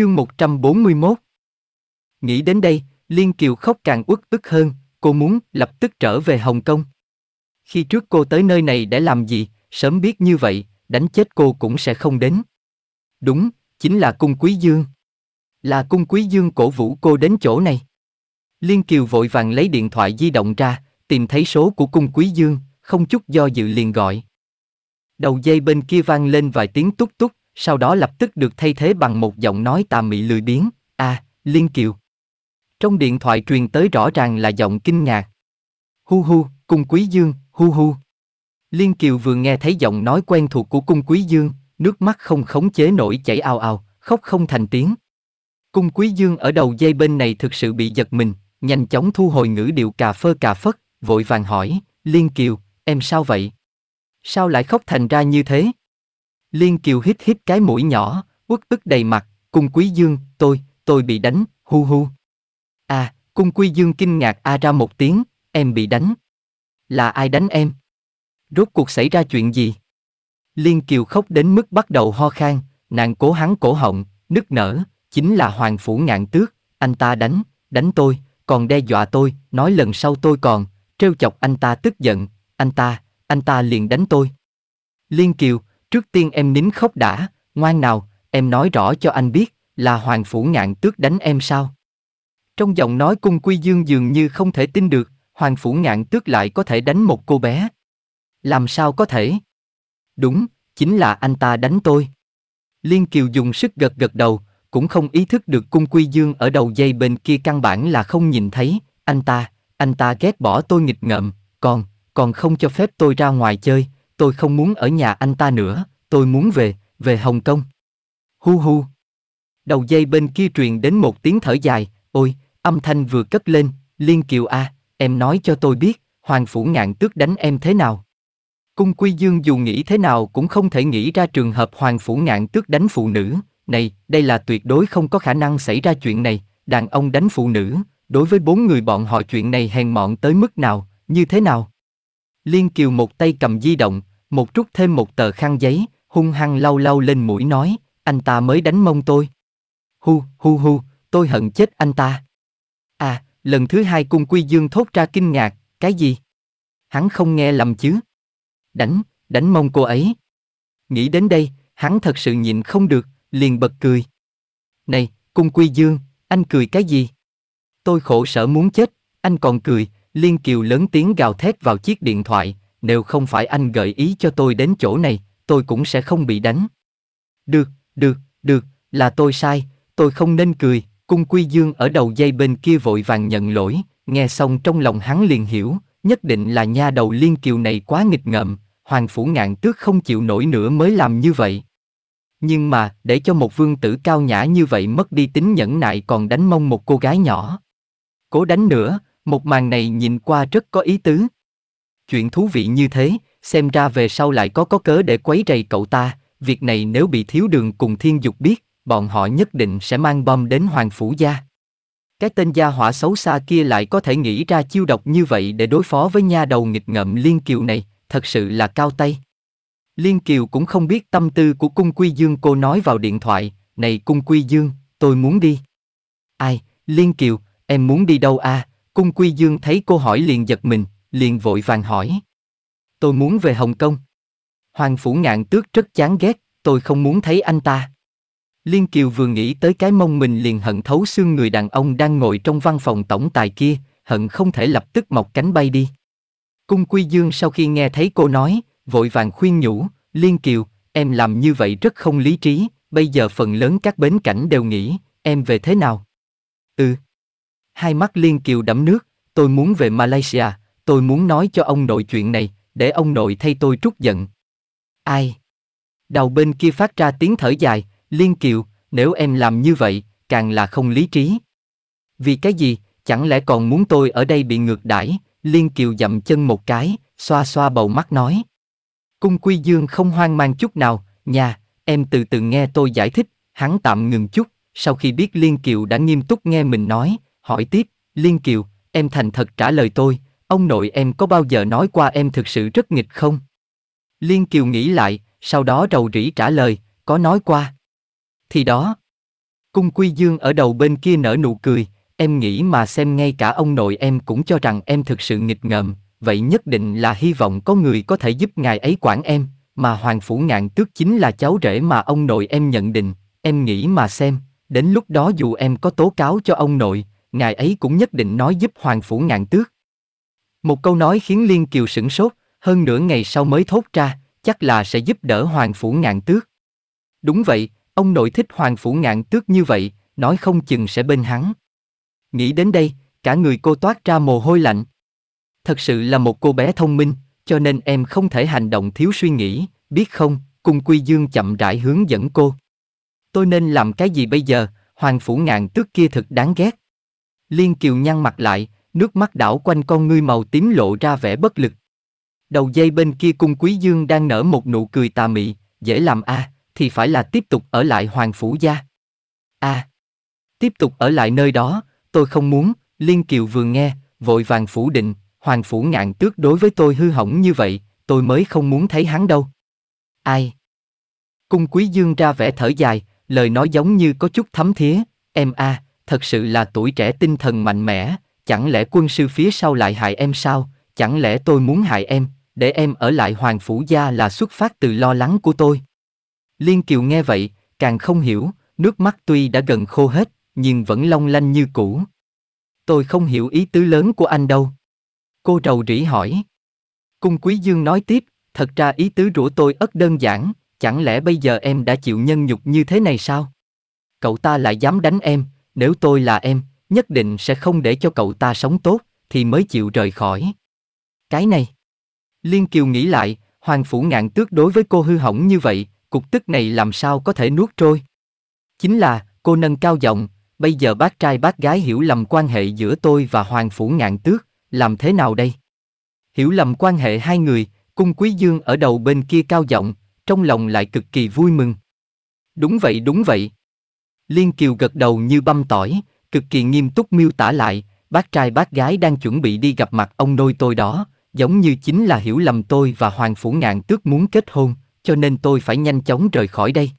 Chương 141 Nghĩ đến đây, Liên Kiều khóc càng uất ức hơn, cô muốn lập tức trở về Hồng Kông. Khi trước cô tới nơi này để làm gì, sớm biết như vậy, đánh chết cô cũng sẽ không đến. Đúng, chính là cung quý dương. Là cung quý dương cổ vũ cô đến chỗ này. Liên Kiều vội vàng lấy điện thoại di động ra, tìm thấy số của cung quý dương, không chút do dự liền gọi. Đầu dây bên kia vang lên vài tiếng túc túc, sau đó lập tức được thay thế bằng một giọng nói tà mị lười biếng, a, à, Liên Kiều. Trong điện thoại truyền tới rõ ràng là giọng kinh ngạc. Hu hu, cung quý dương, hu hu. Liên Kiều vừa nghe thấy giọng nói quen thuộc của cung quý dương, nước mắt không khống chế nổi chảy ao ao, khóc không thành tiếng. Cung quý dương ở đầu dây bên này thực sự bị giật mình, nhanh chóng thu hồi ngữ điệu cà phơ cà phất, vội vàng hỏi, Liên Kiều, em sao vậy? Sao lại khóc thành ra như thế? Liên Kiều hít hít cái mũi nhỏ, uất ức đầy mặt, cung quý dương, tôi, tôi bị đánh, hu hu. À, cung quý dương kinh ngạc a ra một tiếng, em bị đánh. Là ai đánh em? Rốt cuộc xảy ra chuyện gì? Liên Kiều khóc đến mức bắt đầu ho khan, nàng cố hắn cổ họng, nức nở, chính là Hoàng Phủ Ngạn Tước, anh ta đánh, đánh tôi, còn đe dọa tôi, nói lần sau tôi còn, trêu chọc anh ta tức giận, anh ta, anh ta liền đánh tôi. Liên Kiều, Trước tiên em nín khóc đã, ngoan nào, em nói rõ cho anh biết, là Hoàng Phủ Ngạn tước đánh em sao? Trong giọng nói cung quy dương dường như không thể tin được, Hoàng Phủ Ngạn tước lại có thể đánh một cô bé. Làm sao có thể? Đúng, chính là anh ta đánh tôi. Liên Kiều dùng sức gật gật đầu, cũng không ý thức được cung quy dương ở đầu dây bên kia căn bản là không nhìn thấy, anh ta, anh ta ghét bỏ tôi nghịch ngợm, còn, còn không cho phép tôi ra ngoài chơi, tôi không muốn ở nhà anh ta nữa, tôi muốn về, về Hồng Kông. Hu hu. Đầu dây bên kia truyền đến một tiếng thở dài, ôi, âm thanh vừa cất lên, Liên Kiều A, à, em nói cho tôi biết, Hoàng Phủ Ngạn Tước đánh em thế nào? Cung Quy Dương dù nghĩ thế nào cũng không thể nghĩ ra trường hợp Hoàng Phủ Ngạn Tước đánh phụ nữ, này, đây là tuyệt đối không có khả năng xảy ra chuyện này, đàn ông đánh phụ nữ, đối với bốn người bọn họ chuyện này hèn mọn tới mức nào, như thế nào? Liên Kiều một tay cầm di động, một chút thêm một tờ khăn giấy, hung hăng lau lau lên mũi nói, anh ta mới đánh mông tôi. Hu, hu hu, tôi hận chết anh ta. À, lần thứ hai cung quy dương thốt ra kinh ngạc, cái gì? Hắn không nghe lầm chứ. Đánh, đánh mông cô ấy. Nghĩ đến đây, hắn thật sự nhịn không được, liền bật cười. Này, cung quy dương, anh cười cái gì? Tôi khổ sở muốn chết, anh còn cười, Liên Kiều lớn tiếng gào thét vào chiếc điện thoại, nếu không phải anh gợi ý cho tôi đến chỗ này, tôi cũng sẽ không bị đánh. Được, được, được, là tôi sai, tôi không nên cười, cung quy dương ở đầu dây bên kia vội vàng nhận lỗi, nghe xong trong lòng hắn liền hiểu, nhất định là nha đầu liên kiều này quá nghịch ngợm, hoàng phủ ngạn tước không chịu nổi nữa mới làm như vậy. Nhưng mà, để cho một vương tử cao nhã như vậy mất đi tính nhẫn nại còn đánh mông một cô gái nhỏ. Cố đánh nữa, một màn này nhìn qua rất có ý tứ. Chuyện thú vị như thế, xem ra về sau lại có có cớ để quấy rầy cậu ta, việc này nếu bị thiếu đường cùng thiên dục biết, bọn họ nhất định sẽ mang bom đến hoàng phủ gia. Cái tên gia hỏa xấu xa kia lại có thể nghĩ ra chiêu độc như vậy để đối phó với nha đầu nghịch ngợm Liên Kiều này, thật sự là cao tay. Liên Kiều cũng không biết tâm tư của cung quy dương cô nói vào điện thoại, này cung quy dương, tôi muốn đi. Ai, Liên Kiều, em muốn đi đâu à? Cung quy dương thấy cô hỏi liền giật mình, liền vội vàng hỏi. Tôi muốn về Hồng Kông. Hoàng Phủ Ngạn Tước rất chán ghét, tôi không muốn thấy anh ta. Liên Kiều vừa nghĩ tới cái mông mình liền hận thấu xương người đàn ông đang ngồi trong văn phòng tổng tài kia, hận không thể lập tức mọc cánh bay đi. Cung Quy Dương sau khi nghe thấy cô nói, vội vàng khuyên nhủ, Liên Kiều, em làm như vậy rất không lý trí, bây giờ phần lớn các bến cảnh đều nghĩ, em về thế nào? Ừ. Hai mắt Liên Kiều đẫm nước, tôi muốn về Malaysia, Tôi muốn nói cho ông nội chuyện này, để ông nội thay tôi trút giận. Ai? Đầu bên kia phát ra tiếng thở dài, Liên Kiều, nếu em làm như vậy, càng là không lý trí. Vì cái gì, chẳng lẽ còn muốn tôi ở đây bị ngược đãi? Liên Kiều dậm chân một cái, xoa xoa bầu mắt nói. Cung Quy Dương không hoang mang chút nào, nhà, em từ từ nghe tôi giải thích, hắn tạm ngừng chút, sau khi biết Liên Kiều đã nghiêm túc nghe mình nói, hỏi tiếp, Liên Kiều, em thành thật trả lời tôi, Ông nội em có bao giờ nói qua em thực sự rất nghịch không? Liên Kiều nghĩ lại, sau đó rầu rĩ trả lời, có nói qua. Thì đó. Cung Quy Dương ở đầu bên kia nở nụ cười, em nghĩ mà xem ngay cả ông nội em cũng cho rằng em thực sự nghịch ngợm, vậy nhất định là hy vọng có người có thể giúp ngài ấy quản em, mà Hoàng Phủ Ngạn Tước chính là cháu rể mà ông nội em nhận định, em nghĩ mà xem, đến lúc đó dù em có tố cáo cho ông nội, ngài ấy cũng nhất định nói giúp Hoàng Phủ Ngạn Tước. Một câu nói khiến Liên Kiều sửng sốt, hơn nửa ngày sau mới thốt ra, chắc là sẽ giúp đỡ Hoàng Phủ Ngạn Tước. Đúng vậy, ông nội thích Hoàng Phủ Ngạn Tước như vậy, nói không chừng sẽ bên hắn. Nghĩ đến đây, cả người cô toát ra mồ hôi lạnh. Thật sự là một cô bé thông minh, cho nên em không thể hành động thiếu suy nghĩ, biết không, cùng Quy Dương chậm rãi hướng dẫn cô. Tôi nên làm cái gì bây giờ, Hoàng Phủ Ngạn Tước kia thật đáng ghét. Liên Kiều nhăn mặt lại, nước mắt đảo quanh con ngươi màu tím lộ ra vẻ bất lực. Đầu dây bên kia cung quý dương đang nở một nụ cười tà mị, dễ làm a, thì phải là tiếp tục ở lại hoàng phủ gia. A, tiếp tục ở lại nơi đó, tôi không muốn, Liên Kiều vừa nghe, vội vàng phủ định, hoàng phủ ngạn tước đối với tôi hư hỏng như vậy, tôi mới không muốn thấy hắn đâu. Ai? Cung quý dương ra vẻ thở dài, lời nói giống như có chút thấm thía, em a, thật sự là tuổi trẻ tinh thần mạnh mẽ, chẳng lẽ quân sư phía sau lại hại em sao, chẳng lẽ tôi muốn hại em, để em ở lại Hoàng Phủ Gia là xuất phát từ lo lắng của tôi. Liên Kiều nghe vậy, càng không hiểu, nước mắt tuy đã gần khô hết, nhưng vẫn long lanh như cũ. Tôi không hiểu ý tứ lớn của anh đâu. Cô rầu rĩ hỏi. Cung Quý Dương nói tiếp, thật ra ý tứ rủa tôi ất đơn giản, chẳng lẽ bây giờ em đã chịu nhân nhục như thế này sao? Cậu ta lại dám đánh em, nếu tôi là em, nhất định sẽ không để cho cậu ta sống tốt, thì mới chịu rời khỏi. Cái này. Liên Kiều nghĩ lại, Hoàng Phủ Ngạn Tước đối với cô hư hỏng như vậy, cục tức này làm sao có thể nuốt trôi. Chính là, cô nâng cao giọng, bây giờ bác trai bác gái hiểu lầm quan hệ giữa tôi và Hoàng Phủ Ngạn Tước, làm thế nào đây? Hiểu lầm quan hệ hai người, cung quý dương ở đầu bên kia cao giọng, trong lòng lại cực kỳ vui mừng. Đúng vậy đúng vậy. Liên Kiều gật đầu như băm tỏi, cực kỳ nghiêm túc miêu tả lại, bác trai bác gái đang chuẩn bị đi gặp mặt ông nôi tôi đó, giống như chính là hiểu lầm tôi và Hoàng Phủ Ngạn Tước muốn kết hôn, cho nên tôi phải nhanh chóng rời khỏi đây.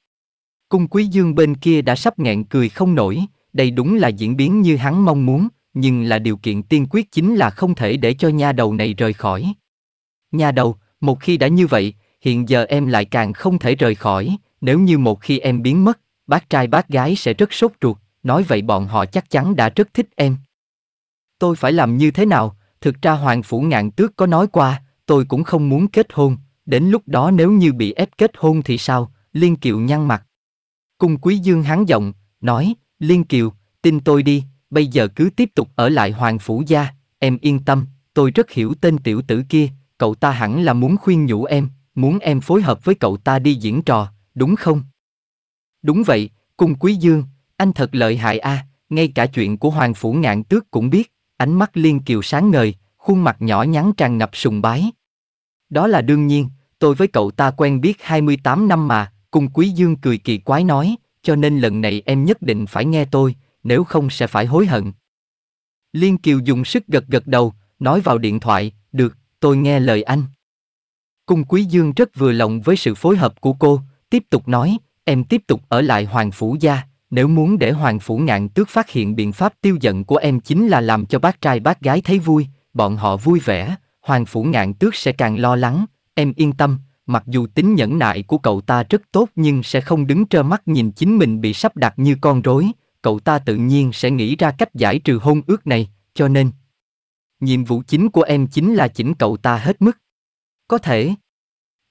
Cung Quý Dương bên kia đã sắp nghẹn cười không nổi, đây đúng là diễn biến như hắn mong muốn, nhưng là điều kiện tiên quyết chính là không thể để cho nha đầu này rời khỏi. Nha đầu, một khi đã như vậy, hiện giờ em lại càng không thể rời khỏi, nếu như một khi em biến mất, bác trai bác gái sẽ rất sốt ruột, nói vậy bọn họ chắc chắn đã rất thích em. Tôi phải làm như thế nào? Thực ra Hoàng Phủ Ngạn Tước có nói qua, tôi cũng không muốn kết hôn, đến lúc đó nếu như bị ép kết hôn thì sao? Liên Kiều nhăn mặt. Cung Quý Dương háng giọng, nói, Liên Kiều, tin tôi đi, bây giờ cứ tiếp tục ở lại Hoàng Phủ Gia, em yên tâm, tôi rất hiểu tên tiểu tử kia, cậu ta hẳn là muốn khuyên nhủ em, muốn em phối hợp với cậu ta đi diễn trò, đúng không? Đúng vậy, Cung Quý Dương, anh thật lợi hại a, à, ngay cả chuyện của Hoàng Phủ Ngạn Tước cũng biết, ánh mắt Liên Kiều sáng ngời, khuôn mặt nhỏ nhắn tràn ngập sùng bái. Đó là đương nhiên, tôi với cậu ta quen biết 28 năm mà, cùng Quý Dương cười kỳ quái nói, cho nên lần này em nhất định phải nghe tôi, nếu không sẽ phải hối hận. Liên Kiều dùng sức gật gật đầu, nói vào điện thoại, được, tôi nghe lời anh. Cung Quý Dương rất vừa lòng với sự phối hợp của cô, tiếp tục nói, em tiếp tục ở lại Hoàng Phủ Gia, nếu muốn để Hoàng Phủ Ngạn Tước phát hiện biện pháp tiêu giận của em chính là làm cho bác trai bác gái thấy vui, bọn họ vui vẻ, Hoàng Phủ Ngạn Tước sẽ càng lo lắng, em yên tâm, mặc dù tính nhẫn nại của cậu ta rất tốt nhưng sẽ không đứng trơ mắt nhìn chính mình bị sắp đặt như con rối, cậu ta tự nhiên sẽ nghĩ ra cách giải trừ hôn ước này, cho nên nhiệm vụ chính của em chính là chỉnh cậu ta hết mức. Có thể.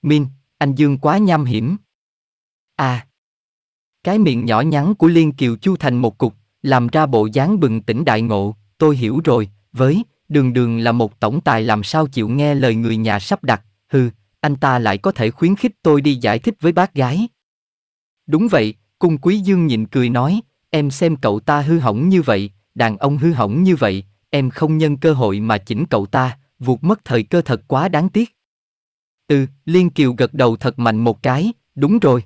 Min, anh Dương quá nham hiểm. À, cái miệng nhỏ nhắn của Liên Kiều Chu thành một cục, làm ra bộ dáng bừng tỉnh đại ngộ, tôi hiểu rồi, với, đường đường là một tổng tài làm sao chịu nghe lời người nhà sắp đặt, hừ, anh ta lại có thể khuyến khích tôi đi giải thích với bác gái. Đúng vậy, cung quý dương nhìn cười nói, em xem cậu ta hư hỏng như vậy, đàn ông hư hỏng như vậy, em không nhân cơ hội mà chỉnh cậu ta, vụt mất thời cơ thật quá đáng tiếc. Ừ, Liên Kiều gật đầu thật mạnh một cái, đúng rồi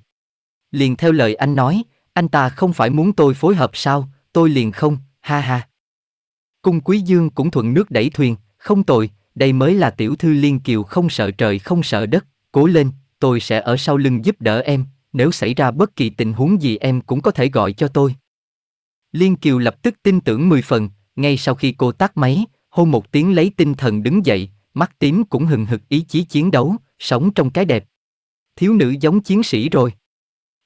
liền theo lời anh nói, anh ta không phải muốn tôi phối hợp sao, tôi liền không, ha ha. Cung Quý Dương cũng thuận nước đẩy thuyền, không tồi, đây mới là tiểu thư liên kiều không sợ trời không sợ đất, cố lên, tôi sẽ ở sau lưng giúp đỡ em, nếu xảy ra bất kỳ tình huống gì em cũng có thể gọi cho tôi. Liên Kiều lập tức tin tưởng mười phần, ngay sau khi cô tắt máy, hôn một tiếng lấy tinh thần đứng dậy, mắt tím cũng hừng hực ý chí chiến đấu, sống trong cái đẹp. Thiếu nữ giống chiến sĩ rồi.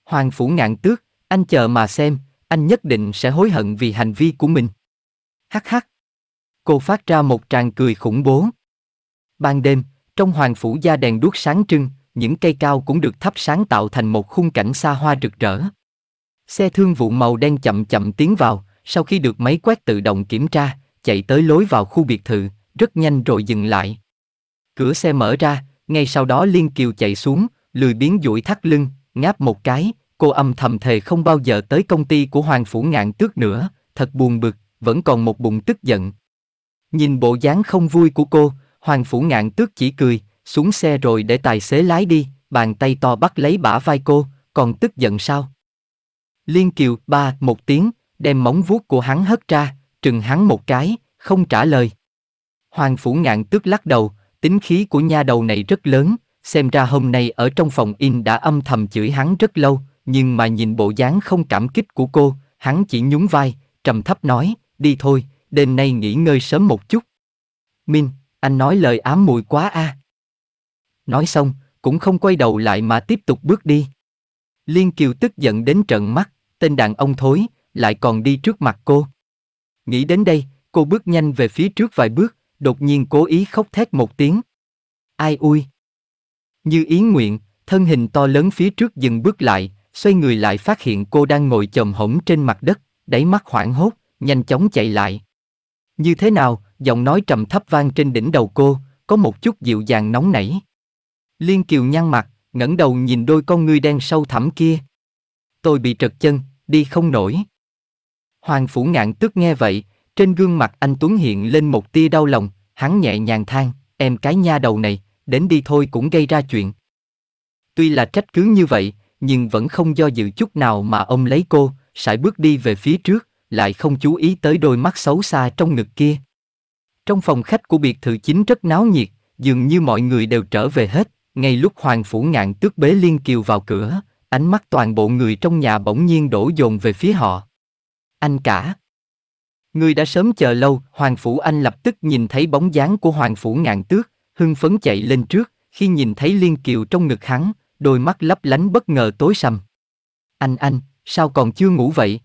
Hoàng phủ ngạn tước, anh chờ mà xem, anh nhất định sẽ hối hận vì hành vi của mình. Hắc hắc. Cô phát ra một tràng cười khủng bố. Ban đêm, trong hoàng phủ gia đèn đuốc sáng trưng, những cây cao cũng được thắp sáng tạo thành một khung cảnh xa hoa rực rỡ. Xe thương vụ màu đen chậm chậm tiến vào, sau khi được máy quét tự động kiểm tra, chạy tới lối vào khu biệt thự, rất nhanh rồi dừng lại. Cửa xe mở ra, ngay sau đó Liên Kiều chạy xuống, lười biến duỗi thắt lưng, ngáp một cái, cô âm thầm thề không bao giờ tới công ty của Hoàng Phủ Ngạn Tước nữa, thật buồn bực, vẫn còn một bụng tức giận. Nhìn bộ dáng không vui của cô, Hoàng Phủ Ngạn Tước chỉ cười, xuống xe rồi để tài xế lái đi, bàn tay to bắt lấy bả vai cô, còn tức giận sao? Liên Kiều ba một tiếng, đem móng vuốt của hắn hất ra, trừng hắn một cái, không trả lời. Hoàng Phủ Ngạn Tước lắc đầu, tính khí của nha đầu này rất lớn, xem ra hôm nay ở trong phòng in đã âm thầm chửi hắn rất lâu, nhưng mà nhìn bộ dáng không cảm kích của cô, hắn chỉ nhún vai, trầm thấp nói, đi thôi, đêm nay nghỉ ngơi sớm một chút. Minh, anh nói lời ám mùi quá a. Nói xong, cũng không quay đầu lại mà tiếp tục bước đi. Liên Kiều tức giận đến trợn mắt, tên đàn ông thối, lại còn đi trước mặt cô. Nghĩ đến đây, cô bước nhanh về phía trước vài bước, đột nhiên cố ý khóc thét một tiếng. Ai ui! Như ý nguyện, thân hình to lớn phía trước dừng bước lại, xoay người lại phát hiện cô đang ngồi chồm hổm trên mặt đất, đáy mắt hoảng hốt, nhanh chóng chạy lại. Như thế nào, giọng nói trầm thấp vang trên đỉnh đầu cô, có một chút dịu dàng nóng nảy. Liên Kiều nhăn mặt, ngẩng đầu nhìn đôi con ngươi đen sâu thẳm kia. Tôi bị trật chân, đi không nổi. Hoàng Phủ Ngạn tức nghe vậy, trên gương mặt anh Tuấn hiện lên một tia đau lòng, hắn nhẹ nhàng than, em cái nha đầu này, đến đi thôi cũng gây ra chuyện. Tuy là trách cứ như vậy, nhưng vẫn không do dự chút nào mà ông lấy cô, sải bước đi về phía trước, lại không chú ý tới đôi mắt xấu xa trong ngực kia. Trong phòng khách của biệt thự chính rất náo nhiệt, dường như mọi người đều trở về hết, ngay lúc Hoàng Phủ Ngạn tước bế Liên Kiều vào cửa, ánh mắt toàn bộ người trong nhà bỗng nhiên đổ dồn về phía họ. Anh cả! Người đã sớm chờ lâu, Hoàng Phủ Anh lập tức nhìn thấy bóng dáng của Hoàng Phủ Ngạn tước, hưng phấn chạy lên trước, khi nhìn thấy Liên Kiều trong ngực hắn, đôi mắt lấp lánh bất ngờ tối sầm. Anh anh, sao còn chưa ngủ vậy?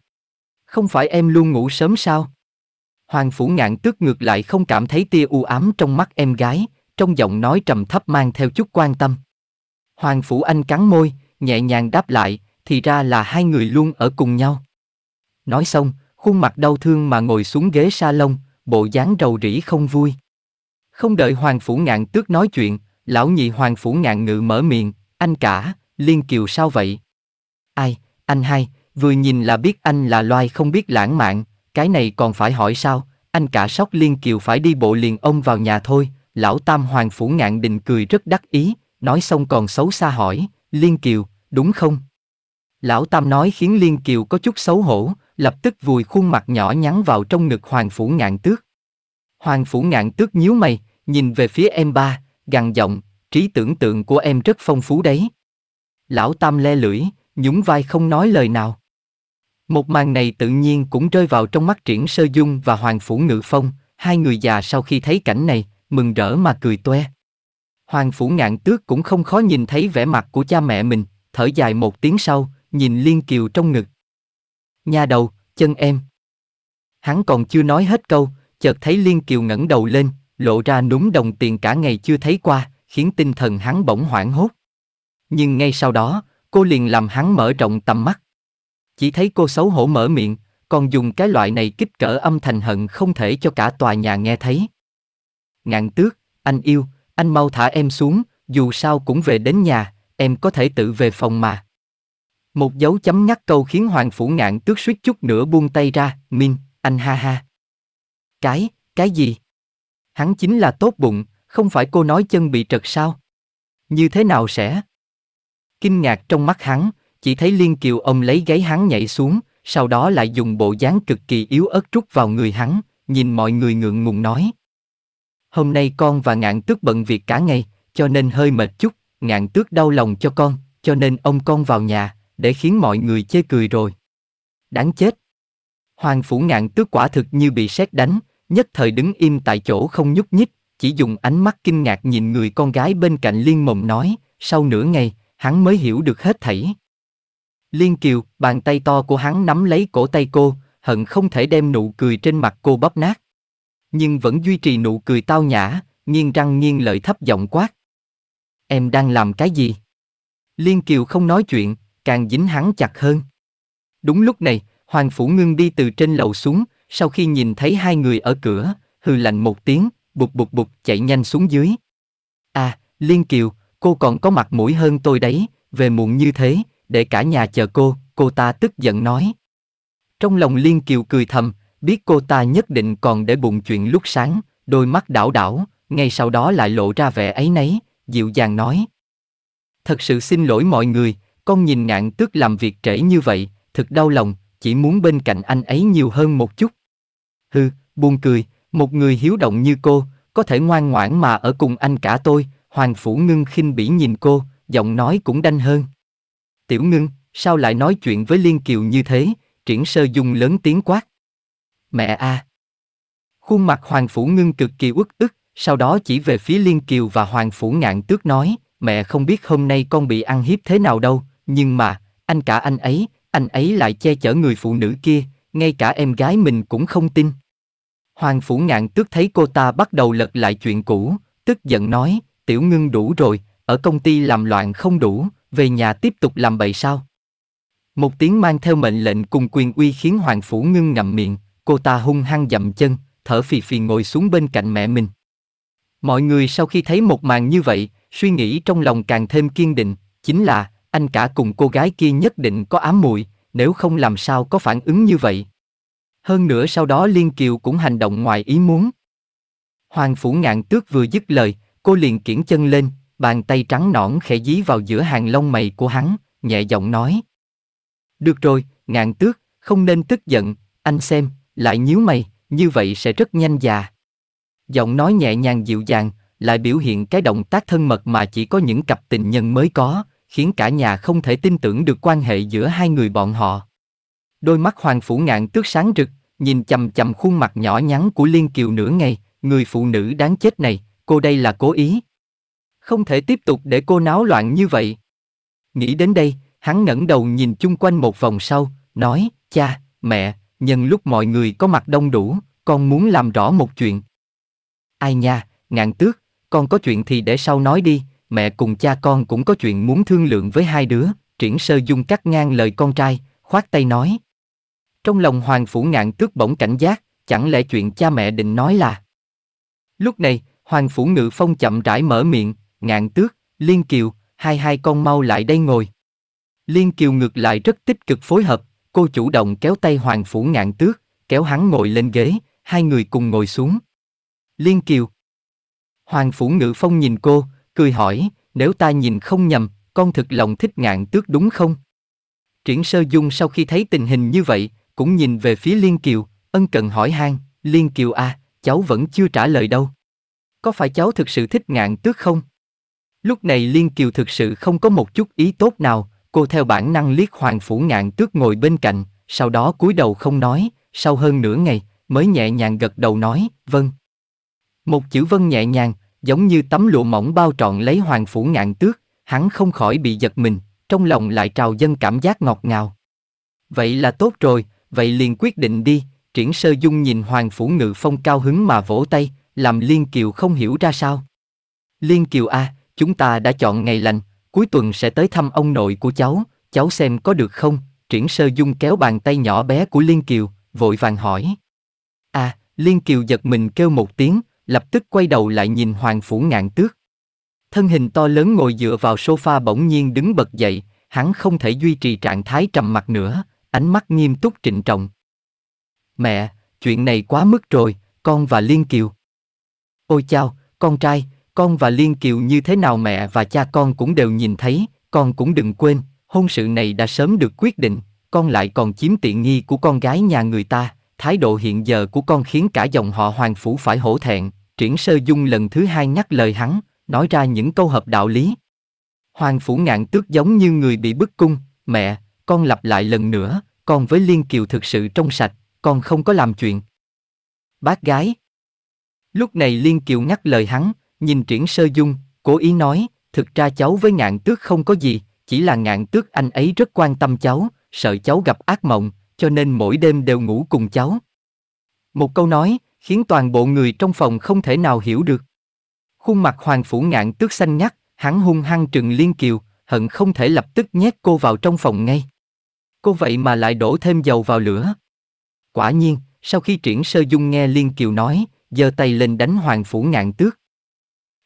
Không phải em luôn ngủ sớm sao? Hoàng phủ ngạn tước ngược lại không cảm thấy tia u ám trong mắt em gái, trong giọng nói trầm thấp mang theo chút quan tâm. Hoàng phủ anh cắn môi, nhẹ nhàng đáp lại, thì ra là hai người luôn ở cùng nhau. Nói xong, khuôn mặt đau thương mà ngồi xuống ghế salon, bộ dáng rầu rĩ không vui. Không đợi Hoàng phủ ngạn tước nói chuyện, lão nhị Hoàng phủ ngạn ngự mở miệng, anh cả, Liên Kiều sao vậy? Ai, anh hai, vừa nhìn là biết anh là loài không biết lãng mạn, cái này còn phải hỏi sao, anh cả sóc Liên Kiều phải đi bộ liền ông vào nhà thôi, lão tam hoàng phủ ngạn đình cười rất đắc ý, nói xong còn xấu xa hỏi, Liên Kiều, đúng không? Lão Tam nói khiến Liên Kiều có chút xấu hổ, lập tức vùi khuôn mặt nhỏ nhắn vào trong ngực Hoàng Phủ Ngạn Tước. Hoàng Phủ Ngạn Tước nhíu mày, nhìn về phía em ba, gằn giọng, trí tưởng tượng của em rất phong phú đấy. Lão Tam le lưỡi, nhún vai không nói lời nào. Một màn này tự nhiên cũng rơi vào trong mắt Triển Sơ Dung và Hoàng Phủ Ngự Phong, hai người già sau khi thấy cảnh này, mừng rỡ mà cười toe. Hoàng Phủ Ngạn Tước cũng không khó nhìn thấy vẻ mặt của cha mẹ mình, thở dài một tiếng sau, nhìn Liên Kiều trong ngực. Nhà đầu, chân em. Hắn còn chưa nói hết câu, chợt thấy Liên Kiều ngẩng đầu lên, lộ ra núm đồng tiền cả ngày chưa thấy qua, khiến tinh thần hắn bỗng hoảng hốt. Nhưng ngay sau đó, cô liền làm hắn mở rộng tầm mắt. Chỉ thấy cô xấu hổ mở miệng, còn dùng cái loại này kích cỡ âm thành hận không thể cho cả tòa nhà nghe thấy. Ngạn tước, anh yêu, anh mau thả em xuống, dù sao cũng về đến nhà, em có thể tự về phòng mà. Một dấu chấm nhắc câu khiến Hoàng Phủ Ngạn tước suýt chút nữa buông tay ra, Min, anh ha ha. Cái, cái gì? Hắn chính là tốt bụng, không phải cô nói chân bị trật sao? Như thế nào sẽ? Kinh ngạc trong mắt hắn, chỉ thấy Liên Kiều ông lấy gáy hắn nhảy xuống, sau đó lại dùng bộ dáng cực kỳ yếu ớt trút vào người hắn, nhìn mọi người ngượng ngùng nói. Hôm nay con và ngạn tước bận việc cả ngày, cho nên hơi mệt chút, ngạn tước đau lòng cho con, cho nên ông con vào nhà, để khiến mọi người chê cười rồi. Đáng chết. Hoàng phủ ngạn tước quả thực như bị sét đánh, nhất thời đứng im tại chỗ không nhúc nhích, chỉ dùng ánh mắt kinh ngạc nhìn người con gái bên cạnh Liên Mộng nói, sau nửa ngày, hắn mới hiểu được hết thảy. Liên Kiều, bàn tay to của hắn nắm lấy cổ tay cô, hận không thể đem nụ cười trên mặt cô bóp nát. Nhưng vẫn duy trì nụ cười tao nhã, nghiêng răng nghiêng lợi thấp giọng quát. Em đang làm cái gì? Liên Kiều không nói chuyện, càng dính hắn chặt hơn. Đúng lúc này, Hoàng Phủ Ngưng đi từ trên lầu xuống, sau khi nhìn thấy hai người ở cửa, hừ lạnh một tiếng, bụt, bụt, bụt chạy nhanh xuống dưới. À, Liên Kiều, cô còn có mặt mũi hơn tôi đấy, về muộn như thế, để cả nhà chờ cô, cô ta tức giận nói. Trong lòng Liên Kiều cười thầm, biết cô ta nhất định còn để bụng chuyện lúc sáng, đôi mắt đảo đảo, ngay sau đó lại lộ ra vẻ ấy nấy, dịu dàng nói. Thật sự xin lỗi mọi người, con nhìn ngạn tước làm việc trễ như vậy, thật đau lòng, chỉ muốn bên cạnh anh ấy nhiều hơn một chút. Hừ, buồn cười, một người hiếu động như cô, có thể ngoan ngoãn mà ở cùng anh cả tôi, Hoàng Phủ Ngưng khinh bỉ nhìn cô, giọng nói cũng đanh hơn. Tiểu Ngưng, sao lại nói chuyện với Liên Kiều như thế, triển sơ dùng lớn tiếng quát. Mẹ a. Khuôn mặt Hoàng Phủ Ngưng cực kỳ uất ức, sau đó chỉ về phía Liên Kiều và Hoàng Phủ Ngạn Tước nói, mẹ không biết hôm nay con bị ăn hiếp thế nào đâu, nhưng mà, anh cả anh ấy, anh ấy lại che chở người phụ nữ kia, ngay cả em gái mình cũng không tin. Hoàng Phủ Ngạn tức thấy cô ta bắt đầu lật lại chuyện cũ, tức giận nói, tiểu ngưng đủ rồi, ở công ty làm loạn không đủ, về nhà tiếp tục làm bậy sao? Một tiếng mang theo mệnh lệnh cùng quyền uy khiến Hoàng Phủ Ngưng ngậm miệng, cô ta hung hăng dậm chân, thở phì phì ngồi xuống bên cạnh mẹ mình. Mọi người sau khi thấy một màn như vậy, suy nghĩ trong lòng càng thêm kiên định, chính là anh cả cùng cô gái kia nhất định có ám muội, nếu không làm sao có phản ứng như vậy, hơn nữa sau đó Liên Kiều cũng hành động ngoài ý muốn. Hoàng Phủ Ngạn Tước vừa dứt lời, cô liền kiển chân lên, bàn tay trắng nõn khẽ dí vào giữa hàng lông mày của hắn, nhẹ giọng nói. Được rồi, Ngạn Tước, không nên tức giận, anh xem, lại nhíu mày, như vậy sẽ rất nhanh già. Giọng nói nhẹ nhàng dịu dàng, lại biểu hiện cái động tác thân mật mà chỉ có những cặp tình nhân mới có, khiến cả nhà không thể tin tưởng được quan hệ giữa hai người bọn họ. Đôi mắt Hoàng Phủ Ngạn Tước sáng rực, nhìn chằm chằm khuôn mặt nhỏ nhắn của Liên Kiều nửa ngày, người phụ nữ đáng chết này, cô đây là cố ý. Không thể tiếp tục để cô náo loạn như vậy. Nghĩ đến đây, hắn ngẩng đầu nhìn chung quanh một vòng sau, nói, cha, mẹ, nhân lúc mọi người có mặt đông đủ, con muốn làm rõ một chuyện. Ai nha, ngạn tước, con có chuyện thì để sau nói đi, mẹ cùng cha con cũng có chuyện muốn thương lượng với hai đứa, triển sơ dung cắt ngang lời con trai, khoát tay nói. Trong lòng Hoàng Phủ Ngạn Tước bỗng cảnh giác, chẳng lẽ chuyện cha mẹ định nói là... Lúc này, Hoàng Phủ Ngự Phong chậm rãi mở miệng, Ngạn Tước, Liên Kiều, hai hai con mau lại đây ngồi. Liên Kiều ngược lại rất tích cực phối hợp, cô chủ động kéo tay Hoàng Phủ Ngạn Tước, kéo hắn ngồi lên ghế, hai người cùng ngồi xuống. Liên Kiều Hoàng Phủ Ngự Phong nhìn cô, cười hỏi, nếu ta nhìn không nhầm, con thực lòng thích ngạn tước đúng không? Triển Sơ Dung sau khi thấy tình hình như vậy, cũng nhìn về phía Liên Kiều, ân cần hỏi han, Liên Kiều à, cháu vẫn chưa trả lời đâu. Có phải cháu thực sự thích ngạn tước không? Lúc này Liên Kiều thực sự không có một chút ý tốt nào, cô theo bản năng liếc Hoàng Phủ ngạn tước ngồi bên cạnh, sau đó cúi đầu không nói, sau hơn nửa ngày, mới nhẹ nhàng gật đầu nói, vâng. Một chữ vâng nhẹ nhàng, giống như tấm lụa mỏng bao trọn lấy Hoàng Phủ ngạn tước, hắn không khỏi bị giật mình, trong lòng lại trào dâng cảm giác ngọt ngào. Vậy là tốt rồi, vậy liền quyết định đi, triển sơ dung nhìn Hoàng Phủ Ngự Phong cao hứng mà vỗ tay, làm Liên Kiều không hiểu ra sao. Liên Kiều A, à, chúng ta đã chọn ngày lành, cuối tuần sẽ tới thăm ông nội của cháu, cháu xem có được không, triển sơ dung kéo bàn tay nhỏ bé của Liên Kiều, vội vàng hỏi. À, Liên Kiều giật mình kêu một tiếng, lập tức quay đầu lại nhìn Hoàng Phủ Ngạn Tước. Thân hình to lớn ngồi dựa vào sofa bỗng nhiên đứng bật dậy, hắn không thể duy trì trạng thái trầm mặc nữa, ánh mắt nghiêm túc trịnh trọng. Mẹ, chuyện này quá mức rồi, con và Liên Kiều. Ôi chao, con trai, con và Liên Kiều như thế nào mẹ và cha con cũng đều nhìn thấy, con cũng đừng quên, hôn sự này đã sớm được quyết định, con lại còn chiếm tiện nghi của con gái nhà người ta, thái độ hiện giờ của con khiến cả dòng họ Hoàng Phủ phải hổ thẹn, triển sơ dung lần thứ hai nhắc lời hắn, nói ra những câu hợp đạo lý. Hoàng Phủ ngạn tước giống như người bị bức cung, mẹ, con lặp lại lần nữa, con với Liên Kiều thực sự trong sạch, con không có làm chuyện. Bác gái. Lúc này Liên Kiều ngắt lời hắn, nhìn Triển Sơ Dung, cố ý nói, thực ra cháu với ngạn tước không có gì, chỉ là ngạn tước anh ấy rất quan tâm cháu, sợ cháu gặp ác mộng, cho nên mỗi đêm đều ngủ cùng cháu. Một câu nói, khiến toàn bộ người trong phòng không thể nào hiểu được. Khuôn mặt hoàng phủ ngạn tước xanh nhắc, hắn hung hăng trừng Liên Kiều, hận không thể lập tức nhét cô vào trong phòng ngay cô vậy mà lại đổ thêm dầu vào lửa. Quả nhiên, sau khi triển sơ dung nghe Liên Kiều nói, giơ tay lên đánh Hoàng Phủ Ngạn Tước.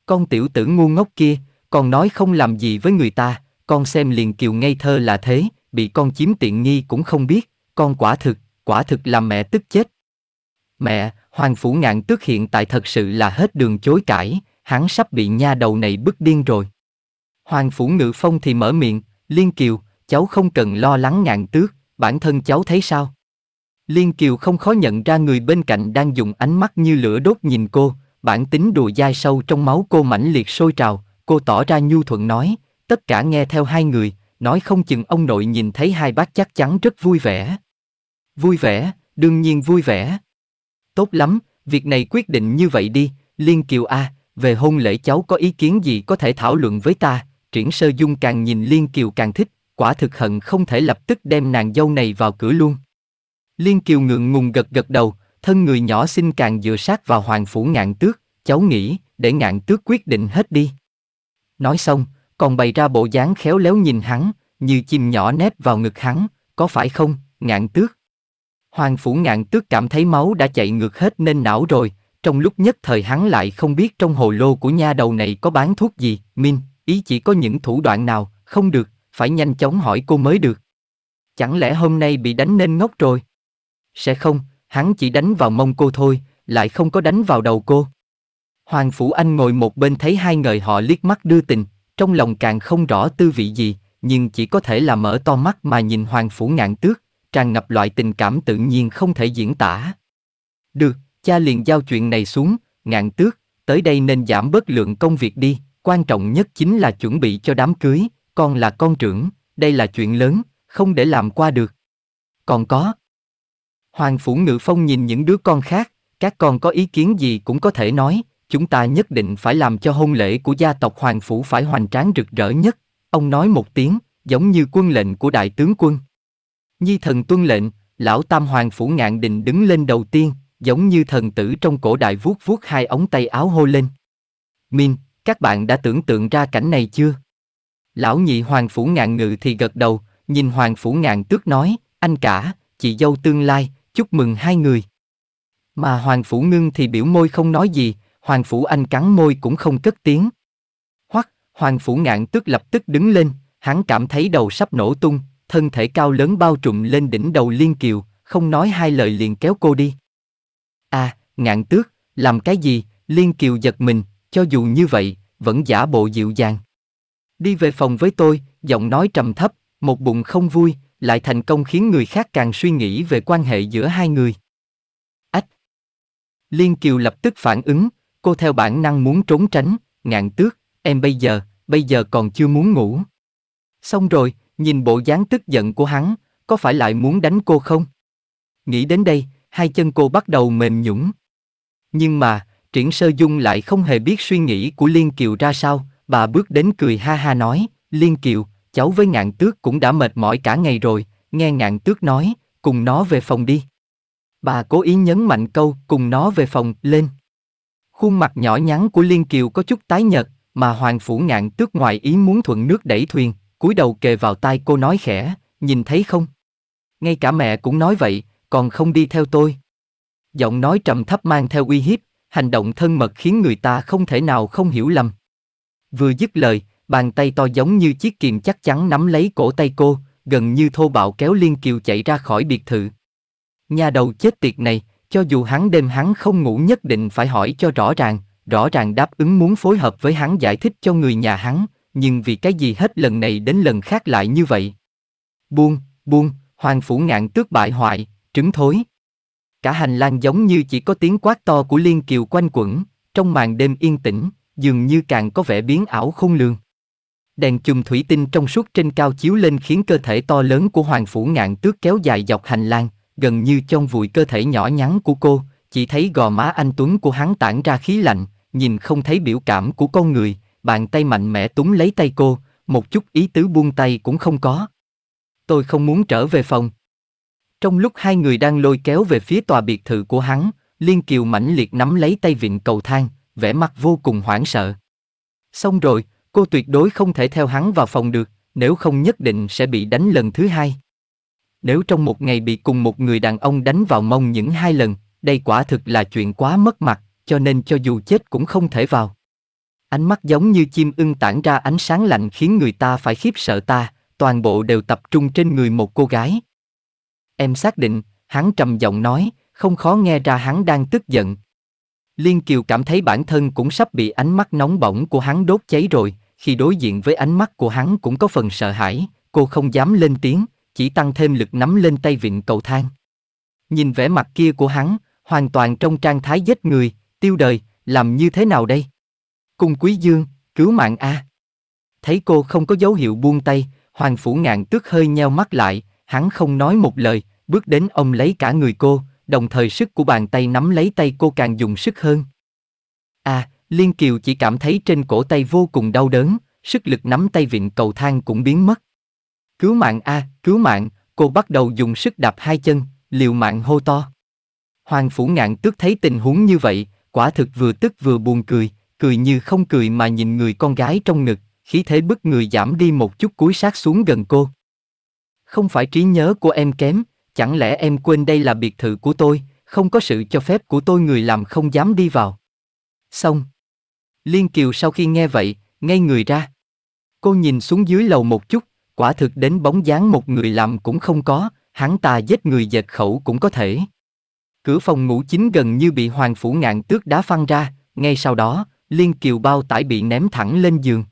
Con tiểu tử ngu ngốc kia, còn nói không làm gì với người ta, con xem Liên Kiều ngây thơ là thế, bị con chiếm tiện nghi cũng không biết, con quả thực, quả thực làm mẹ tức chết. Mẹ, Hoàng Phủ Ngạn Tước hiện tại thật sự là hết đường chối cãi, hắn sắp bị nha đầu này bức điên rồi. Hoàng Phủ Ngự Phong thì mở miệng, Liên Kiều, cháu không cần lo lắng ngàn tước, bản thân cháu thấy sao? Liên Kiều không khó nhận ra người bên cạnh đang dùng ánh mắt như lửa đốt nhìn cô, bản tính đùa dai sâu trong máu cô mãnh liệt sôi trào, cô tỏ ra nhu thuận nói, tất cả nghe theo hai người, nói không chừng ông nội nhìn thấy hai bác chắc chắn rất vui vẻ. Vui vẻ, đương nhiên vui vẻ. Tốt lắm, việc này quyết định như vậy đi, Liên Kiều A, à, về hôn lễ cháu có ý kiến gì có thể thảo luận với ta, triển sơ dung càng nhìn Liên Kiều càng thích, quả thực hận không thể lập tức đem nàng dâu này vào cửa luôn. Liên Kiều ngượng ngùng gật gật đầu, thân người nhỏ xinh càng dựa sát vào hoàng phủ ngạn tước, cháu nghĩ, để ngạn tước quyết định hết đi. Nói xong, còn bày ra bộ dáng khéo léo nhìn hắn, như chim nhỏ nép vào ngực hắn, có phải không, ngạn tước? Hoàng phủ ngạn tước cảm thấy máu đã chạy ngược hết nên não rồi, trong lúc nhất thời hắn lại không biết trong hồ lô của nha đầu này có bán thuốc gì, Min, ý chỉ có những thủ đoạn nào, không được, phải nhanh chóng hỏi cô mới được. Chẳng lẽ hôm nay bị đánh nên ngốc rồi? Sẽ không, hắn chỉ đánh vào mông cô thôi, lại không có đánh vào đầu cô. Hoàng Phủ Anh ngồi một bên thấy hai người họ liếc mắt đưa tình, trong lòng càng không rõ tư vị gì, nhưng chỉ có thể là mở to mắt mà nhìn Hoàng Phủ ngạn tước, tràn ngập loại tình cảm tự nhiên không thể diễn tả. Được, cha liền giao chuyện này xuống, ngạn tước, tới đây nên giảm bớt lượng công việc đi, quan trọng nhất chính là chuẩn bị cho đám cưới, con là con trưởng, đây là chuyện lớn, không để làm qua được. Còn có. Hoàng Phủ Ngự Phong nhìn những đứa con khác, các con có ý kiến gì cũng có thể nói, chúng ta nhất định phải làm cho hôn lễ của gia tộc Hoàng Phủ phải hoành tráng rực rỡ nhất. Ông nói một tiếng, giống như quân lệnh của đại tướng quân. Nhi thần tuân lệnh, lão tam hoàng phủ ngạn đình đứng lên đầu tiên, giống như thần tử trong cổ đại vuốt vuốt hai ống tay áo hô lên. Min, các bạn đã tưởng tượng ra cảnh này chưa? Lão nhị hoàng phủ ngạn ngự thì gật đầu, nhìn hoàng phủ ngạn tước nói, anh cả, chị dâu tương lai, chúc mừng hai người. Mà hoàng phủ ngưng thì biểu môi không nói gì, hoàng phủ anh cắn môi cũng không cất tiếng. Hoặc, hoàng phủ ngạn tước lập tức đứng lên, hắn cảm thấy đầu sắp nổ tung, thân thể cao lớn bao trùm lên đỉnh đầu liên kiều, không nói hai lời liền kéo cô đi. À, ngạn tước, làm cái gì, liên kiều giật mình, cho dù như vậy, vẫn giả bộ dịu dàng. Đi về phòng với tôi, giọng nói trầm thấp, một bụng không vui, lại thành công khiến người khác càng suy nghĩ về quan hệ giữa hai người. Ách! Liên Kiều lập tức phản ứng, cô theo bản năng muốn trốn tránh, ngạn tước, em bây giờ, bây giờ còn chưa muốn ngủ. Xong rồi, nhìn bộ dáng tức giận của hắn, có phải lại muốn đánh cô không? Nghĩ đến đây, hai chân cô bắt đầu mềm nhũng. Nhưng mà, Triển Sơ Dung lại không hề biết suy nghĩ của Liên Kiều ra sao, Bà bước đến cười ha ha nói, Liên Kiều, cháu với ngạn tước cũng đã mệt mỏi cả ngày rồi, nghe ngạn tước nói, cùng nó về phòng đi. Bà cố ý nhấn mạnh câu cùng nó về phòng, lên. Khuôn mặt nhỏ nhắn của Liên Kiều có chút tái nhợt, mà Hoàng Phủ ngạn tước ngoài ý muốn thuận nước đẩy thuyền, cúi đầu kề vào tai cô nói khẽ, nhìn thấy không? Ngay cả mẹ cũng nói vậy, còn không đi theo tôi. Giọng nói trầm thấp mang theo uy hiếp, hành động thân mật khiến người ta không thể nào không hiểu lầm. Vừa dứt lời, bàn tay to giống như chiếc kìm chắc chắn nắm lấy cổ tay cô, gần như thô bạo kéo Liên Kiều chạy ra khỏi biệt thự. Nhà đầu chết tiệt này, cho dù hắn đêm hắn không ngủ nhất định phải hỏi cho rõ ràng, rõ ràng đáp ứng muốn phối hợp với hắn giải thích cho người nhà hắn, nhưng vì cái gì hết lần này đến lần khác lại như vậy. Buông, buông, hoàng phủ ngạn tước bại hoại, trứng thối. Cả hành lang giống như chỉ có tiếng quát to của Liên Kiều quanh quẩn, trong màn đêm yên tĩnh dường như càng có vẻ biến ảo không lường. Đèn chùm thủy tinh trong suốt trên cao chiếu lên khiến cơ thể to lớn của Hoàng Phủ Ngạn Tước kéo dài dọc hành lang, gần như trong vùi cơ thể nhỏ nhắn của cô, chỉ thấy gò má anh Tuấn của hắn tản ra khí lạnh, nhìn không thấy biểu cảm của con người, bàn tay mạnh mẽ túm lấy tay cô, một chút ý tứ buông tay cũng không có. Tôi không muốn trở về phòng. Trong lúc hai người đang lôi kéo về phía tòa biệt thự của hắn, Liên Kiều mãnh liệt nắm lấy tay vịn cầu thang, vẻ mặt vô cùng hoảng sợ. Xong rồi, cô tuyệt đối không thể theo hắn vào phòng được, nếu không nhất định sẽ bị đánh lần thứ hai. Nếu trong một ngày bị cùng một người đàn ông đánh vào mông những hai lần, đây quả thực là chuyện quá mất mặt, cho nên cho dù chết cũng không thể vào. Ánh mắt giống như chim ưng tản ra ánh sáng lạnh khiến người ta phải khiếp sợ ta, toàn bộ đều tập trung trên người một cô gái. Em xác định, hắn trầm giọng nói, không khó nghe ra hắn đang tức giận. Liên Kiều cảm thấy bản thân cũng sắp bị ánh mắt nóng bỏng của hắn đốt cháy rồi, khi đối diện với ánh mắt của hắn cũng có phần sợ hãi, cô không dám lên tiếng, chỉ tăng thêm lực nắm lên tay vịn cầu thang. Nhìn vẻ mặt kia của hắn, hoàn toàn trong trạng thái giết người, tiêu đời, làm như thế nào đây? Cung Quý Dương, cứu mạng a. Thấy cô không có dấu hiệu buông tay, Hoàng Phủ Ngạn tức hơi nheo mắt lại, hắn không nói một lời, bước đến ôm lấy cả người cô, đồng thời sức của bàn tay nắm lấy tay cô càng dùng sức hơn. À, Liên Kiều chỉ cảm thấy trên cổ tay vô cùng đau đớn, sức lực nắm tay vịn cầu thang cũng biến mất. Cứu mạng a, cứu mạng, cô bắt đầu dùng sức đạp hai chân, liều mạng hô to. Hoàng Phủ Ngạn tức thấy tình huống như vậy, quả thực vừa tức vừa buồn cười, cười như không cười mà nhìn người con gái trong ngực, khí thế bức người giảm đi một chút cúi sát xuống gần cô. Không phải trí nhớ của em kém, Chẳng lẽ em quên đây là biệt thự của tôi, không có sự cho phép của tôi người làm không dám đi vào. Xong. Liên Kiều sau khi nghe vậy, ngay người ra. Cô nhìn xuống dưới lầu một chút, quả thực đến bóng dáng một người làm cũng không có, hắn ta giết người dệt khẩu cũng có thể. Cửa phòng ngủ chính gần như bị Hoàng Phủ Ngạn tước đá phăng ra, ngay sau đó, Liên Kiều bao tải bị ném thẳng lên giường.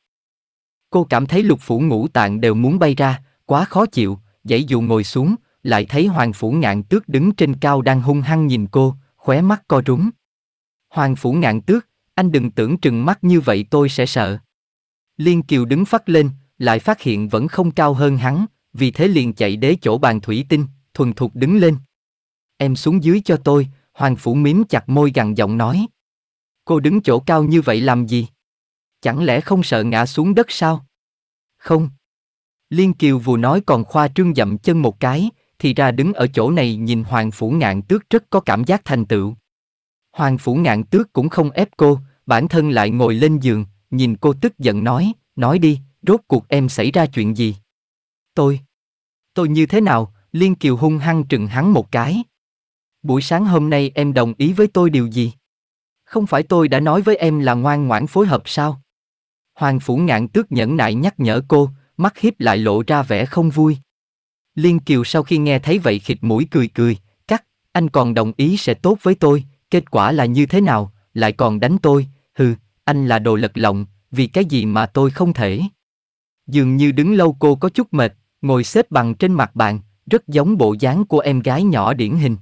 Cô cảm thấy lục phủ ngũ tạng đều muốn bay ra, quá khó chịu, dãy dụ ngồi xuống, lại thấy Hoàng Phủ Ngạn Tước đứng trên cao đang hung hăng nhìn cô, khóe mắt co rúm. Hoàng Phủ Ngạn Tước, anh đừng tưởng trừng mắt như vậy tôi sẽ sợ. Liên Kiều đứng phát lên, lại phát hiện vẫn không cao hơn hắn, vì thế liền chạy đến chỗ bàn thủy tinh, thuần thục đứng lên. Em xuống dưới cho tôi, Hoàng Phủ mím chặt môi gằn giọng nói. Cô đứng chỗ cao như vậy làm gì? Chẳng lẽ không sợ ngã xuống đất sao? Không. Liên Kiều vừa nói còn khoa trương dậm chân một cái, thì ra đứng ở chỗ này nhìn Hoàng Phủ Ngạn Tước rất có cảm giác thành tựu. Hoàng Phủ Ngạn Tước cũng không ép cô, bản thân lại ngồi lên giường, nhìn cô tức giận nói, nói đi, rốt cuộc em xảy ra chuyện gì? Tôi, tôi như thế nào? Liên Kiều hung hăng trừng hắn một cái. Buổi sáng hôm nay em đồng ý với tôi điều gì? Không phải tôi đã nói với em là ngoan ngoãn phối hợp sao? Hoàng Phủ Ngạn Tước nhẫn nại nhắc nhở cô, mắt hiếp lại lộ ra vẻ không vui. Liên Kiều sau khi nghe thấy vậy khịt mũi cười cười, cắt, anh còn đồng ý sẽ tốt với tôi, kết quả là như thế nào, lại còn đánh tôi, hừ, anh là đồ lật lọng, vì cái gì mà tôi không thể. Dường như đứng lâu cô có chút mệt, ngồi xếp bằng trên mặt bàn, rất giống bộ dáng của em gái nhỏ điển hình.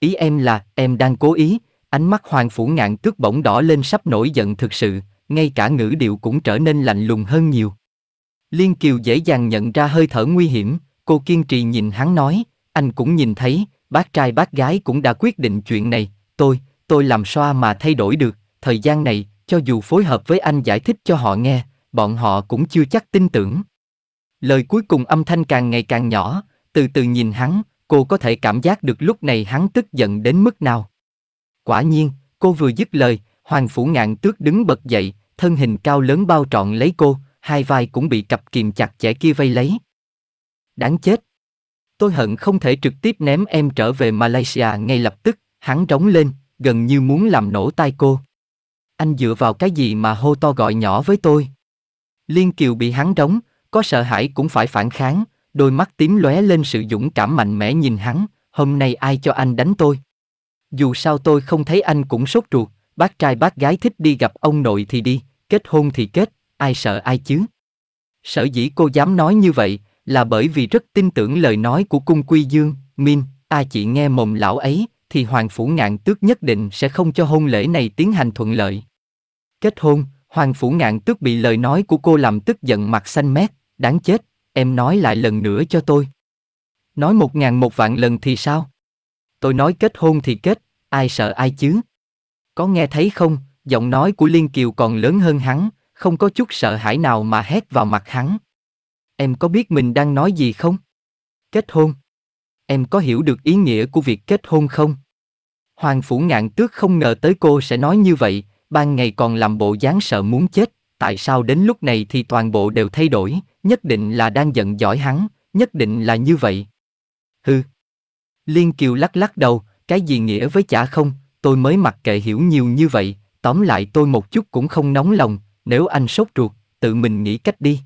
Ý em là, em đang cố ý, ánh mắt hoàng phủ ngạn tước bỗng đỏ lên sắp nổi giận thực sự, ngay cả ngữ điệu cũng trở nên lạnh lùng hơn nhiều. Liên Kiều dễ dàng nhận ra hơi thở nguy hiểm, Cô kiên trì nhìn hắn nói, anh cũng nhìn thấy, bác trai bác gái cũng đã quyết định chuyện này, tôi, tôi làm sao mà thay đổi được, thời gian này, cho dù phối hợp với anh giải thích cho họ nghe, bọn họ cũng chưa chắc tin tưởng. Lời cuối cùng âm thanh càng ngày càng nhỏ, từ từ nhìn hắn, cô có thể cảm giác được lúc này hắn tức giận đến mức nào. Quả nhiên, cô vừa dứt lời, Hoàng Phủ Ngạn tước đứng bật dậy, thân hình cao lớn bao trọn lấy cô, hai vai cũng bị cặp kìm chặt chẽ kia vây lấy đáng chết. Tôi hận không thể trực tiếp ném em trở về Malaysia ngay lập tức, hắn rống lên, gần như muốn làm nổ tai cô. Anh dựa vào cái gì mà hô to gọi nhỏ với tôi? Liên Kiều bị hắn rống, có sợ hãi cũng phải phản kháng, đôi mắt tím lóe lên sự dũng cảm mạnh mẽ nhìn hắn, hôm nay ai cho anh đánh tôi? Dù sao tôi không thấy anh cũng sốt ruột, bác trai bác gái thích đi gặp ông nội thì đi, kết hôn thì kết, ai sợ ai chứ? Sở dĩ cô dám nói như vậy, là bởi vì rất tin tưởng lời nói của cung quy dương, Min, ta chỉ nghe mồm lão ấy, thì Hoàng Phủ Ngạn Tước nhất định sẽ không cho hôn lễ này tiến hành thuận lợi. Kết hôn, Hoàng Phủ Ngạn Tước bị lời nói của cô làm tức giận mặt xanh mét, đáng chết, em nói lại lần nữa cho tôi. Nói một ngàn một vạn lần thì sao? Tôi nói kết hôn thì kết, ai sợ ai chứ? Có nghe thấy không, giọng nói của Liên Kiều còn lớn hơn hắn, không có chút sợ hãi nào mà hét vào mặt hắn. Em có biết mình đang nói gì không? Kết hôn. Em có hiểu được ý nghĩa của việc kết hôn không? Hoàng Phủ Ngạn Tước không ngờ tới cô sẽ nói như vậy, ban ngày còn làm bộ dáng sợ muốn chết, tại sao đến lúc này thì toàn bộ đều thay đổi, nhất định là đang giận giỏi hắn, nhất định là như vậy. Hừ. Liên Kiều lắc lắc đầu, cái gì nghĩa với chả không, tôi mới mặc kệ hiểu nhiều như vậy, tóm lại tôi một chút cũng không nóng lòng, nếu anh sốt ruột, tự mình nghĩ cách đi.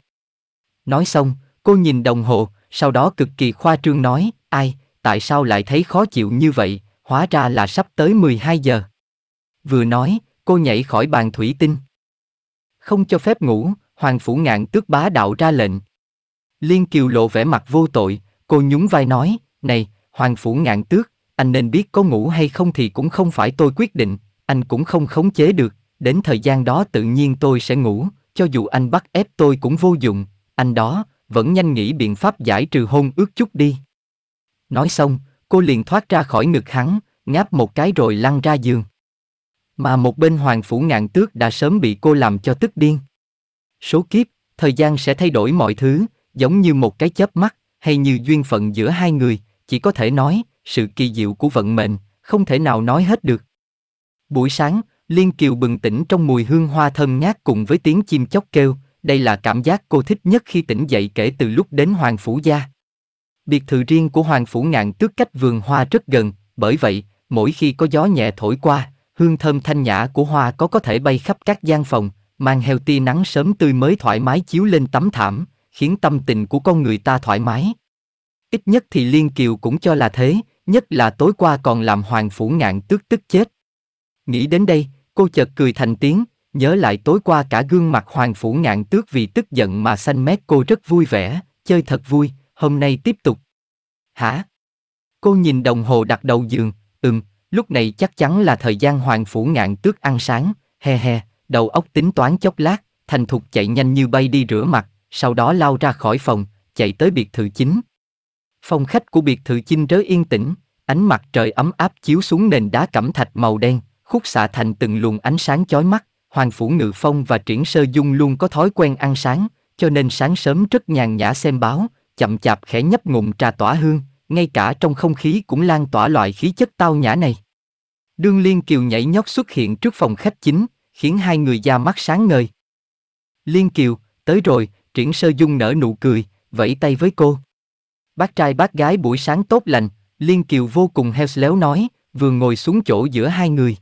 Nói xong, cô nhìn đồng hồ, sau đó cực kỳ khoa trương nói, ai, tại sao lại thấy khó chịu như vậy, hóa ra là sắp tới 12 giờ. Vừa nói, cô nhảy khỏi bàn thủy tinh. Không cho phép ngủ, Hoàng Phủ Ngạn tước bá đạo ra lệnh. Liên Kiều lộ vẻ mặt vô tội, cô nhún vai nói, này, Hoàng Phủ Ngạn tước, anh nên biết có ngủ hay không thì cũng không phải tôi quyết định, anh cũng không khống chế được, đến thời gian đó tự nhiên tôi sẽ ngủ, cho dù anh bắt ép tôi cũng vô dụng, anh đó, vẫn nhanh nghĩ biện pháp giải trừ hôn ước chút đi. Nói xong, cô liền thoát ra khỏi ngực hắn, ngáp một cái rồi lăn ra giường. Mà một bên hoàng phủ ngạn tước đã sớm bị cô làm cho tức điên. Số kiếp, thời gian sẽ thay đổi mọi thứ, giống như một cái chớp mắt, hay như duyên phận giữa hai người, chỉ có thể nói, sự kỳ diệu của vận mệnh, không thể nào nói hết được. Buổi sáng, Liên Kiều bừng tỉnh trong mùi hương hoa thơm ngát cùng với tiếng chim chóc kêu, đây là cảm giác cô thích nhất khi tỉnh dậy kể từ lúc đến Hoàng Phủ Gia. Biệt thự riêng của Hoàng Phủ Ngạn tước cách vườn hoa rất gần, bởi vậy, mỗi khi có gió nhẹ thổi qua, hương thơm thanh nhã của hoa có có thể bay khắp các gian phòng, mang heo tia nắng sớm tươi mới thoải mái chiếu lên tấm thảm, khiến tâm tình của con người ta thoải mái. Ít nhất thì Liên Kiều cũng cho là thế, nhất là tối qua còn làm Hoàng Phủ Ngạn tước tức chết. Nghĩ đến đây, cô chợt cười thành tiếng, Nhớ lại tối qua cả gương mặt Hoàng Phủ Ngạn Tước vì tức giận mà xanh mét cô rất vui vẻ, chơi thật vui, hôm nay tiếp tục. Hả? Cô nhìn đồng hồ đặt đầu giường, ừm, lúc này chắc chắn là thời gian Hoàng Phủ Ngạn Tước ăn sáng, he he, đầu óc tính toán chốc lát, thành thục chạy nhanh như bay đi rửa mặt, sau đó lao ra khỏi phòng, chạy tới biệt thự chính. Phòng khách của biệt thự chinh rớ yên tĩnh, ánh mặt trời ấm áp chiếu xuống nền đá cẩm thạch màu đen, khúc xạ thành từng luồng ánh sáng chói mắt. Hoàng Phủ Ngự Phong và Triển Sơ Dung luôn có thói quen ăn sáng, cho nên sáng sớm rất nhàn nhã xem báo, chậm chạp khẽ nhấp ngụm trà tỏa hương, ngay cả trong không khí cũng lan tỏa loại khí chất tao nhã này. Đương Liên Kiều nhảy nhót xuất hiện trước phòng khách chính, khiến hai người da mắt sáng ngời. Liên Kiều, tới rồi, Triển Sơ Dung nở nụ cười, vẫy tay với cô. Bác trai bác gái buổi sáng tốt lành, Liên Kiều vô cùng heo léo nói, vừa ngồi xuống chỗ giữa hai người.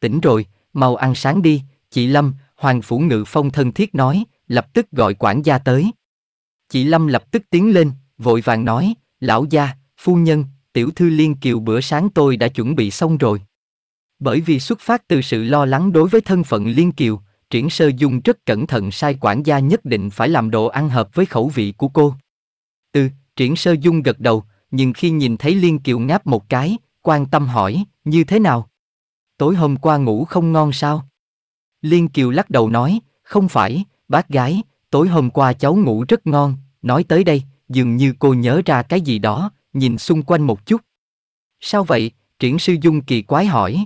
Tỉnh rồi, mau ăn sáng đi, chị Lâm, Hoàng Phủ Ngự Phong thân thiết nói, lập tức gọi quản gia tới. Chị Lâm lập tức tiến lên, vội vàng nói, lão gia, phu nhân, tiểu thư liên kiều bữa sáng tôi đã chuẩn bị xong rồi. Bởi vì xuất phát từ sự lo lắng đối với thân phận liên kiều, triển sơ dung rất cẩn thận sai quản gia nhất định phải làm đồ ăn hợp với khẩu vị của cô. Ừ, triển sơ dung gật đầu, nhưng khi nhìn thấy liên kiều ngáp một cái, quan tâm hỏi, như thế nào? tối hôm qua ngủ không ngon sao? Liên Kiều lắc đầu nói, không phải, bác gái, tối hôm qua cháu ngủ rất ngon, nói tới đây, dường như cô nhớ ra cái gì đó, nhìn xung quanh một chút. Sao vậy? Triển sư Dung kỳ quái hỏi.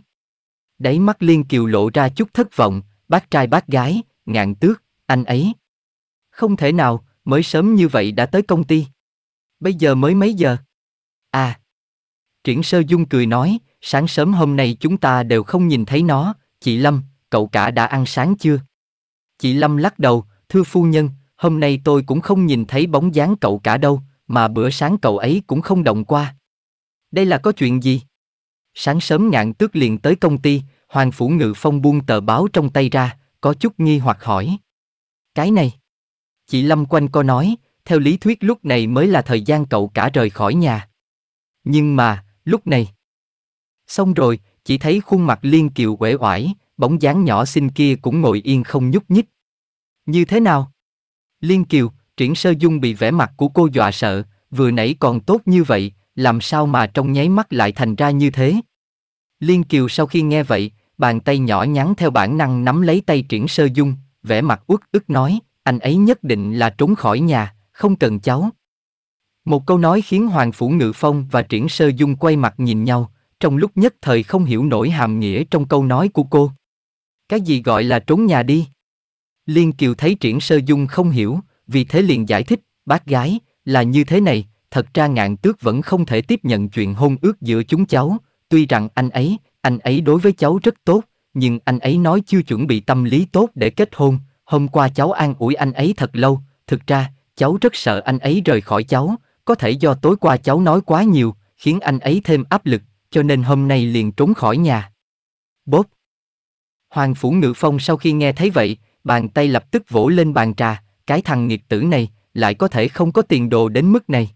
Đáy mắt Liên Kiều lộ ra chút thất vọng, bác trai bác gái, ngạn tước, anh ấy. Không thể nào, mới sớm như vậy đã tới công ty. Bây giờ mới mấy giờ? À. Triển sơ Dung cười nói, sáng sớm hôm nay chúng ta đều không nhìn thấy nó, chị Lâm, cậu cả đã ăn sáng chưa? Chị Lâm lắc đầu, thưa phu nhân, hôm nay tôi cũng không nhìn thấy bóng dáng cậu cả đâu, mà bữa sáng cậu ấy cũng không động qua. Đây là có chuyện gì? Sáng sớm ngạn tước liền tới công ty, Hoàng Phủ Ngự Phong buông tờ báo trong tay ra, có chút nghi hoặc hỏi. Cái này? Chị Lâm quanh co nói, theo lý thuyết lúc này mới là thời gian cậu cả rời khỏi nhà. Nhưng mà, lúc này... Xong rồi, chỉ thấy khuôn mặt liên kiều uể oải, bóng dáng nhỏ xinh kia cũng ngồi yên không nhúc nhích. Như thế nào? Liên kiều, triển sơ dung bị vẻ mặt của cô dọa sợ, vừa nãy còn tốt như vậy, làm sao mà trong nháy mắt lại thành ra như thế? Liên kiều sau khi nghe vậy, bàn tay nhỏ nhắn theo bản năng nắm lấy tay triển sơ dung, vẻ mặt uất ức nói, anh ấy nhất định là trốn khỏi nhà, không cần cháu. Một câu nói khiến Hoàng Phủ Ngự Phong và Triển Sơ Dung quay mặt nhìn nhau, trong lúc nhất thời không hiểu nổi hàm nghĩa trong câu nói của cô. Cái gì gọi là trốn nhà đi? Liên Kiều thấy Triển Sơ Dung không hiểu, vì thế liền giải thích, bác gái, là như thế này, thật ra ngạn tước vẫn không thể tiếp nhận chuyện hôn ước giữa chúng cháu, tuy rằng anh ấy, anh ấy đối với cháu rất tốt, nhưng anh ấy nói chưa chuẩn bị tâm lý tốt để kết hôn, hôm qua cháu an ủi anh ấy thật lâu, thực ra, cháu rất sợ anh ấy rời khỏi cháu, có thể do tối qua cháu nói quá nhiều, khiến anh ấy thêm áp lực, cho nên hôm nay liền trốn khỏi nhà. Bốp! Hoàng Phủ Ngự Phong sau khi nghe thấy vậy, bàn tay lập tức vỗ lên bàn trà, cái thằng nghiệt tử này, lại có thể không có tiền đồ đến mức này.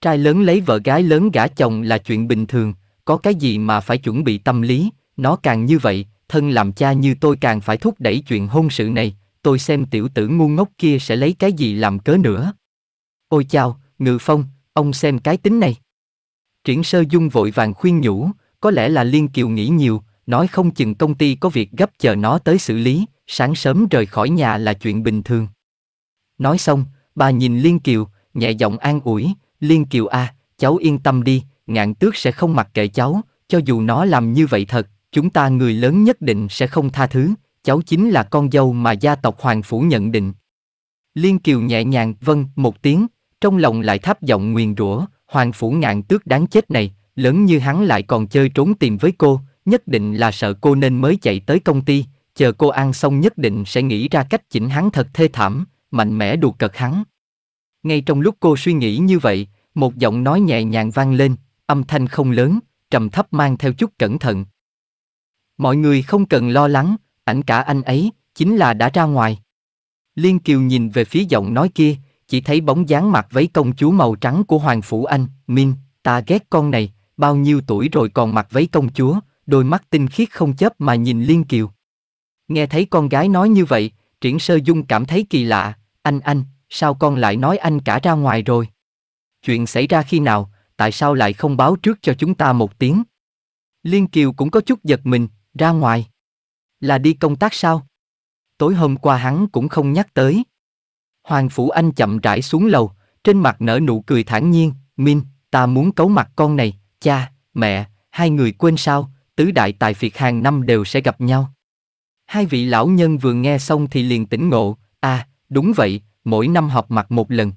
Trai lớn lấy vợ gái lớn gả chồng là chuyện bình thường, có cái gì mà phải chuẩn bị tâm lý, nó càng như vậy, thân làm cha như tôi càng phải thúc đẩy chuyện hôn sự này, tôi xem tiểu tử ngu ngốc kia sẽ lấy cái gì làm cớ nữa. Ôi chao, Ngự Phong, ông xem cái tính này. Triển Sơ Dung vội vàng khuyên nhủ, có lẽ là Liên Kiều nghĩ nhiều, nói không chừng công ty có việc gấp chờ nó tới xử lý, sáng sớm rời khỏi nhà là chuyện bình thường. Nói xong, bà nhìn Liên Kiều, nhẹ giọng an ủi, Liên Kiều a, à, cháu yên tâm đi, ngạn tước sẽ không mặc kệ cháu, cho dù nó làm như vậy thật, chúng ta người lớn nhất định sẽ không tha thứ, cháu chính là con dâu mà gia tộc Hoàng Phủ nhận định. Liên Kiều nhẹ nhàng vâng một tiếng, trong lòng lại tháp giọng nguyền rủa, Hoàng phủ ngạn tước đáng chết này, lớn như hắn lại còn chơi trốn tìm với cô, nhất định là sợ cô nên mới chạy tới công ty, chờ cô ăn xong nhất định sẽ nghĩ ra cách chỉnh hắn thật thê thảm, mạnh mẽ đùa cợt hắn. Ngay trong lúc cô suy nghĩ như vậy, một giọng nói nhẹ nhàng vang lên, âm thanh không lớn, trầm thấp mang theo chút cẩn thận. Mọi người không cần lo lắng, ảnh cả anh ấy, chính là đã ra ngoài. Liên Kiều nhìn về phía giọng nói kia, chỉ thấy bóng dáng mặc váy công chúa màu trắng của Hoàng Phủ Anh, Min, ta ghét con này, bao nhiêu tuổi rồi còn mặc váy công chúa, đôi mắt tinh khiết không chớp mà nhìn Liên Kiều. Nghe thấy con gái nói như vậy, Triển Sơ Dung cảm thấy kỳ lạ, anh anh, sao con lại nói anh cả ra ngoài rồi? Chuyện xảy ra khi nào, tại sao lại không báo trước cho chúng ta một tiếng? Liên Kiều cũng có chút giật mình, ra ngoài. Là đi công tác sao? Tối hôm qua hắn cũng không nhắc tới. Hoàng Phủ Anh chậm rãi xuống lầu, trên mặt nở nụ cười thản nhiên, Min, ta muốn cấu mặt con này, cha, mẹ, hai người quên sao, tứ đại tài phiệt hàng năm đều sẽ gặp nhau. Hai vị lão nhân vừa nghe xong thì liền tỉnh ngộ, à, đúng vậy, mỗi năm họp mặt một lần.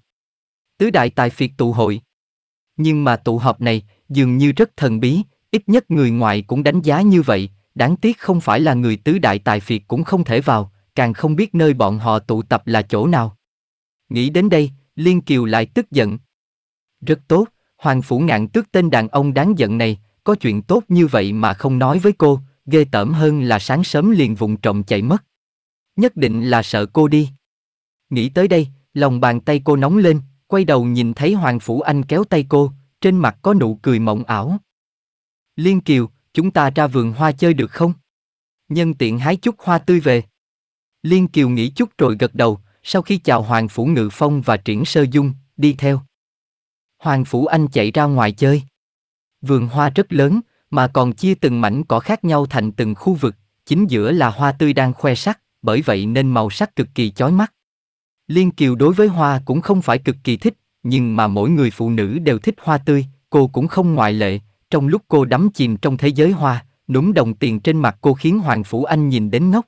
Tứ đại tài phiệt tụ hội. Nhưng mà tụ họp này dường như rất thần bí, ít nhất người ngoại cũng đánh giá như vậy, đáng tiếc không phải là người tứ đại tài phiệt cũng không thể vào, càng không biết nơi bọn họ tụ tập là chỗ nào. Nghĩ đến đây, Liên Kiều lại tức giận. Rất tốt, Hoàng Phủ Ngạn tức tên đàn ông đáng giận này, có chuyện tốt như vậy mà không nói với cô, ghê tởm hơn là sáng sớm liền vùng trộm chạy mất. Nhất định là sợ cô đi. Nghĩ tới đây, lòng bàn tay cô nóng lên, quay đầu nhìn thấy Hoàng Phủ Anh kéo tay cô, trên mặt có nụ cười mộng ảo. Liên Kiều, chúng ta ra vườn hoa chơi được không? Nhân tiện hái chút hoa tươi về. Liên Kiều nghĩ chút rồi gật đầu, sau khi chào Hoàng Phủ Ngự Phong và Triển Sơ Dung, đi theo. Hoàng Phủ Anh chạy ra ngoài chơi. Vườn hoa rất lớn, mà còn chia từng mảnh cỏ khác nhau thành từng khu vực, chính giữa là hoa tươi đang khoe sắc, bởi vậy nên màu sắc cực kỳ chói mắt. Liên Kiều đối với hoa cũng không phải cực kỳ thích, nhưng mà mỗi người phụ nữ đều thích hoa tươi, cô cũng không ngoại lệ, trong lúc cô đắm chìm trong thế giới hoa, núm đồng tiền trên mặt cô khiến Hoàng Phủ Anh nhìn đến ngốc.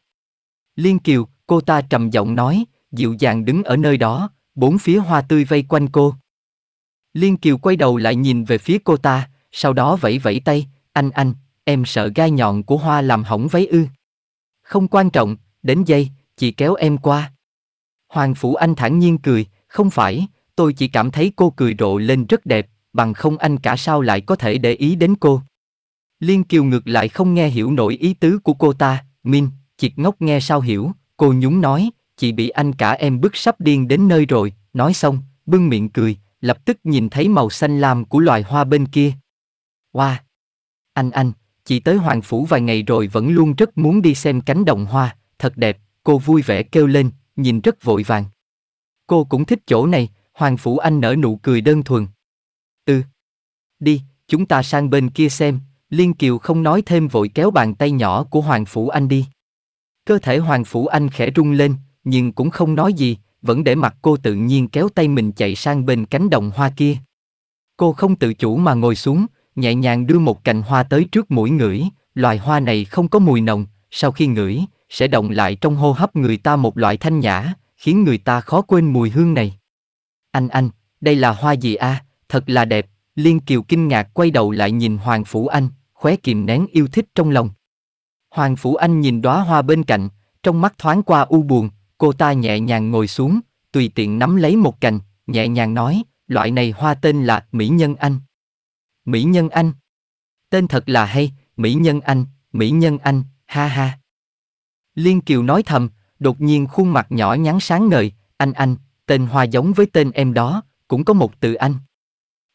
Liên Kiều, cô ta trầm giọng nói, dịu dàng đứng ở nơi đó, bốn phía hoa tươi vây quanh cô. Liên Kiều quay đầu lại nhìn về phía cô ta, sau đó vẫy vẫy tay, anh anh, em sợ gai nhọn của hoa làm hỏng váy ư. Không quan trọng, đến giây, chị kéo em qua. Hoàng Phủ Anh thản nhiên cười, không phải, tôi chỉ cảm thấy cô cười rộ lên rất đẹp, bằng không anh cả sao lại có thể để ý đến cô. Liên Kiều ngược lại không nghe hiểu nổi ý tứ của cô ta, Min, chị ngốc nghe sao hiểu, cô nhún nói, chị bị anh cả em bức sắp điên đến nơi rồi, nói xong, bưng miệng cười, lập tức nhìn thấy màu xanh lam của loài hoa bên kia. Hoa! Wow. Anh anh, chị tới Hoàng Phủ vài ngày rồi vẫn luôn rất muốn đi xem cánh đồng hoa, thật đẹp, cô vui vẻ kêu lên, nhìn rất vội vàng. Cô cũng thích chỗ này, Hoàng Phủ Anh nở nụ cười đơn thuần. Ừ. Đi, chúng ta sang bên kia xem, Liên Kiều không nói thêm vội kéo bàn tay nhỏ của Hoàng Phủ Anh đi. Cơ thể Hoàng Phủ Anh khẽ rung lên, nhưng cũng không nói gì, vẫn để mặt cô tự nhiên kéo tay mình chạy sang bên cánh đồng hoa kia. Cô không tự chủ mà ngồi xuống, nhẹ nhàng đưa một cành hoa tới trước mũi ngửi, loài hoa này không có mùi nồng, sau khi ngửi, sẽ động lại trong hô hấp người ta một loại thanh nhã, khiến người ta khó quên mùi hương này. Anh anh, đây là hoa gì a, thật là đẹp, Liên Kiều kinh ngạc quay đầu lại nhìn Hoàng Phủ Anh, khóe kìm nén yêu thích trong lòng. Hoàng Phủ Anh nhìn đóa hoa bên cạnh, trong mắt thoáng qua u buồn, Cô ta nhẹ nhàng ngồi xuống, tùy tiện nắm lấy một cành, nhẹ nhàng nói, loại này hoa tên là Mỹ Nhân Anh. Mỹ Nhân Anh. Tên thật là hay, Mỹ Nhân Anh, Mỹ Nhân Anh, ha ha. Liên Kiều nói thầm, đột nhiên khuôn mặt nhỏ nhắn sáng ngời, anh anh, tên hoa giống với tên em đó, cũng có một từ anh.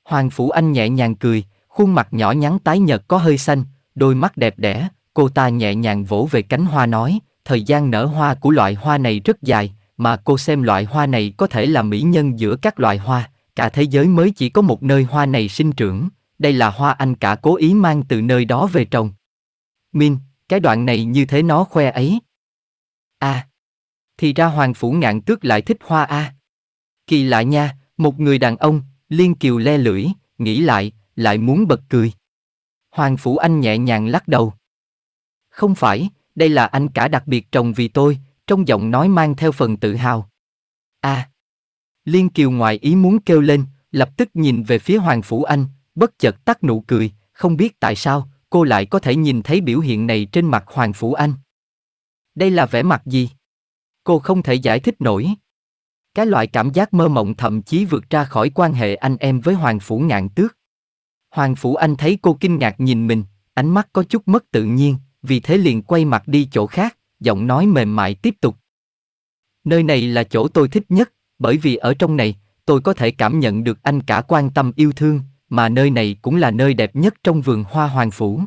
Hoàng Phủ Anh nhẹ nhàng cười, khuôn mặt nhỏ nhắn tái nhợt có hơi xanh, đôi mắt đẹp đẽ, cô ta nhẹ nhàng vỗ về cánh hoa nói, thời gian nở hoa của loại hoa này rất dài, mà cô xem loại hoa này có thể là mỹ nhân giữa các loại hoa, cả thế giới mới chỉ có một nơi hoa này sinh trưởng, đây là hoa anh cả cố ý mang từ nơi đó về trồng. Min, cái đoạn này như thế nó khoe ấy. a à, thì ra hoàng phủ ngạn tước lại thích hoa a. À. Kỳ lạ nha, một người đàn ông, liên kiều le lưỡi, nghĩ lại, lại muốn bật cười. Hoàng phủ anh nhẹ nhàng lắc đầu. Không phải, đây là anh cả đặc biệt trồng vì tôi, trong giọng nói mang theo phần tự hào. a à, Liên Kiều ngoài ý muốn kêu lên, lập tức nhìn về phía Hoàng Phủ Anh, bất chợt tắt nụ cười, không biết tại sao, cô lại có thể nhìn thấy biểu hiện này trên mặt Hoàng Phủ Anh. Đây là vẻ mặt gì? Cô không thể giải thích nổi. Cái loại cảm giác mơ mộng thậm chí vượt ra khỏi quan hệ anh em với Hoàng Phủ Ngạn Tước. Hoàng Phủ Anh thấy cô kinh ngạc nhìn mình, ánh mắt có chút mất tự nhiên, vì thế liền quay mặt đi chỗ khác, giọng nói mềm mại tiếp tục. Nơi này là chỗ tôi thích nhất, bởi vì ở trong này, tôi có thể cảm nhận được anh cả quan tâm yêu thương, mà nơi này cũng là nơi đẹp nhất trong vườn hoa hoàng phủ.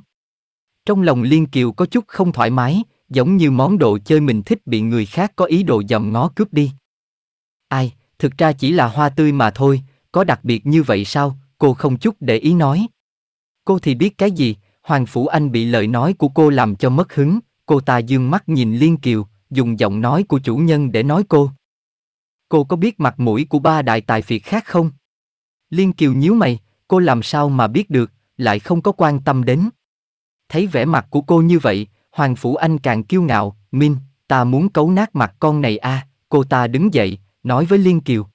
Trong lòng Liên Kiều có chút không thoải mái, giống như món đồ chơi mình thích bị người khác có ý đồ dòm ngó cướp đi. Ai, thực ra chỉ là hoa tươi mà thôi, có đặc biệt như vậy sao, cô không chút để ý nói. Cô thì biết cái gì, Hoàng Phủ Anh bị lời nói của cô làm cho mất hứng, cô ta dương mắt nhìn Liên Kiều, dùng giọng nói của chủ nhân để nói cô. Cô có biết mặt mũi của ba đại tài phiệt khác không? Liên Kiều nhíu mày, cô làm sao mà biết được, lại không có quan tâm đến. Thấy vẻ mặt của cô như vậy, Hoàng Phủ Anh càng kiêu ngạo, Minh, ta muốn cấu nát mặt con này a. cô ta đứng dậy, nói với Liên Kiều.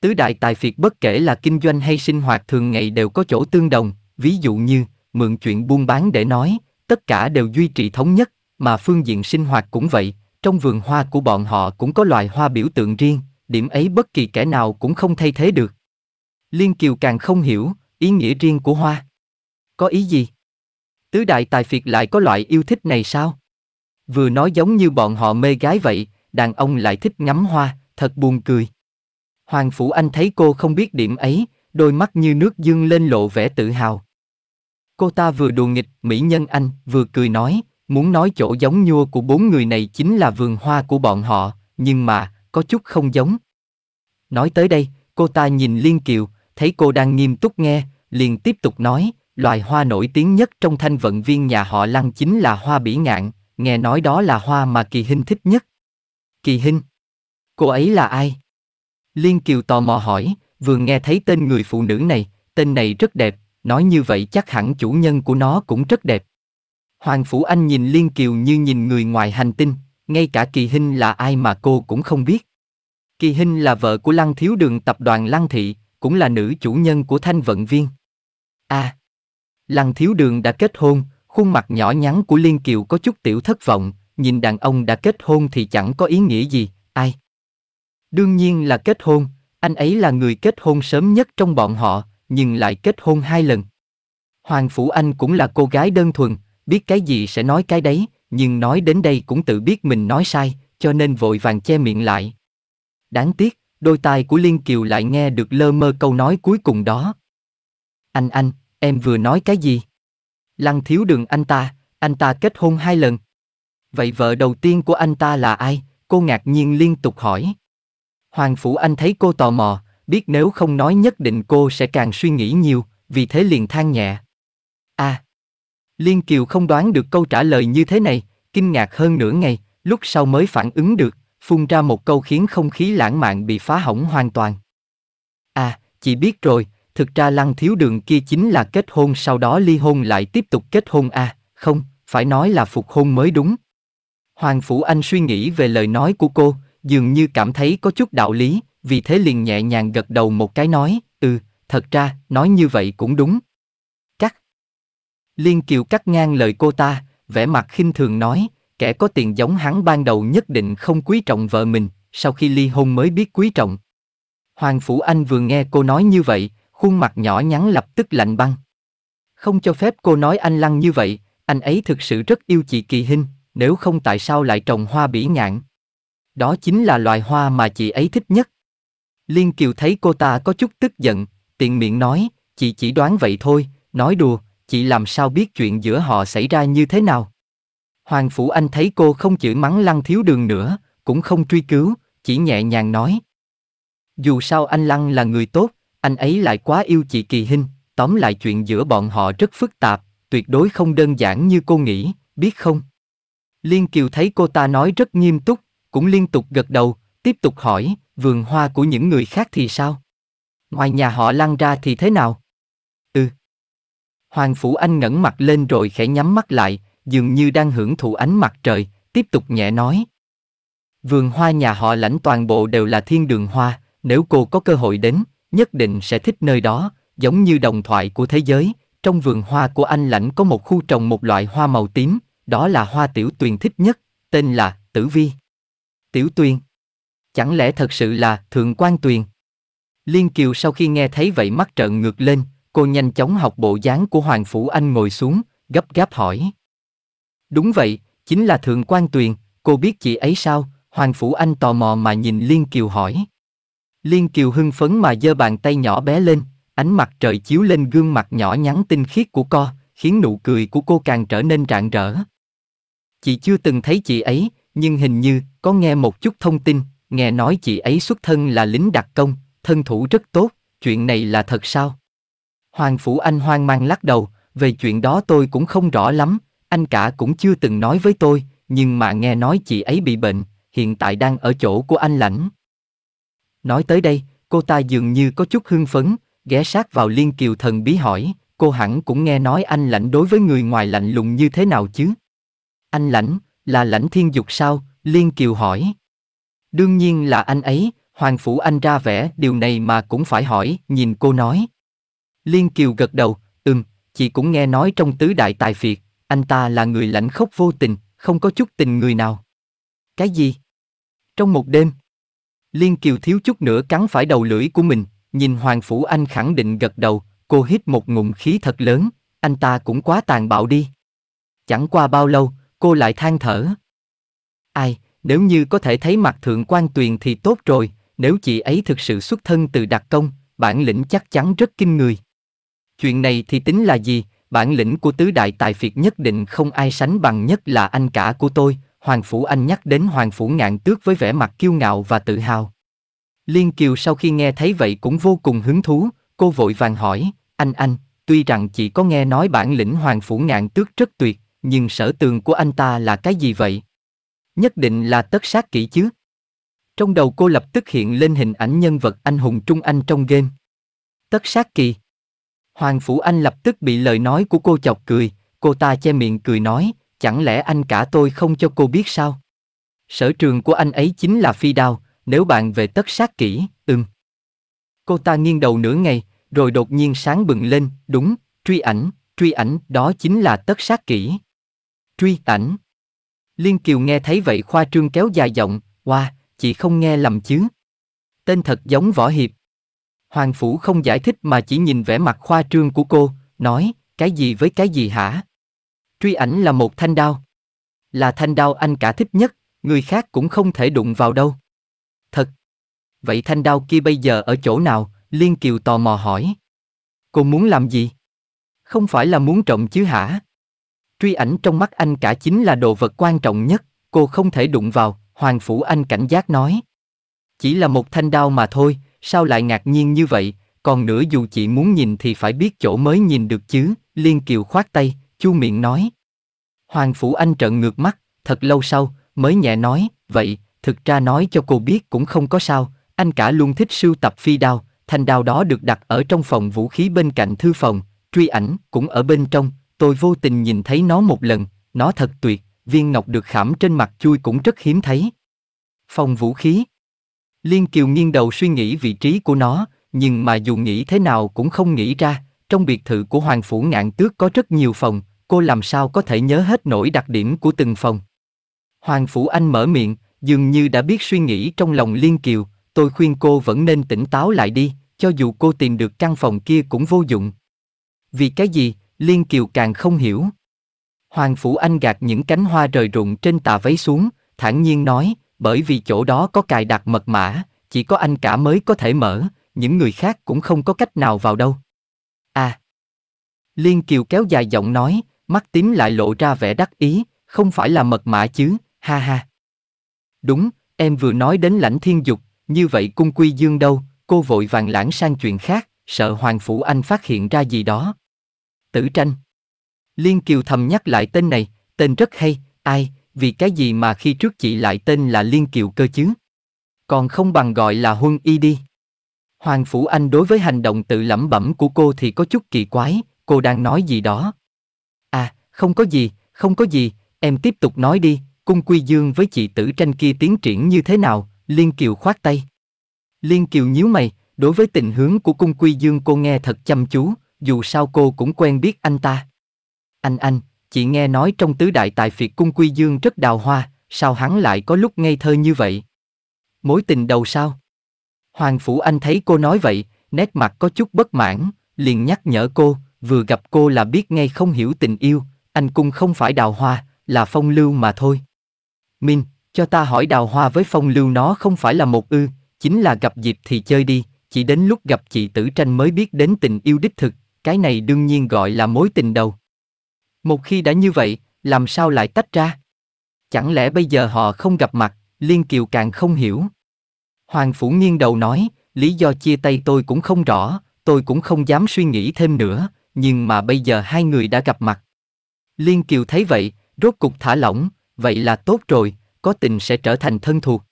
Tứ đại tài phiệt bất kể là kinh doanh hay sinh hoạt thường ngày đều có chỗ tương đồng, ví dụ như, mượn chuyện buôn bán để nói, tất cả đều duy trì thống nhất, mà phương diện sinh hoạt cũng vậy, trong vườn hoa của bọn họ cũng có loài hoa biểu tượng riêng, điểm ấy bất kỳ kẻ nào cũng không thay thế được. Liên Kiều càng không hiểu, ý nghĩa riêng của hoa. Có ý gì? Tứ đại tài phiệt lại có loại yêu thích này sao? Vừa nói giống như bọn họ mê gái vậy, đàn ông lại thích ngắm hoa, thật buồn cười. Hoàng Phủ Anh thấy cô không biết điểm ấy, đôi mắt như nước dương lên lộ vẻ tự hào, Cô ta vừa đùa nghịch mỹ nhân anh, vừa cười nói, muốn nói chỗ giống nhua của bốn người này chính là vườn hoa của bọn họ, nhưng mà, có chút không giống. Nói tới đây, cô ta nhìn Liên Kiều, thấy cô đang nghiêm túc nghe, liền tiếp tục nói, loài hoa nổi tiếng nhất trong thanh vận viên nhà họ Lăng chính là hoa bỉ ngạn, nghe nói đó là hoa mà Kỳ Hinh thích nhất. Kỳ Hinh? Cô ấy là ai? Liên Kiều tò mò hỏi, vừa nghe thấy tên người phụ nữ này, tên này rất đẹp, nói như vậy chắc hẳn chủ nhân của nó cũng rất đẹp. Hoàng Phủ Anh nhìn Liên Kiều như nhìn người ngoài hành tinh, ngay cả Kỳ Hinh là ai mà cô cũng không biết. Kỳ Hinh là vợ của Lăng Thiếu Đường tập đoàn Lăng Thị, cũng là nữ chủ nhân của Thanh Vận Viên. À, Lăng Thiếu Đường đã kết hôn, khuôn mặt nhỏ nhắn của Liên Kiều có chút tiểu thất vọng, nhìn đàn ông đã kết hôn thì chẳng có ý nghĩa gì, ai. Đương nhiên là kết hôn, anh ấy là người kết hôn sớm nhất trong bọn họ, nhưng lại kết hôn hai lần. Hoàng Phủ Anh cũng là cô gái đơn thuần, biết cái gì sẽ nói cái đấy, nhưng nói đến đây cũng tự biết mình nói sai, cho nên vội vàng che miệng lại. Đáng tiếc, đôi tai của Liên Kiều lại nghe được lơ mơ câu nói cuối cùng đó. Anh anh, em vừa nói cái gì? Lăng thiếu đường anh ta, anh ta kết hôn hai lần. Vậy vợ đầu tiên của anh ta là ai? Cô ngạc nhiên liên tục hỏi. Hoàng Phủ Anh thấy cô tò mò, biết nếu không nói nhất định cô sẽ càng suy nghĩ nhiều, vì thế liền than nhẹ. a à! Liên Kiều không đoán được câu trả lời như thế này, kinh ngạc hơn nửa ngày, lúc sau mới phản ứng được, phun ra một câu khiến không khí lãng mạn bị phá hỏng hoàn toàn. a à, chị biết rồi, thực ra lăng thiếu đường kia chính là kết hôn sau đó ly hôn lại tiếp tục kết hôn a à, không, phải nói là phục hôn mới đúng. Hoàng Phủ Anh suy nghĩ về lời nói của cô, dường như cảm thấy có chút đạo lý, vì thế liền nhẹ nhàng gật đầu một cái nói, ừ, thật ra, nói như vậy cũng đúng. Cắt. Liên Kiều cắt ngang lời cô ta, vẻ mặt khinh thường nói, kẻ có tiền giống hắn ban đầu nhất định không quý trọng vợ mình, sau khi ly hôn mới biết quý trọng. Hoàng Phủ Anh vừa nghe cô nói như vậy, khuôn mặt nhỏ nhắn lập tức lạnh băng. Không cho phép cô nói anh lăng như vậy, anh ấy thực sự rất yêu chị Kỳ Hinh, nếu không tại sao lại trồng hoa bỉ ngạn. Đó chính là loài hoa mà chị ấy thích nhất. Liên Kiều thấy cô ta có chút tức giận, tiện miệng nói, chị chỉ đoán vậy thôi, nói đùa, chị làm sao biết chuyện giữa họ xảy ra như thế nào. Hoàng Phủ Anh thấy cô không chửi mắng Lăng Thiếu Đường nữa, cũng không truy cứu, chỉ nhẹ nhàng nói. Dù sao anh Lăng là người tốt, anh ấy lại quá yêu chị Kỳ Hinh, tóm lại chuyện giữa bọn họ rất phức tạp, tuyệt đối không đơn giản như cô nghĩ, biết không? Liên Kiều thấy cô ta nói rất nghiêm túc, cũng liên tục gật đầu, tiếp tục hỏi, vườn hoa của những người khác thì sao? Ngoài nhà họ lăn ra thì thế nào? Ừ. Hoàng Phủ Anh ngẩng mặt lên rồi khẽ nhắm mắt lại, dường như đang hưởng thụ ánh mặt trời, tiếp tục nhẹ nói. Vườn hoa nhà họ lãnh toàn bộ đều là thiên đường hoa, nếu cô có cơ hội đến, nhất định sẽ thích nơi đó, giống như đồng thoại của thế giới, trong vườn hoa của anh lãnh có một khu trồng một loại hoa màu tím, đó là hoa tiểu tuyền thích nhất, tên là Tử Vi. Tiểu tuyền Chẳng lẽ thật sự là Thượng quan Tuyền? Liên Kiều sau khi nghe thấy vậy mắt trợn ngược lên, cô nhanh chóng học bộ dáng của Hoàng Phủ Anh ngồi xuống, gấp gáp hỏi. Đúng vậy, chính là Thượng quan Tuyền, cô biết chị ấy sao? Hoàng Phủ Anh tò mò mà nhìn Liên Kiều hỏi. Liên Kiều hưng phấn mà giơ bàn tay nhỏ bé lên, ánh mặt trời chiếu lên gương mặt nhỏ nhắn tinh khiết của cô, khiến nụ cười của cô càng trở nên rạng rỡ. Chị chưa từng thấy chị ấy, nhưng hình như có nghe một chút thông tin, Nghe nói chị ấy xuất thân là lính đặc công, thân thủ rất tốt, chuyện này là thật sao? Hoàng Phủ Anh hoang mang lắc đầu, về chuyện đó tôi cũng không rõ lắm, anh cả cũng chưa từng nói với tôi, nhưng mà nghe nói chị ấy bị bệnh, hiện tại đang ở chỗ của anh lãnh. Nói tới đây, cô ta dường như có chút hưng phấn, ghé sát vào Liên Kiều thần bí hỏi, cô hẳn cũng nghe nói anh lãnh đối với người ngoài lạnh lùng như thế nào chứ? Anh lãnh, là lãnh thiên dục sao? Liên Kiều hỏi. Đương nhiên là anh ấy, Hoàng Phủ Anh ra vẻ điều này mà cũng phải hỏi, nhìn cô nói. Liên Kiều gật đầu, ừm, chị cũng nghe nói trong tứ đại tài phiệt, anh ta là người lãnh khốc vô tình, không có chút tình người nào. Cái gì? Trong một đêm, Liên Kiều thiếu chút nữa cắn phải đầu lưỡi của mình, nhìn Hoàng Phủ Anh khẳng định gật đầu, cô hít một ngụm khí thật lớn, anh ta cũng quá tàn bạo đi. Chẳng qua bao lâu, cô lại than thở. Ai, nếu như có thể thấy mặt thượng quan tuyền thì tốt rồi, nếu chị ấy thực sự xuất thân từ đặc công, bản lĩnh chắc chắn rất kinh người. Chuyện này thì tính là gì, bản lĩnh của tứ đại tài phiệt nhất định không ai sánh bằng nhất là anh cả của tôi, Hoàng Phủ Anh nhắc đến Hoàng Phủ Ngạn Tước với vẻ mặt kiêu ngạo và tự hào. Liên Kiều sau khi nghe thấy vậy cũng vô cùng hứng thú, cô vội vàng hỏi, anh anh, tuy rằng chị có nghe nói bản lĩnh Hoàng Phủ Ngạn Tước rất tuyệt, nhưng sở tường của anh ta là cái gì vậy? Nhất định là tất sát kỹ chứ. Trong đầu cô lập tức hiện lên hình ảnh nhân vật anh hùng Trung Anh trong game. Tất sát kỳ. Hoàng Phủ Anh lập tức bị lời nói của cô chọc cười, cô ta che miệng cười nói, chẳng lẽ anh cả tôi không cho cô biết sao? Sở trường của anh ấy chính là phi đao, nếu bạn về tất sát kỹ, ừm. Cô ta nghiêng đầu nửa ngày, rồi đột nhiên sáng bừng lên, đúng, truy ảnh, truy ảnh, đó chính là tất sát kỹ. Truy ảnh. Liên Kiều nghe thấy vậy khoa trương kéo dài giọng, qua, wow, chị không nghe lầm chứ. Tên thật giống võ hiệp. Hoàng Phủ không giải thích mà chỉ nhìn vẻ mặt khoa trương của cô, nói, cái gì với cái gì hả? Truy ảnh là một thanh đao. Là thanh đao anh cả thích nhất, người khác cũng không thể đụng vào đâu. Thật. Vậy thanh đao kia bây giờ ở chỗ nào? Liên Kiều tò mò hỏi. Cô muốn làm gì? Không phải là muốn trộm chứ hả? truy ảnh trong mắt anh cả chính là đồ vật quan trọng nhất, cô không thể đụng vào, Hoàng Phủ Anh cảnh giác nói. Chỉ là một thanh đao mà thôi, sao lại ngạc nhiên như vậy, còn nữa dù chị muốn nhìn thì phải biết chỗ mới nhìn được chứ, Liên Kiều khoát tay, chu miệng nói. Hoàng Phủ Anh trợn ngược mắt, thật lâu sau, mới nhẹ nói, vậy, thực ra nói cho cô biết cũng không có sao, anh cả luôn thích sưu tập phi đao, thanh đao đó được đặt ở trong phòng vũ khí bên cạnh thư phòng, truy ảnh cũng ở bên trong, Tôi vô tình nhìn thấy nó một lần, nó thật tuyệt, viên ngọc được khảm trên mặt chui cũng rất hiếm thấy. Phòng vũ khí Liên Kiều nghiêng đầu suy nghĩ vị trí của nó, nhưng mà dù nghĩ thế nào cũng không nghĩ ra, trong biệt thự của Hoàng Phủ Ngạn Tước có rất nhiều phòng, cô làm sao có thể nhớ hết nổi đặc điểm của từng phòng. Hoàng Phủ Anh mở miệng, dường như đã biết suy nghĩ trong lòng Liên Kiều, tôi khuyên cô vẫn nên tỉnh táo lại đi, cho dù cô tìm được căn phòng kia cũng vô dụng. Vì cái gì, Liên Kiều càng không hiểu. Hoàng Phủ Anh gạt những cánh hoa rời rụng trên tà váy xuống, thản nhiên nói, bởi vì chỗ đó có cài đặt mật mã, chỉ có anh cả mới có thể mở, những người khác cũng không có cách nào vào đâu. À! Liên Kiều kéo dài giọng nói, mắt tím lại lộ ra vẻ đắc ý, không phải là mật mã chứ, ha ha. Đúng, em vừa nói đến lãnh thiên dục, như vậy cung quy dương đâu, cô vội vàng lãng sang chuyện khác, sợ Hoàng Phủ Anh phát hiện ra gì đó tử tranh. Liên Kiều thầm nhắc lại tên này, tên rất hay, ai, vì cái gì mà khi trước chị lại tên là Liên Kiều cơ chứ? Còn không bằng gọi là Huân Y đi. Hoàng Phủ Anh đối với hành động tự lẩm bẩm của cô thì có chút kỳ quái, cô đang nói gì đó. À, không có gì, không có gì, em tiếp tục nói đi, cung quy dương với chị tử tranh kia tiến triển như thế nào, Liên Kiều khoát tay. Liên Kiều nhíu mày, đối với tình hướng của cung quy dương cô nghe thật chăm chú, dù sao cô cũng quen biết anh ta. Anh anh, chị nghe nói trong tứ đại tài phiệt cung quy dương rất đào hoa, sao hắn lại có lúc ngây thơ như vậy? Mối tình đầu sao? Hoàng Phủ Anh thấy cô nói vậy, nét mặt có chút bất mãn, liền nhắc nhở cô, vừa gặp cô là biết ngay không hiểu tình yêu, anh cung không phải đào hoa, là phong lưu mà thôi. Minh, cho ta hỏi đào hoa với phong lưu nó không phải là một ư, chính là gặp dịp thì chơi đi, chỉ đến lúc gặp chị tử tranh mới biết đến tình yêu đích thực, cái này đương nhiên gọi là mối tình đầu. Một khi đã như vậy, làm sao lại tách ra? Chẳng lẽ bây giờ họ không gặp mặt, Liên Kiều càng không hiểu. Hoàng Phủ nghiêng đầu nói, lý do chia tay tôi cũng không rõ, tôi cũng không dám suy nghĩ thêm nữa, nhưng mà bây giờ hai người đã gặp mặt. Liên Kiều thấy vậy, rốt cục thả lỏng, vậy là tốt rồi, có tình sẽ trở thành thân thuộc.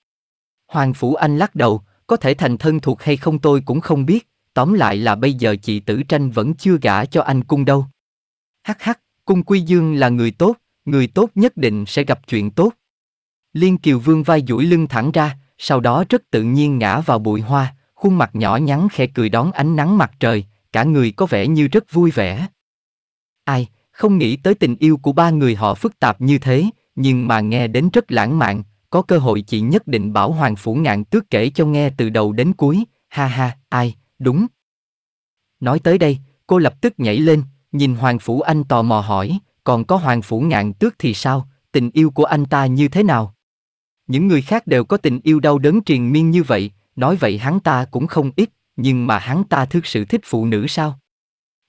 Hoàng Phủ Anh lắc đầu, có thể thành thân thuộc hay không tôi cũng không biết, tóm lại là bây giờ chị Tử Tranh vẫn chưa gả cho anh cung đâu. Hắc hắc, cung Quy Dương là người tốt, người tốt nhất định sẽ gặp chuyện tốt. Liên Kiều Vương vai duỗi lưng thẳng ra, sau đó rất tự nhiên ngã vào bụi hoa, khuôn mặt nhỏ nhắn khẽ cười đón ánh nắng mặt trời, cả người có vẻ như rất vui vẻ. Ai, không nghĩ tới tình yêu của ba người họ phức tạp như thế, nhưng mà nghe đến rất lãng mạn, có cơ hội chị nhất định bảo Hoàng Phủ Ngạn tước kể cho nghe từ đầu đến cuối, ha ha, ai, đúng. Nói tới đây, cô lập tức nhảy lên, nhìn Hoàng Phủ Anh tò mò hỏi, còn có Hoàng Phủ Ngạn Tước thì sao, tình yêu của anh ta như thế nào? Những người khác đều có tình yêu đau đớn triền miên như vậy, nói vậy hắn ta cũng không ít, nhưng mà hắn ta thực sự thích phụ nữ sao?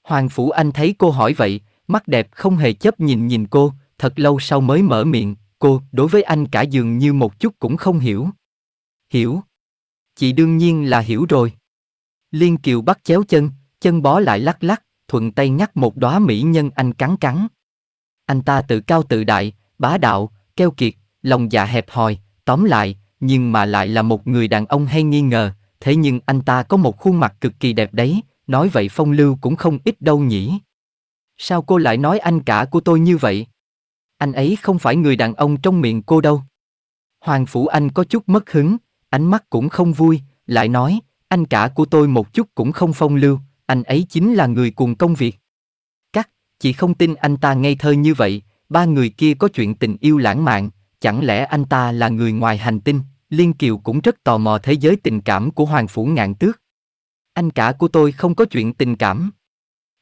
Hoàng Phủ Anh thấy cô hỏi vậy, mắt đẹp không hề chấp nhìn nhìn cô, thật lâu sau mới mở miệng, cô, đối với anh cả dường như một chút cũng không hiểu. Hiểu. Chị đương nhiên là hiểu rồi. Liên Kiều bắt chéo chân, chân bó lại lắc lắc, thuận tay ngắt một đóa mỹ nhân anh cắn cắn. Anh ta tự cao tự đại, bá đạo, keo kiệt, lòng dạ hẹp hòi, tóm lại, nhưng mà lại là một người đàn ông hay nghi ngờ, thế nhưng anh ta có một khuôn mặt cực kỳ đẹp đấy, nói vậy phong lưu cũng không ít đâu nhỉ. Sao cô lại nói anh cả của tôi như vậy? Anh ấy không phải người đàn ông trong miệng cô đâu. Hoàng Phủ Anh có chút mất hứng, ánh mắt cũng không vui, lại nói, anh cả của tôi một chút cũng không phong lưu, anh ấy chính là người cùng công việc. Cắt, chị không tin anh ta ngây thơ như vậy, ba người kia có chuyện tình yêu lãng mạn, chẳng lẽ anh ta là người ngoài hành tinh, Liên Kiều cũng rất tò mò thế giới tình cảm của Hoàng Phủ Ngạn Tước. Anh cả của tôi không có chuyện tình cảm.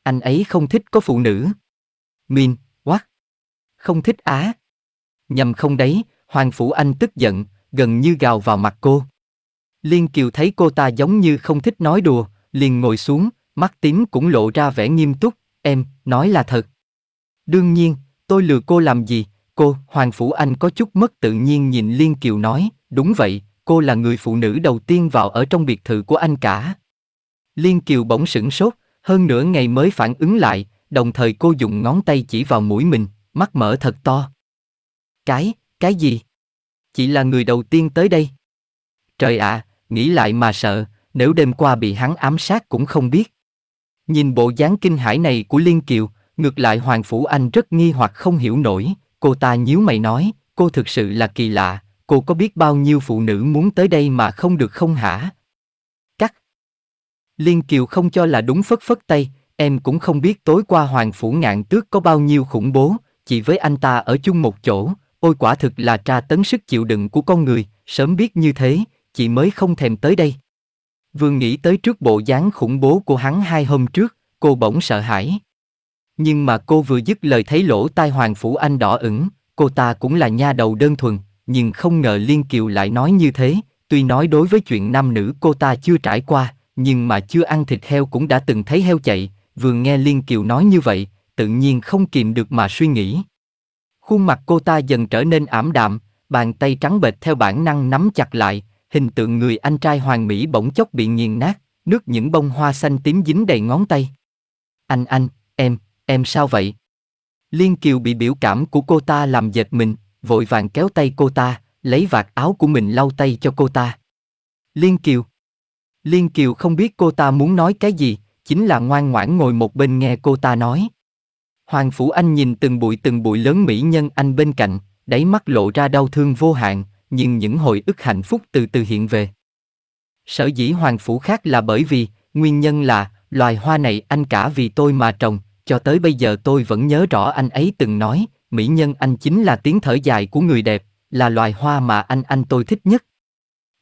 Anh ấy không thích có phụ nữ. Min, what? Không thích á. Nhầm không đấy, Hoàng Phủ Anh tức giận, gần như gào vào mặt cô. Liên Kiều thấy cô ta giống như không thích nói đùa, liền ngồi xuống, mắt tím cũng lộ ra vẻ nghiêm túc, em, nói là thật. Đương nhiên, tôi lừa cô làm gì, cô, Hoàng Phủ Anh có chút mất tự nhiên nhìn Liên Kiều nói, đúng vậy, cô là người phụ nữ đầu tiên vào ở trong biệt thự của anh cả. Liên Kiều bỗng sửng sốt, hơn nửa ngày mới phản ứng lại, đồng thời cô dùng ngón tay chỉ vào mũi mình, mắt mở thật to. Cái, cái gì? Chị là người đầu tiên tới đây. Trời ạ, à, nghĩ lại mà sợ, nếu đêm qua bị hắn ám sát cũng không biết. Nhìn bộ dáng kinh hãi này của Liên Kiều, ngược lại Hoàng Phủ Anh rất nghi hoặc không hiểu nổi, cô ta nhíu mày nói, cô thực sự là kỳ lạ, cô có biết bao nhiêu phụ nữ muốn tới đây mà không được không hả? Cắt. Liên Kiều không cho là đúng phất phất tay, em cũng không biết tối qua Hoàng Phủ Ngạn Tước có bao nhiêu khủng bố, chỉ với anh ta ở chung một chỗ, ôi quả thực là tra tấn sức chịu đựng của con người, sớm biết như thế, chị mới không thèm tới đây. Vừa nghĩ tới trước bộ dáng khủng bố của hắn hai hôm trước, cô bỗng sợ hãi. Nhưng mà cô vừa dứt lời thấy lỗ tai Hoàng Phủ Anh đỏ ửng, cô ta cũng là nha đầu đơn thuần, nhưng không ngờ Liên Kiều lại nói như thế, tuy nói đối với chuyện nam nữ cô ta chưa trải qua, nhưng mà chưa ăn thịt heo cũng đã từng thấy heo chạy, vừa nghe Liên Kiều nói như vậy, tự nhiên không kìm được mà suy nghĩ. Khuôn mặt cô ta dần trở nên ảm đạm, bàn tay trắng bệch theo bản năng nắm chặt lại, hình tượng người anh trai hoàng mỹ bỗng chốc bị nghiền nát, nước những bông hoa xanh tím dính đầy ngón tay. Anh anh, em, em sao vậy? Liên Kiều bị biểu cảm của cô ta làm dệt mình, vội vàng kéo tay cô ta, lấy vạt áo của mình lau tay cho cô ta. Liên Kiều Liên Kiều không biết cô ta muốn nói cái gì, chính là ngoan ngoãn ngồi một bên nghe cô ta nói. Hoàng Phủ Anh nhìn từng bụi từng bụi lớn mỹ nhân anh bên cạnh, đáy mắt lộ ra đau thương vô hạn, nhưng những hồi ức hạnh phúc từ từ hiện về. Sở dĩ hoàng phủ khác là bởi vì, nguyên nhân là, loài hoa này anh cả vì tôi mà trồng, cho tới bây giờ tôi vẫn nhớ rõ anh ấy từng nói, mỹ nhân anh chính là tiếng thở dài của người đẹp, là loài hoa mà anh anh tôi thích nhất.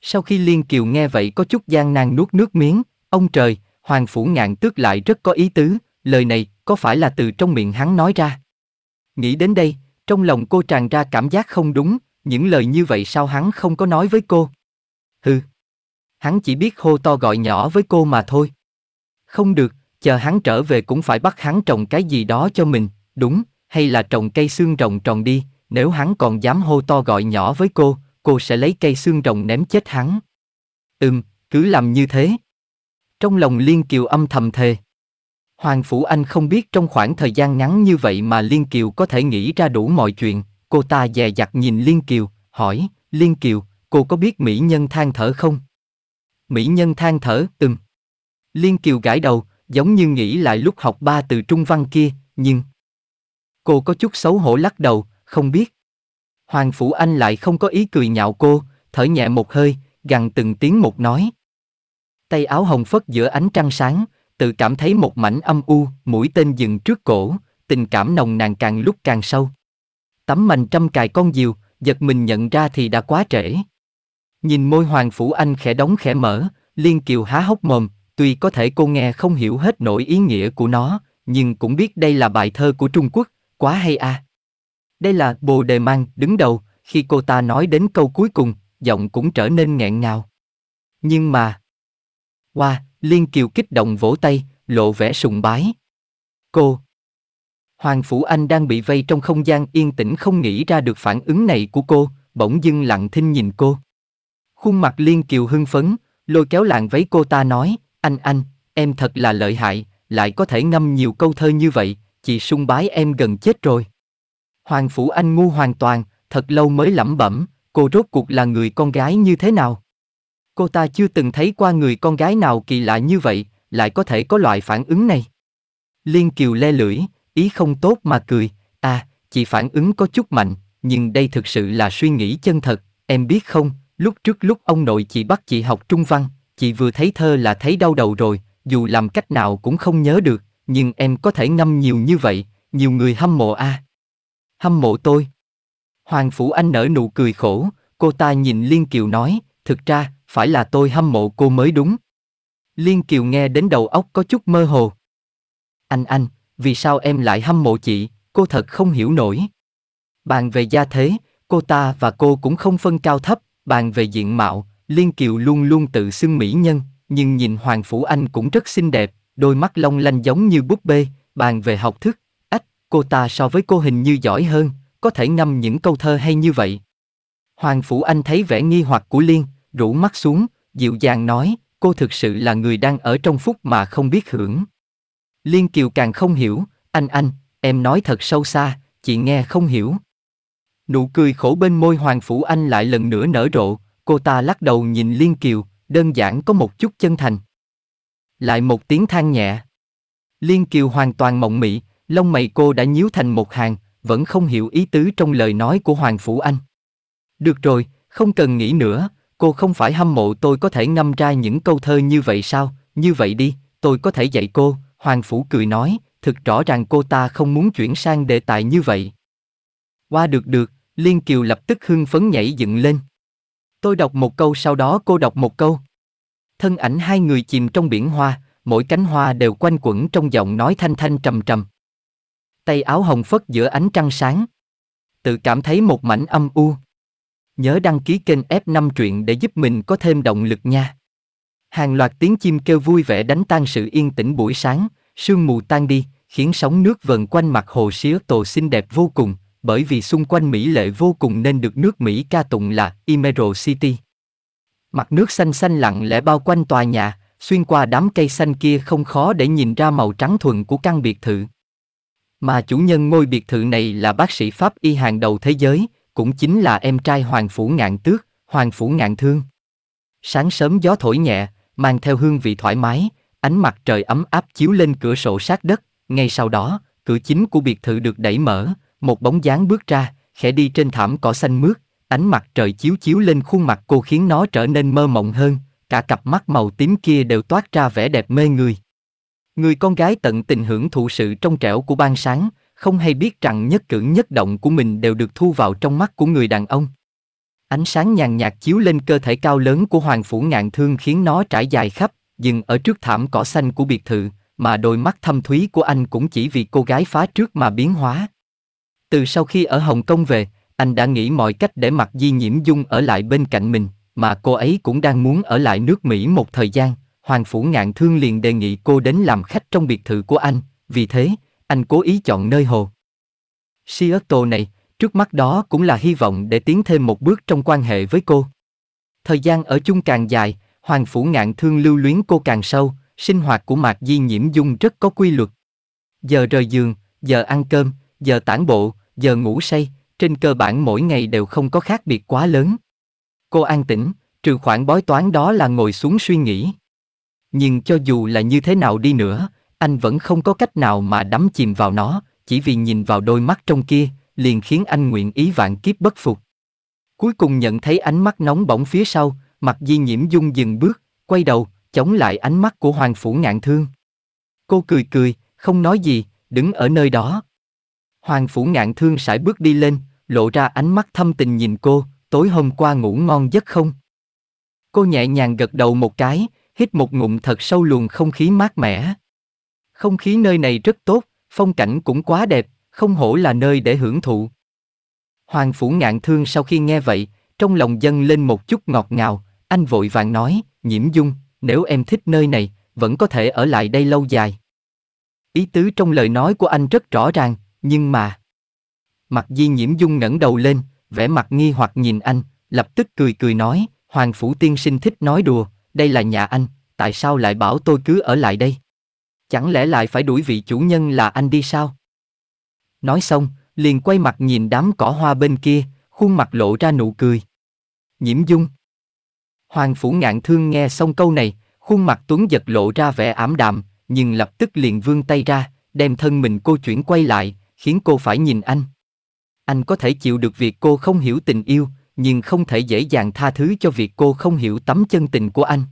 Sau khi Liên Kiều nghe vậy có chút gian nan nuốt nước miếng, ông trời, Hoàng Phủ Ngạn tước lại rất có ý tứ, lời này có phải là từ trong miệng hắn nói ra. Nghĩ đến đây, trong lòng cô tràn ra cảm giác không đúng, những lời như vậy sao hắn không có nói với cô? Hừ. Hắn chỉ biết hô to gọi nhỏ với cô mà thôi. Không được, chờ hắn trở về cũng phải bắt hắn trồng cái gì đó cho mình, đúng, hay là trồng cây xương rồng tròn đi, nếu hắn còn dám hô to gọi nhỏ với cô, cô sẽ lấy cây xương rồng ném chết hắn. Ừm, cứ làm như thế. Trong lòng Liên Kiều âm thầm thề. Hoàng Phủ Anh không biết trong khoảng thời gian ngắn như vậy mà Liên Kiều có thể nghĩ ra đủ mọi chuyện, Cô ta dè dặt nhìn Liên Kiều, hỏi, Liên Kiều, cô có biết mỹ nhân than thở không? Mỹ nhân than thở, từng. Liên Kiều gãi đầu, giống như nghĩ lại lúc học ba từ trung văn kia, nhưng... Cô có chút xấu hổ lắc đầu, không biết. Hoàng Phủ Anh lại không có ý cười nhạo cô, thở nhẹ một hơi, gằn từng tiếng một nói. Tay áo hồng phất giữa ánh trăng sáng, tự cảm thấy một mảnh âm u, mũi tên dừng trước cổ, tình cảm nồng nàn càng lúc càng sâu tấm mành trăm cài con diều, giật mình nhận ra thì đã quá trễ. Nhìn môi hoàng phủ anh khẽ đóng khẽ mở, Liên Kiều há hốc mồm, tuy có thể cô nghe không hiểu hết nỗi ý nghĩa của nó, nhưng cũng biết đây là bài thơ của Trung Quốc, quá hay à. Đây là Bồ Đề Mang đứng đầu, khi cô ta nói đến câu cuối cùng, giọng cũng trở nên nghẹn ngào. Nhưng mà... Hoa, wow, Liên Kiều kích động vỗ tay, lộ vẻ sùng bái. Cô, Hoàng Phủ Anh đang bị vây trong không gian yên tĩnh không nghĩ ra được phản ứng này của cô, bỗng dưng lặng thinh nhìn cô. Khuôn mặt Liên Kiều hưng phấn, lôi kéo lạng váy cô ta nói, anh anh, em thật là lợi hại, lại có thể ngâm nhiều câu thơ như vậy, chị sung bái em gần chết rồi. Hoàng Phủ Anh ngu hoàn toàn, thật lâu mới lẩm bẩm, cô rốt cuộc là người con gái như thế nào? Cô ta chưa từng thấy qua người con gái nào kỳ lạ như vậy, lại có thể có loại phản ứng này. Liên Kiều le lưỡi, ý không tốt mà cười, à, chị phản ứng có chút mạnh, nhưng đây thực sự là suy nghĩ chân thật, em biết không, lúc trước lúc ông nội chị bắt chị học trung văn, chị vừa thấy thơ là thấy đau đầu rồi, dù làm cách nào cũng không nhớ được, nhưng em có thể ngâm nhiều như vậy, nhiều người hâm mộ a. À. Hâm mộ tôi. Hoàng Phủ Anh nở nụ cười khổ, cô ta nhìn Liên Kiều nói, thực ra, phải là tôi hâm mộ cô mới đúng. Liên Kiều nghe đến đầu óc có chút mơ hồ. Anh anh, vì sao em lại hâm mộ chị, cô thật không hiểu nổi. Bàn về gia thế, cô ta và cô cũng không phân cao thấp, bàn về diện mạo, Liên Kiều luôn luôn tự xưng mỹ nhân, nhưng nhìn Hoàng Phủ Anh cũng rất xinh đẹp, đôi mắt long lanh giống như búp bê, bàn về học thức, ách, cô ta so với cô hình như giỏi hơn, có thể ngâm những câu thơ hay như vậy. Hoàng Phủ Anh thấy vẻ nghi hoặc của Liên, rủ mắt xuống, dịu dàng nói, cô thực sự là người đang ở trong phúc mà không biết hưởng. Liên Kiều càng không hiểu, anh anh, em nói thật sâu xa, chị nghe không hiểu. Nụ cười khổ bên môi Hoàng Phủ Anh lại lần nữa nở rộ, cô ta lắc đầu nhìn Liên Kiều, đơn giản có một chút chân thành. Lại một tiếng than nhẹ. Liên Kiều hoàn toàn mộng mị, lông mày cô đã nhíu thành một hàng, vẫn không hiểu ý tứ trong lời nói của Hoàng Phủ Anh. Được rồi, không cần nghĩ nữa, cô không phải hâm mộ tôi có thể ngâm ra những câu thơ như vậy sao, như vậy đi, tôi có thể dạy cô, Hoàng Phủ cười nói, thực rõ ràng cô ta không muốn chuyển sang đề tài như vậy. Qua được được, Liên Kiều lập tức hưng phấn nhảy dựng lên. Tôi đọc một câu sau đó cô đọc một câu. Thân ảnh hai người chìm trong biển hoa, mỗi cánh hoa đều quanh quẩn trong giọng nói thanh thanh trầm trầm. Tay áo hồng phất giữa ánh trăng sáng. Tự cảm thấy một mảnh âm u. Nhớ đăng ký kênh F5 truyện để giúp mình có thêm động lực nha. Hàng loạt tiếng chim kêu vui vẻ đánh tan sự yên tĩnh buổi sáng, sương mù tan đi, khiến sóng nước vần quanh mặt hồ xíu Seattle xinh đẹp vô cùng, bởi vì xung quanh Mỹ lệ vô cùng nên được nước Mỹ ca tụng là Emerald City. Mặt nước xanh xanh lặng lẽ bao quanh tòa nhà, xuyên qua đám cây xanh kia không khó để nhìn ra màu trắng thuần của căn biệt thự. Mà chủ nhân ngôi biệt thự này là bác sĩ Pháp y hàng đầu thế giới, cũng chính là em trai Hoàng Phủ Ngạn Tước, Hoàng Phủ Ngạn Thương. Sáng sớm gió thổi nhẹ, mang theo hương vị thoải mái, ánh mặt trời ấm áp chiếu lên cửa sổ sát đất, ngay sau đó, cửa chính của biệt thự được đẩy mở, một bóng dáng bước ra, khẽ đi trên thảm cỏ xanh mướt, ánh mặt trời chiếu chiếu lên khuôn mặt cô khiến nó trở nên mơ mộng hơn, cả cặp mắt màu tím kia đều toát ra vẻ đẹp mê người. Người con gái tận tình hưởng thụ sự trong trẻo của ban sáng, không hay biết rằng nhất cử nhất động của mình đều được thu vào trong mắt của người đàn ông. Ánh sáng nhàn nhạt chiếu lên cơ thể cao lớn của Hoàng Phủ Ngạn Thương khiến nó trải dài khắp, dừng ở trước thảm cỏ xanh của biệt thự, mà đôi mắt thâm thúy của anh cũng chỉ vì cô gái phá trước mà biến hóa. Từ sau khi ở Hồng Kông về, anh đã nghĩ mọi cách để mặc Di Nhiễm Dung ở lại bên cạnh mình, mà cô ấy cũng đang muốn ở lại nước Mỹ một thời gian. Hoàng Phủ Ngạn Thương liền đề nghị cô đến làm khách trong biệt thự của anh, vì thế, anh cố ý chọn nơi hồ. Seattle này, Trước mắt đó cũng là hy vọng để tiến thêm một bước trong quan hệ với cô. Thời gian ở chung càng dài, Hoàng Phủ Ngạn thương lưu luyến cô càng sâu, sinh hoạt của Mạc Di Nhiễm Dung rất có quy luật. Giờ rời giường, giờ ăn cơm, giờ tản bộ, giờ ngủ say, trên cơ bản mỗi ngày đều không có khác biệt quá lớn. Cô an tĩnh, trừ khoản bói toán đó là ngồi xuống suy nghĩ. Nhưng cho dù là như thế nào đi nữa, anh vẫn không có cách nào mà đắm chìm vào nó, chỉ vì nhìn vào đôi mắt trong kia, liền khiến anh nguyện ý vạn kiếp bất phục. Cuối cùng nhận thấy ánh mắt nóng bỏng phía sau, mặt di nhiễm dung dừng bước, quay đầu, chống lại ánh mắt của hoàng phủ ngạn thương. Cô cười cười, không nói gì, đứng ở nơi đó. Hoàng phủ ngạn thương sải bước đi lên, lộ ra ánh mắt thâm tình nhìn cô, tối hôm qua ngủ ngon giấc không? Cô nhẹ nhàng gật đầu một cái, hít một ngụm thật sâu luồng không khí mát mẻ. Không khí nơi này rất tốt, phong cảnh cũng quá đẹp, không hổ là nơi để hưởng thụ. Hoàng phủ ngạn thương sau khi nghe vậy, trong lòng dâng lên một chút ngọt ngào, anh vội vàng nói, nhiễm dung, nếu em thích nơi này, vẫn có thể ở lại đây lâu dài. Ý tứ trong lời nói của anh rất rõ ràng, nhưng mà... Mặt di nhiễm dung ngẩng đầu lên, vẻ mặt nghi hoặc nhìn anh, lập tức cười cười nói, Hoàng Phủ Tiên Sinh thích nói đùa, đây là nhà anh, tại sao lại bảo tôi cứ ở lại đây? Chẳng lẽ lại phải đuổi vị chủ nhân là anh đi sao? Nói xong, liền quay mặt nhìn đám cỏ hoa bên kia, khuôn mặt lộ ra nụ cười. Nhiễm Dung Hoàng Phủ Ngạn Thương nghe xong câu này, khuôn mặt Tuấn giật lộ ra vẻ ảm đạm, nhưng lập tức liền vươn tay ra, đem thân mình cô chuyển quay lại, khiến cô phải nhìn anh. Anh có thể chịu được việc cô không hiểu tình yêu, nhưng không thể dễ dàng tha thứ cho việc cô không hiểu tấm chân tình của anh.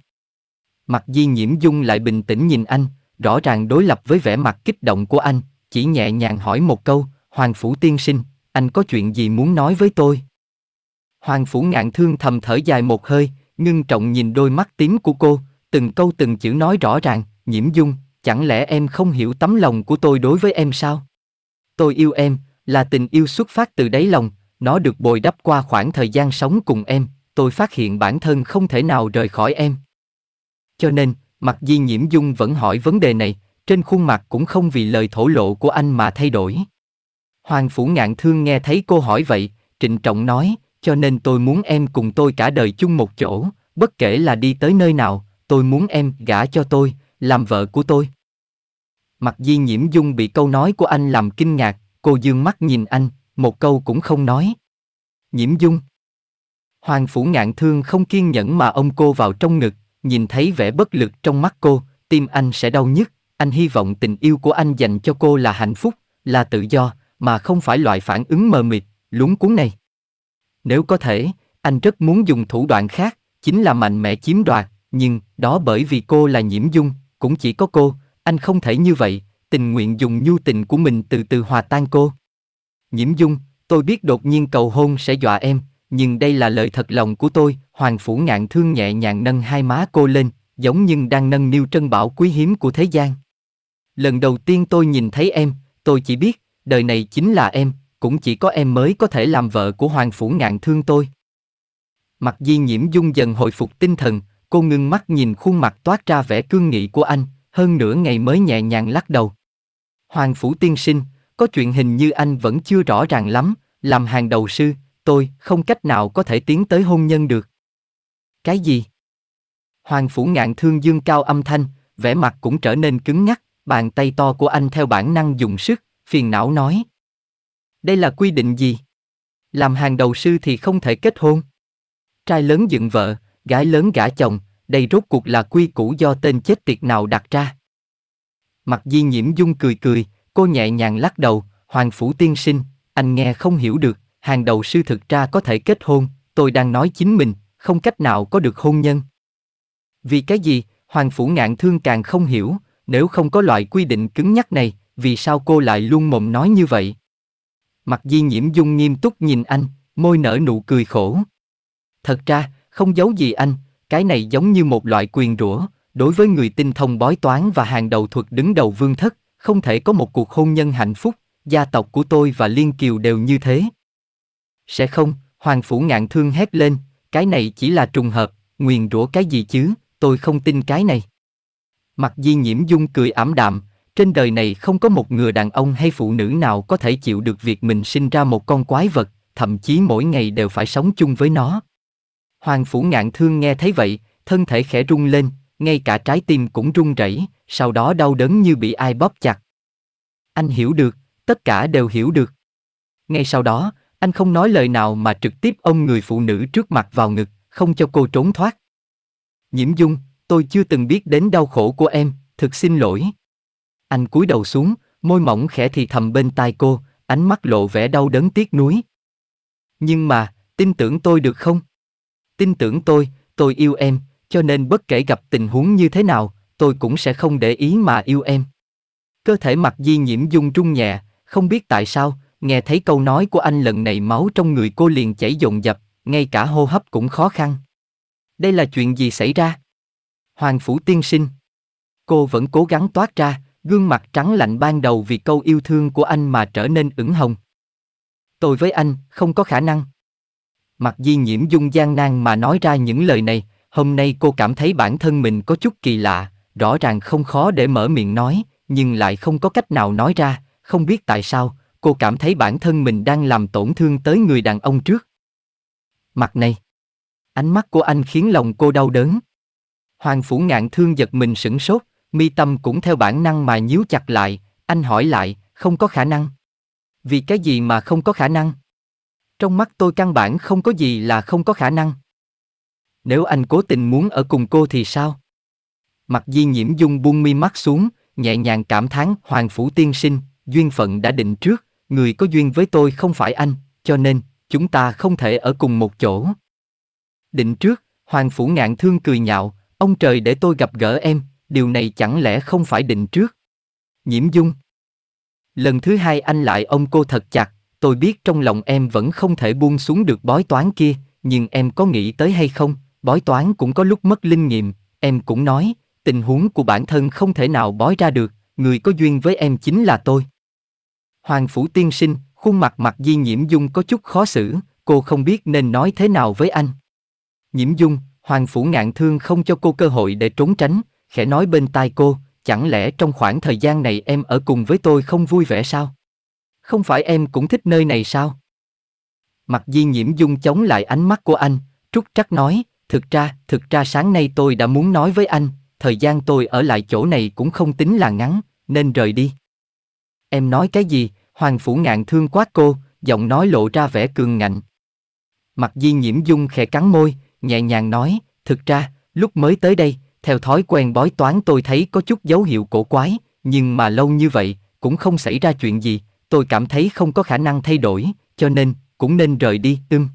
Mặt Di Nhiễm Dung lại bình tĩnh nhìn anh, rõ ràng đối lập với vẻ mặt kích động của anh, chỉ nhẹ nhàng hỏi một câu, Hoàng Phủ tiên sinh, anh có chuyện gì muốn nói với tôi? Hoàng Phủ ngạn thương thầm thở dài một hơi, ngưng trọng nhìn đôi mắt tím của cô, từng câu từng chữ nói rõ ràng, nhiễm dung, chẳng lẽ em không hiểu tấm lòng của tôi đối với em sao? Tôi yêu em, là tình yêu xuất phát từ đáy lòng, nó được bồi đắp qua khoảng thời gian sống cùng em, tôi phát hiện bản thân không thể nào rời khỏi em. Cho nên, mặc di nhiễm dung vẫn hỏi vấn đề này, trên khuôn mặt cũng không vì lời thổ lộ của anh mà thay đổi. Hoàng Phủ Ngạn Thương nghe thấy cô hỏi vậy, trịnh trọng nói, cho nên tôi muốn em cùng tôi cả đời chung một chỗ, bất kể là đi tới nơi nào, tôi muốn em gả cho tôi, làm vợ của tôi. Mặc di nhiễm dung bị câu nói của anh làm kinh ngạc, cô dương mắt nhìn anh, một câu cũng không nói. Nhiễm dung. Hoàng Phủ Ngạn Thương không kiên nhẫn mà ông cô vào trong ngực, nhìn thấy vẻ bất lực trong mắt cô, tim anh sẽ đau nhức anh hy vọng tình yêu của anh dành cho cô là hạnh phúc là tự do mà không phải loại phản ứng mờ mịt lúng cuốn này nếu có thể anh rất muốn dùng thủ đoạn khác chính là mạnh mẽ chiếm đoạt nhưng đó bởi vì cô là nhiễm dung cũng chỉ có cô anh không thể như vậy tình nguyện dùng nhu tình của mình từ từ hòa tan cô nhiễm dung tôi biết đột nhiên cầu hôn sẽ dọa em nhưng đây là lời thật lòng của tôi hoàng phủ ngạn thương nhẹ nhàng nâng hai má cô lên giống như đang nâng niu trân bảo quý hiếm của thế gian lần đầu tiên tôi nhìn thấy em, tôi chỉ biết, đời này chính là em, cũng chỉ có em mới có thể làm vợ của Hoàng Phủ Ngạn Thương tôi. Mặt di nhiễm dung dần hồi phục tinh thần, cô ngưng mắt nhìn khuôn mặt toát ra vẻ cương nghị của anh, hơn nửa ngày mới nhẹ nhàng lắc đầu. Hoàng Phủ Tiên Sinh, có chuyện hình như anh vẫn chưa rõ ràng lắm, làm hàng đầu sư, tôi không cách nào có thể tiến tới hôn nhân được. Cái gì? Hoàng Phủ Ngạn Thương Dương cao âm thanh, vẻ mặt cũng trở nên cứng ngắc Bàn tay to của anh theo bản năng dùng sức, phiền não nói. Đây là quy định gì? Làm hàng đầu sư thì không thể kết hôn. Trai lớn dựng vợ, gái lớn gả chồng, đây rốt cuộc là quy củ do tên chết tiệt nào đặt ra. Mặt di nhiễm dung cười cười, cô nhẹ nhàng lắc đầu, hoàng phủ tiên sinh, anh nghe không hiểu được, hàng đầu sư thực ra có thể kết hôn, tôi đang nói chính mình, không cách nào có được hôn nhân. Vì cái gì, hoàng phủ ngạn thương càng không hiểu, nếu không có loại quy định cứng nhắc này, vì sao cô lại luôn mồm nói như vậy? Mặt di nhiễm dung nghiêm túc nhìn anh, môi nở nụ cười khổ. Thật ra, không giấu gì anh, cái này giống như một loại quyền rủa, đối với người tinh thông bói toán và hàng đầu thuật đứng đầu vương thất, không thể có một cuộc hôn nhân hạnh phúc, gia tộc của tôi và Liên Kiều đều như thế. Sẽ không, Hoàng Phủ Ngạn Thương hét lên, cái này chỉ là trùng hợp, nguyền rủa cái gì chứ, tôi không tin cái này. Mặt di nhiễm dung cười ảm đạm, trên đời này không có một người đàn ông hay phụ nữ nào có thể chịu được việc mình sinh ra một con quái vật, thậm chí mỗi ngày đều phải sống chung với nó. Hoàng phủ ngạn thương nghe thấy vậy, thân thể khẽ rung lên, ngay cả trái tim cũng rung rẩy, sau đó đau đớn như bị ai bóp chặt. Anh hiểu được, tất cả đều hiểu được. Ngay sau đó, anh không nói lời nào mà trực tiếp ôm người phụ nữ trước mặt vào ngực, không cho cô trốn thoát. Nhiễm Dung, tôi chưa từng biết đến đau khổ của em, thực xin lỗi. Anh cúi đầu xuống, môi mỏng khẽ thì thầm bên tai cô, ánh mắt lộ vẻ đau đớn tiếc nuối. Nhưng mà, tin tưởng tôi được không? Tin tưởng tôi, tôi yêu em, cho nên bất kể gặp tình huống như thế nào, tôi cũng sẽ không để ý mà yêu em. Cơ thể mặc di nhiễm dung trung nhẹ, không biết tại sao, nghe thấy câu nói của anh lần này máu trong người cô liền chảy dồn dập, ngay cả hô hấp cũng khó khăn. Đây là chuyện gì xảy ra? Hoàng Phủ Tiên Sinh. Cô vẫn cố gắng toát ra, gương mặt trắng lạnh ban đầu vì câu yêu thương của anh mà trở nên ửng hồng. Tôi với anh, không có khả năng. Mặc di nhiễm dung gian nan mà nói ra những lời này, hôm nay cô cảm thấy bản thân mình có chút kỳ lạ, rõ ràng không khó để mở miệng nói, nhưng lại không có cách nào nói ra, không biết tại sao, cô cảm thấy bản thân mình đang làm tổn thương tới người đàn ông trước. Mặt này, ánh mắt của anh khiến lòng cô đau đớn. Hoàng Phủ Ngạn Thương giật mình sửng sốt, mi tâm cũng theo bản năng mà nhíu chặt lại, anh hỏi lại, không có khả năng. Vì cái gì mà không có khả năng? Trong mắt tôi căn bản không có gì là không có khả năng. Nếu anh cố tình muốn ở cùng cô thì sao? Mặt di nhiễm dung buông mi mắt xuống, nhẹ nhàng cảm thán Hoàng Phủ Tiên Sinh, duyên phận đã định trước, người có duyên với tôi không phải anh, cho nên, chúng ta không thể ở cùng một chỗ. Định trước, Hoàng Phủ Ngạn Thương cười nhạo, Ông trời để tôi gặp gỡ em, điều này chẳng lẽ không phải định trước? Nhiễm Dung Lần thứ hai anh lại ông cô thật chặt, tôi biết trong lòng em vẫn không thể buông xuống được bói toán kia, nhưng em có nghĩ tới hay không, bói toán cũng có lúc mất linh nghiệm, em cũng nói, tình huống của bản thân không thể nào bói ra được, người có duyên với em chính là tôi. Hoàng Phủ Tiên Sinh, khuôn mặt mặt di nhiễm dung có chút khó xử, cô không biết nên nói thế nào với anh. Nhiễm dung, Hoàng phủ ngạn thương không cho cô cơ hội để trốn tránh, khẽ nói bên tai cô, chẳng lẽ trong khoảng thời gian này em ở cùng với tôi không vui vẻ sao? Không phải em cũng thích nơi này sao? Mặt di nhiễm dung chống lại ánh mắt của anh, trúc trắc nói, thực ra, thực ra sáng nay tôi đã muốn nói với anh, thời gian tôi ở lại chỗ này cũng không tính là ngắn, nên rời đi. Em nói cái gì? Hoàng phủ ngạn thương quát cô, giọng nói lộ ra vẻ cường ngạnh. Mặt di nhiễm dung khẽ cắn môi, nhẹ nhàng nói, thực ra, lúc mới tới đây, theo thói quen bói toán tôi thấy có chút dấu hiệu cổ quái, nhưng mà lâu như vậy, cũng không xảy ra chuyện gì, tôi cảm thấy không có khả năng thay đổi, cho nên, cũng nên rời đi, ưm.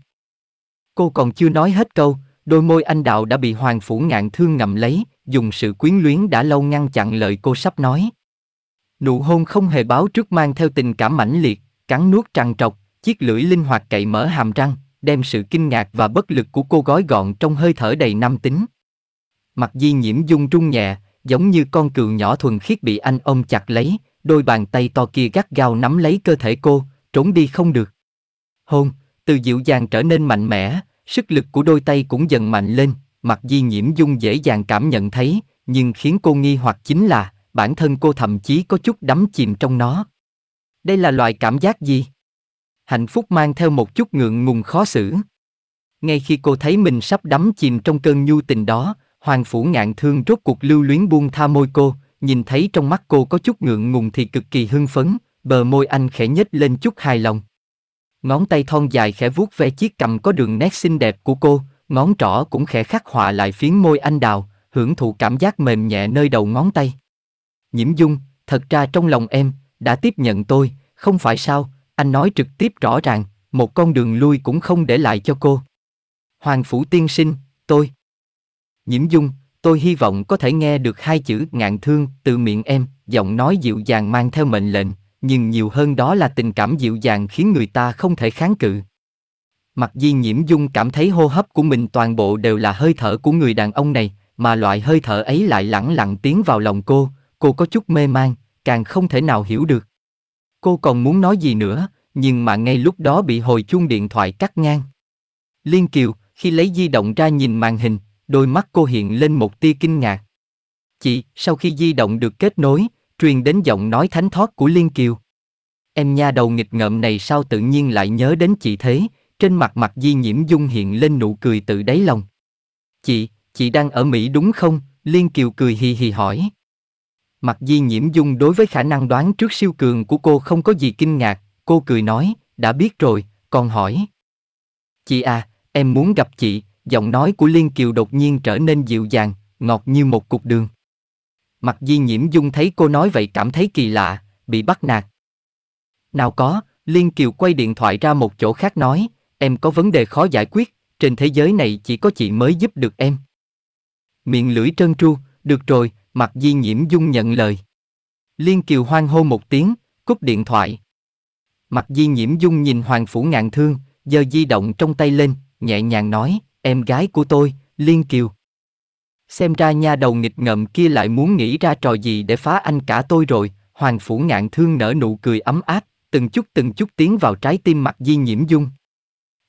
Cô còn chưa nói hết câu, đôi môi anh đạo đã bị hoàng phủ ngạn thương ngậm lấy, dùng sự quyến luyến đã lâu ngăn chặn lời cô sắp nói. Nụ hôn không hề báo trước mang theo tình cảm mãnh liệt, cắn nuốt trằn trọc, chiếc lưỡi linh hoạt cậy mở hàm răng, đem sự kinh ngạc và bất lực của cô gói gọn trong hơi thở đầy nam tính. Mặt di nhiễm dung trung nhẹ, giống như con cừu nhỏ thuần khiết bị anh ôm chặt lấy, đôi bàn tay to kia gắt gao nắm lấy cơ thể cô, trốn đi không được. Hôn, từ dịu dàng trở nên mạnh mẽ, sức lực của đôi tay cũng dần mạnh lên, mặt di nhiễm dung dễ dàng cảm nhận thấy, nhưng khiến cô nghi hoặc chính là, bản thân cô thậm chí có chút đắm chìm trong nó. Đây là loại cảm giác gì? hạnh phúc mang theo một chút ngượng ngùng khó xử. Ngay khi cô thấy mình sắp đắm chìm trong cơn nhu tình đó, Hoàng Phủ ngạn thương rốt cuộc lưu luyến buông tha môi cô, nhìn thấy trong mắt cô có chút ngượng ngùng thì cực kỳ hưng phấn, bờ môi anh khẽ nhếch lên chút hài lòng. Ngón tay thon dài khẽ vuốt ve chiếc cầm có đường nét xinh đẹp của cô, ngón trỏ cũng khẽ khắc họa lại phiến môi anh đào, hưởng thụ cảm giác mềm nhẹ nơi đầu ngón tay. Nhiễm Dung, thật ra trong lòng em, đã tiếp nhận tôi, không phải sao, anh nói trực tiếp rõ ràng, một con đường lui cũng không để lại cho cô. Hoàng phủ tiên sinh, tôi. Nhiễm Dung, tôi hy vọng có thể nghe được hai chữ ngạn thương từ miệng em, giọng nói dịu dàng mang theo mệnh lệnh, nhưng nhiều hơn đó là tình cảm dịu dàng khiến người ta không thể kháng cự. Mặc di nhiễm dung cảm thấy hô hấp của mình toàn bộ đều là hơi thở của người đàn ông này, mà loại hơi thở ấy lại lẳng lặng tiến vào lòng cô, cô có chút mê man, càng không thể nào hiểu được. Cô còn muốn nói gì nữa, nhưng mà ngay lúc đó bị hồi chuông điện thoại cắt ngang. Liên Kiều, khi lấy di động ra nhìn màn hình, đôi mắt cô hiện lên một tia kinh ngạc. Chị, sau khi di động được kết nối, truyền đến giọng nói thánh thót của Liên Kiều. Em nha đầu nghịch ngợm này sao tự nhiên lại nhớ đến chị thế, trên mặt mặt di nhiễm dung hiện lên nụ cười tự đáy lòng. Chị, chị đang ở Mỹ đúng không? Liên Kiều cười hì hì hỏi. Mặt Di Nhiễm Dung đối với khả năng đoán trước siêu cường của cô không có gì kinh ngạc, cô cười nói, đã biết rồi, còn hỏi. Chị à, em muốn gặp chị, giọng nói của Liên Kiều đột nhiên trở nên dịu dàng, ngọt như một cục đường. Mặt Di Nhiễm Dung thấy cô nói vậy cảm thấy kỳ lạ, bị bắt nạt. Nào có, Liên Kiều quay điện thoại ra một chỗ khác nói, em có vấn đề khó giải quyết, trên thế giới này chỉ có chị mới giúp được em. Miệng lưỡi trơn tru, được rồi, Mặt di nhiễm dung nhận lời. Liên Kiều hoang hô một tiếng, cúp điện thoại. Mặt di nhiễm dung nhìn Hoàng Phủ ngạn thương, giờ di động trong tay lên, nhẹ nhàng nói, em gái của tôi, Liên Kiều. Xem ra nha đầu nghịch ngợm kia lại muốn nghĩ ra trò gì để phá anh cả tôi rồi, Hoàng Phủ ngạn thương nở nụ cười ấm áp, từng chút từng chút tiến vào trái tim mặt di nhiễm dung.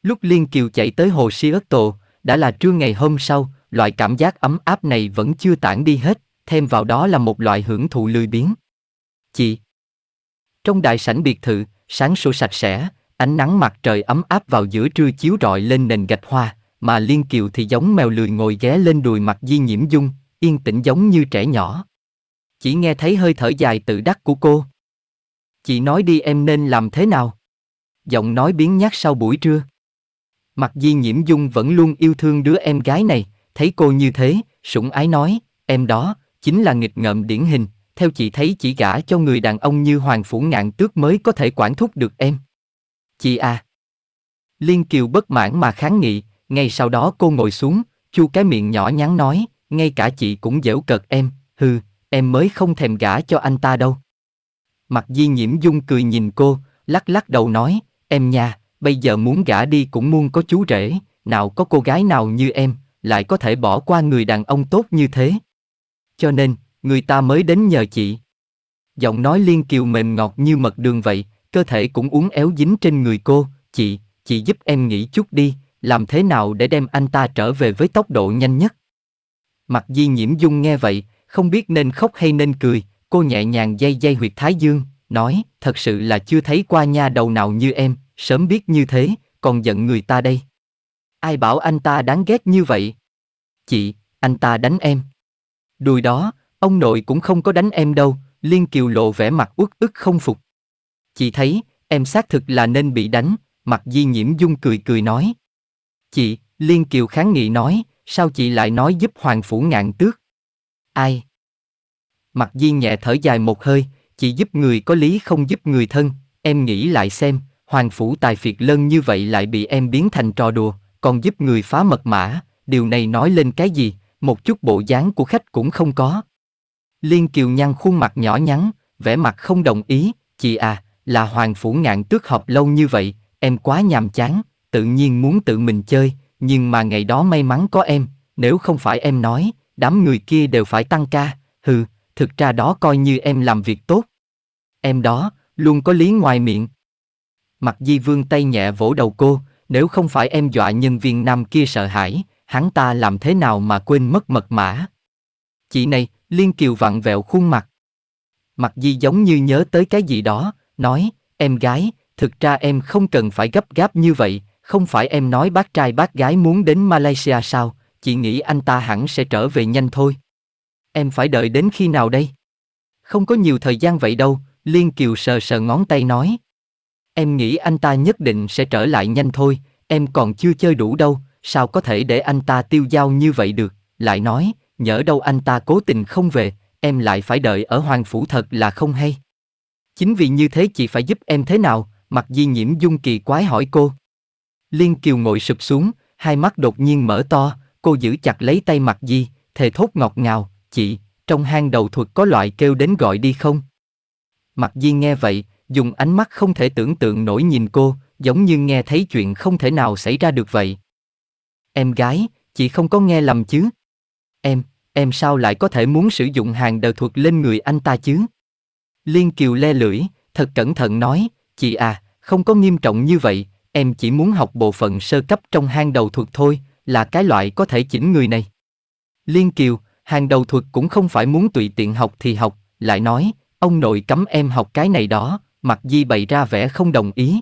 Lúc Liên Kiều chạy tới hồ Si Ất Tổ, đã là trưa ngày hôm sau, loại cảm giác ấm áp này vẫn chưa tản đi hết, thêm vào đó là một loại hưởng thụ lười biếng. Chị Trong đại sảnh biệt thự, sáng sủa sạch sẽ, ánh nắng mặt trời ấm áp vào giữa trưa chiếu rọi lên nền gạch hoa, mà Liên Kiều thì giống mèo lười ngồi ghé lên đùi mặt Di Nhiễm Dung, yên tĩnh giống như trẻ nhỏ. Chỉ nghe thấy hơi thở dài tự đắc của cô. Chị nói đi em nên làm thế nào? Giọng nói biến nhát sau buổi trưa. Mặt Di Nhiễm Dung vẫn luôn yêu thương đứa em gái này, thấy cô như thế, sủng ái nói, em đó, chính là nghịch ngợm điển hình, theo chị thấy chỉ gả cho người đàn ông như Hoàng Phủ Ngạn Tước mới có thể quản thúc được em. Chị à. Liên Kiều bất mãn mà kháng nghị, ngay sau đó cô ngồi xuống, chu cái miệng nhỏ nhắn nói, ngay cả chị cũng dễu cợt em, hừ, em mới không thèm gả cho anh ta đâu. Mặt di nhiễm dung cười nhìn cô, lắc lắc đầu nói, em nha, bây giờ muốn gả đi cũng muôn có chú rể, nào có cô gái nào như em, lại có thể bỏ qua người đàn ông tốt như thế. Cho nên, người ta mới đến nhờ chị. Giọng nói Liên Kiều mềm ngọt như mật đường vậy, cơ thể cũng uốn éo dính trên người cô, chị, chị giúp em nghĩ chút đi, làm thế nào để đem anh ta trở về với tốc độ nhanh nhất. Mặt di nhiễm dung nghe vậy, không biết nên khóc hay nên cười, cô nhẹ nhàng dây dây huyệt thái dương, nói, thật sự là chưa thấy qua nha đầu nào như em, sớm biết như thế, còn giận người ta đây. Ai bảo anh ta đáng ghét như vậy? Chị, anh ta đánh em. Đùi đó, ông nội cũng không có đánh em đâu, Liên Kiều lộ vẻ mặt uất ức không phục. Chị thấy, em xác thực là nên bị đánh, mặt di nhiễm dung cười cười nói. Chị, Liên Kiều kháng nghị nói, sao chị lại nói giúp Hoàng Phủ ngạn tước? Ai? Mặt di nhẹ thở dài một hơi, chị giúp người có lý không giúp người thân, em nghĩ lại xem, Hoàng Phủ tài phiệt lân như vậy lại bị em biến thành trò đùa, còn giúp người phá mật mã, điều này nói lên cái gì, một chút bộ dáng của khách cũng không có. Liên Kiều nhăn khuôn mặt nhỏ nhắn, vẻ mặt không đồng ý, chị à, là Hoàng Phủ Ngạn tước họp lâu như vậy, em quá nhàm chán, tự nhiên muốn tự mình chơi, nhưng mà ngày đó may mắn có em, nếu không phải em nói, đám người kia đều phải tăng ca, hừ, thực ra đó coi như em làm việc tốt. Em đó, luôn có lý ngoài miệng. Mặt di vương tay nhẹ vỗ đầu cô, nếu không phải em dọa nhân viên nam kia sợ hãi, hắn ta làm thế nào mà quên mất mật mã. Chị này, Liên Kiều vặn vẹo khuôn mặt. Mặt Di giống như nhớ tới cái gì đó, nói, em gái, thực ra em không cần phải gấp gáp như vậy, không phải em nói bác trai bác gái muốn đến Malaysia sao, chị nghĩ anh ta hẳn sẽ trở về nhanh thôi. Em phải đợi đến khi nào đây? Không có nhiều thời gian vậy đâu, Liên Kiều sờ sờ ngón tay nói. Em nghĩ anh ta nhất định sẽ trở lại nhanh thôi, em còn chưa chơi đủ đâu, sao có thể để anh ta tiêu dao như vậy được, lại nói, nhỡ đâu anh ta cố tình không về, em lại phải đợi ở hoàng phủ thật là không hay. Chính vì như thế chị phải giúp em thế nào, mặc di nhiễm dung kỳ quái hỏi cô. Liên Kiều ngồi sụp xuống, hai mắt đột nhiên mở to, cô giữ chặt lấy tay mặc di, thề thốt ngọt ngào, chị, trong hang đầu thuật có loại kêu đến gọi đi không? mặc di nghe vậy, dùng ánh mắt không thể tưởng tượng nổi nhìn cô, giống như nghe thấy chuyện không thể nào xảy ra được vậy. Em gái, chị không có nghe lầm chứ? Em, em sao lại có thể muốn sử dụng hàng đời thuật lên người anh ta chứ? Liên Kiều le lưỡi, thật cẩn thận nói, chị à, không có nghiêm trọng như vậy, em chỉ muốn học bộ phận sơ cấp trong hang đầu thuật thôi, là cái loại có thể chỉnh người này. Liên Kiều, hàng đầu thuật cũng không phải muốn tùy tiện học thì học, lại nói, ông nội cấm em học cái này đó, mặc di bày ra vẻ không đồng ý.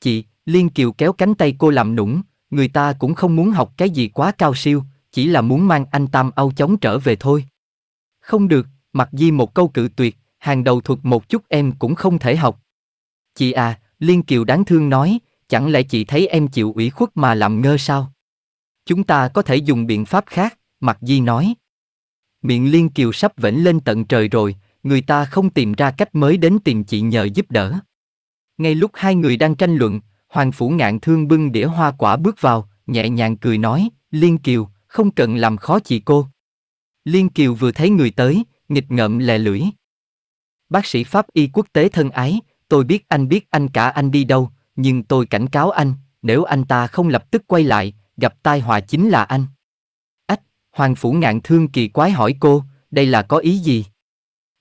Chị, Liên Kiều kéo cánh tay cô làm nũng, người ta cũng không muốn học cái gì quá cao siêu, chỉ là muốn mang anh Tam Âu chống trở về thôi. Không được, mặc di một câu cự tuyệt, hàng đầu thuộc một chút em cũng không thể học. Chị à, Liên Kiều đáng thương nói, chẳng lẽ chị thấy em chịu ủy khuất mà làm ngơ sao? Chúng ta có thể dùng biện pháp khác, mặc di nói. Miệng Liên Kiều sắp vểnh lên tận trời rồi, người ta không tìm ra cách mới đến tìm chị nhờ giúp đỡ. Ngay lúc hai người đang tranh luận, Hoàng phủ ngạn thương bưng đĩa hoa quả bước vào, nhẹ nhàng cười nói, Liên Kiều, không cần làm khó chị cô. Liên Kiều vừa thấy người tới, nghịch ngợm lè lưỡi. Bác sĩ Pháp y quốc tế thân ái, tôi biết anh biết anh cả anh đi đâu, nhưng tôi cảnh cáo anh, nếu anh ta không lập tức quay lại, gặp tai họa chính là anh. Ách, Hoàng Phủ Ngạn Thương kỳ quái hỏi cô, đây là có ý gì?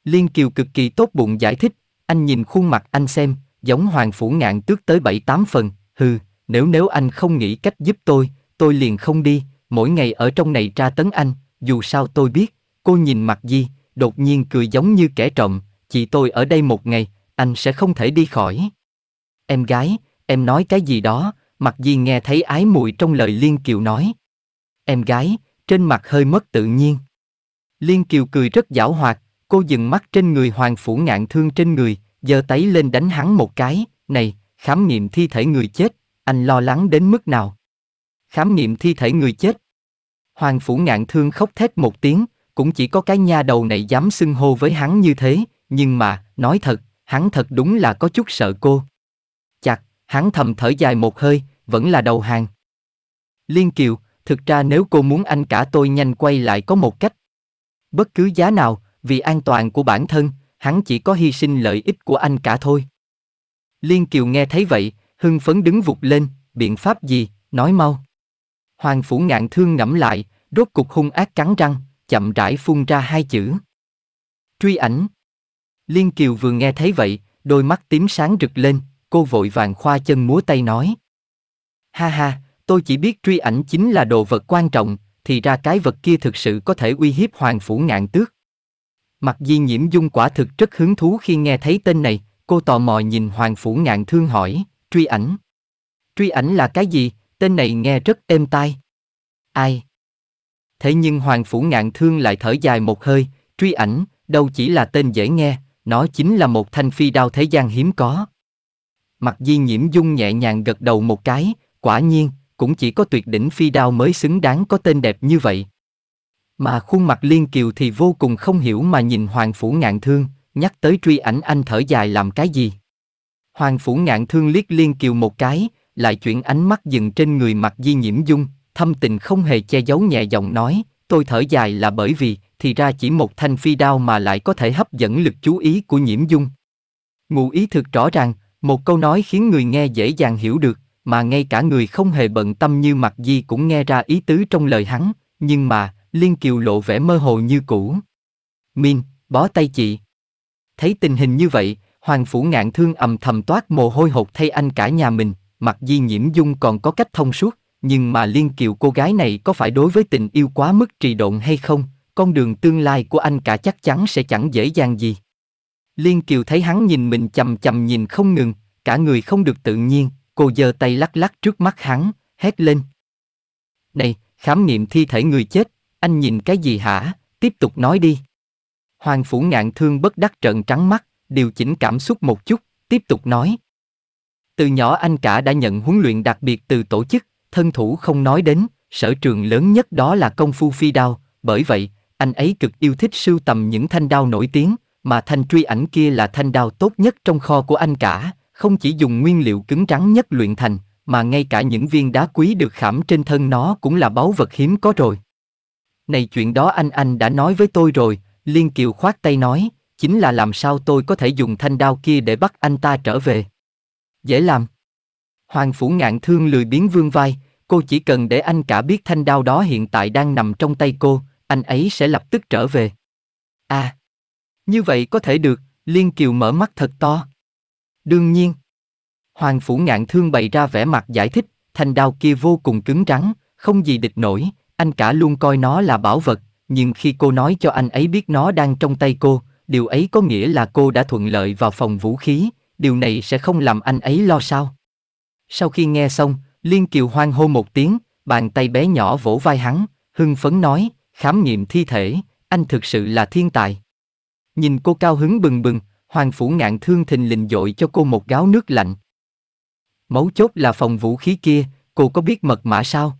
Liên Kiều cực kỳ tốt bụng giải thích, anh nhìn khuôn mặt anh xem, giống hoàng phủ ngạn tước tới bảy tám phần, hừ, nếu nếu anh không nghĩ cách giúp tôi, tôi liền không đi, mỗi ngày ở trong này tra tấn anh, dù sao tôi biết, cô nhìn mặt di. đột nhiên cười giống như kẻ trộm, chị tôi ở đây một ngày, anh sẽ không thể đi khỏi. Em gái, em nói cái gì đó, mặt di nghe thấy ái muội trong lời Liên Kiều nói. Em gái, trên mặt hơi mất tự nhiên. Liên Kiều cười rất giảo hoạt, cô dừng mắt trên người hoàng phủ ngạn thương trên người, giơ tay lên đánh hắn một cái, này, khám nghiệm thi thể người chết, anh lo lắng đến mức nào? Khám nghiệm thi thể người chết. Hoàng phủ ngạn thương khóc thét một tiếng, cũng chỉ có cái nha đầu này dám xưng hô với hắn như thế, nhưng mà, nói thật, hắn thật đúng là có chút sợ cô. Chặt, hắn thầm thở dài một hơi, vẫn là đầu hàng. Liên Kiều, thực ra nếu cô muốn anh cả tôi nhanh quay lại có một cách. Bất cứ giá nào, vì an toàn của bản thân, hắn chỉ có hy sinh lợi ích của anh cả thôi. Liên Kiều nghe thấy vậy, hưng phấn đứng vụt lên, biện pháp gì, nói mau. Hoàng phủ ngạn thương ngẫm lại, rốt cục hung ác cắn răng, chậm rãi phun ra hai chữ. Truy ảnh. Liên Kiều vừa nghe thấy vậy, đôi mắt tím sáng rực lên, cô vội vàng khoa chân múa tay nói. Ha ha, tôi chỉ biết truy ảnh chính là đồ vật quan trọng, thì ra cái vật kia thực sự có thể uy hiếp hoàng phủ ngạn tước. Mặt di nhiễm dung quả thực rất hứng thú khi nghe thấy tên này, cô tò mò nhìn Hoàng Phủ Ngạn Thương hỏi, truy ảnh. Truy ảnh là cái gì, tên này nghe rất êm tai. Ai? Thế nhưng Hoàng Phủ Ngạn Thương lại thở dài một hơi, truy ảnh, đâu chỉ là tên dễ nghe, nó chính là một thanh phi đao thế gian hiếm có. Mặt di nhiễm dung nhẹ nhàng gật đầu một cái, quả nhiên, cũng chỉ có tuyệt đỉnh phi đao mới xứng đáng có tên đẹp như vậy. Mà khuôn mặt Liên Kiều thì vô cùng không hiểu mà nhìn Hoàng Phủ Ngạn Thương, nhắc tới truy ảnh anh thở dài làm cái gì. Hoàng Phủ Ngạn Thương liếc Liên Kiều một cái, lại chuyển ánh mắt dừng trên người mặt Di Nhiễm Dung, thâm tình không hề che giấu nhẹ giọng nói, tôi thở dài là bởi vì, thì ra chỉ một thanh phi đao mà lại có thể hấp dẫn lực chú ý của Nhiễm Dung. Ngụ ý thực rõ ràng, một câu nói khiến người nghe dễ dàng hiểu được, mà ngay cả người không hề bận tâm như mặt Di cũng nghe ra ý tứ trong lời hắn, nhưng mà, Liên Kiều lộ vẻ mơ hồ như cũ. Min, bó tay chị. Thấy tình hình như vậy, Hoàng Phủ Ngạn Thương ầm thầm toát mồ hôi hột thay anh cả nhà mình, mặc di nhiễm dung còn có cách thông suốt, nhưng mà Liên Kiều cô gái này có phải đối với tình yêu quá mức trì độn hay không, con đường tương lai của anh cả chắc chắn sẽ chẳng dễ dàng gì. Liên Kiều thấy hắn nhìn mình chầm chầm nhìn không ngừng, cả người không được tự nhiên, cô giơ tay lắc lắc trước mắt hắn, hét lên. Này, khám nghiệm thi thể người chết, anh nhìn cái gì hả? Tiếp tục nói đi. Hoàng phủ ngạn thương bất đắc trợn trắng mắt, điều chỉnh cảm xúc một chút, tiếp tục nói. Từ nhỏ anh cả đã nhận huấn luyện đặc biệt từ tổ chức, thân thủ không nói đến, sở trường lớn nhất đó là công phu phi đao, bởi vậy, anh ấy cực yêu thích sưu tầm những thanh đao nổi tiếng, mà thanh truy ảnh kia là thanh đao tốt nhất trong kho của anh cả, không chỉ dùng nguyên liệu cứng trắng nhất luyện thành, mà ngay cả những viên đá quý được khảm trên thân nó cũng là báu vật hiếm có rồi. Này chuyện đó anh anh đã nói với tôi rồi, Liên Kiều khoát tay nói, chính là làm sao tôi có thể dùng thanh đao kia để bắt anh ta trở về. Dễ làm. Hoàng Phủ Ngạn Thương lười biến vương vai, cô chỉ cần để anh cả biết thanh đao đó hiện tại đang nằm trong tay cô, anh ấy sẽ lập tức trở về. À, như vậy có thể được, Liên Kiều mở mắt thật to. Đương nhiên. Hoàng Phủ Ngạn Thương bày ra vẻ mặt giải thích, thanh đao kia vô cùng cứng rắn, không gì địch nổi, anh cả luôn coi nó là bảo vật, nhưng khi cô nói cho anh ấy biết nó đang trong tay cô, điều ấy có nghĩa là cô đã thuận lợi vào phòng vũ khí, điều này sẽ không làm anh ấy lo sao. Sau khi nghe xong, Liên Kiều hoan hô một tiếng, bàn tay bé nhỏ vỗ vai hắn, hưng phấn nói, khám nghiệm thi thể, anh thực sự là thiên tài. Nhìn cô cao hứng bừng bừng, Hoàng Phủ Ngạn thương thình lình dội cho cô một gáo nước lạnh. Mấu chốt là phòng vũ khí kia, cô có biết mật mã sao?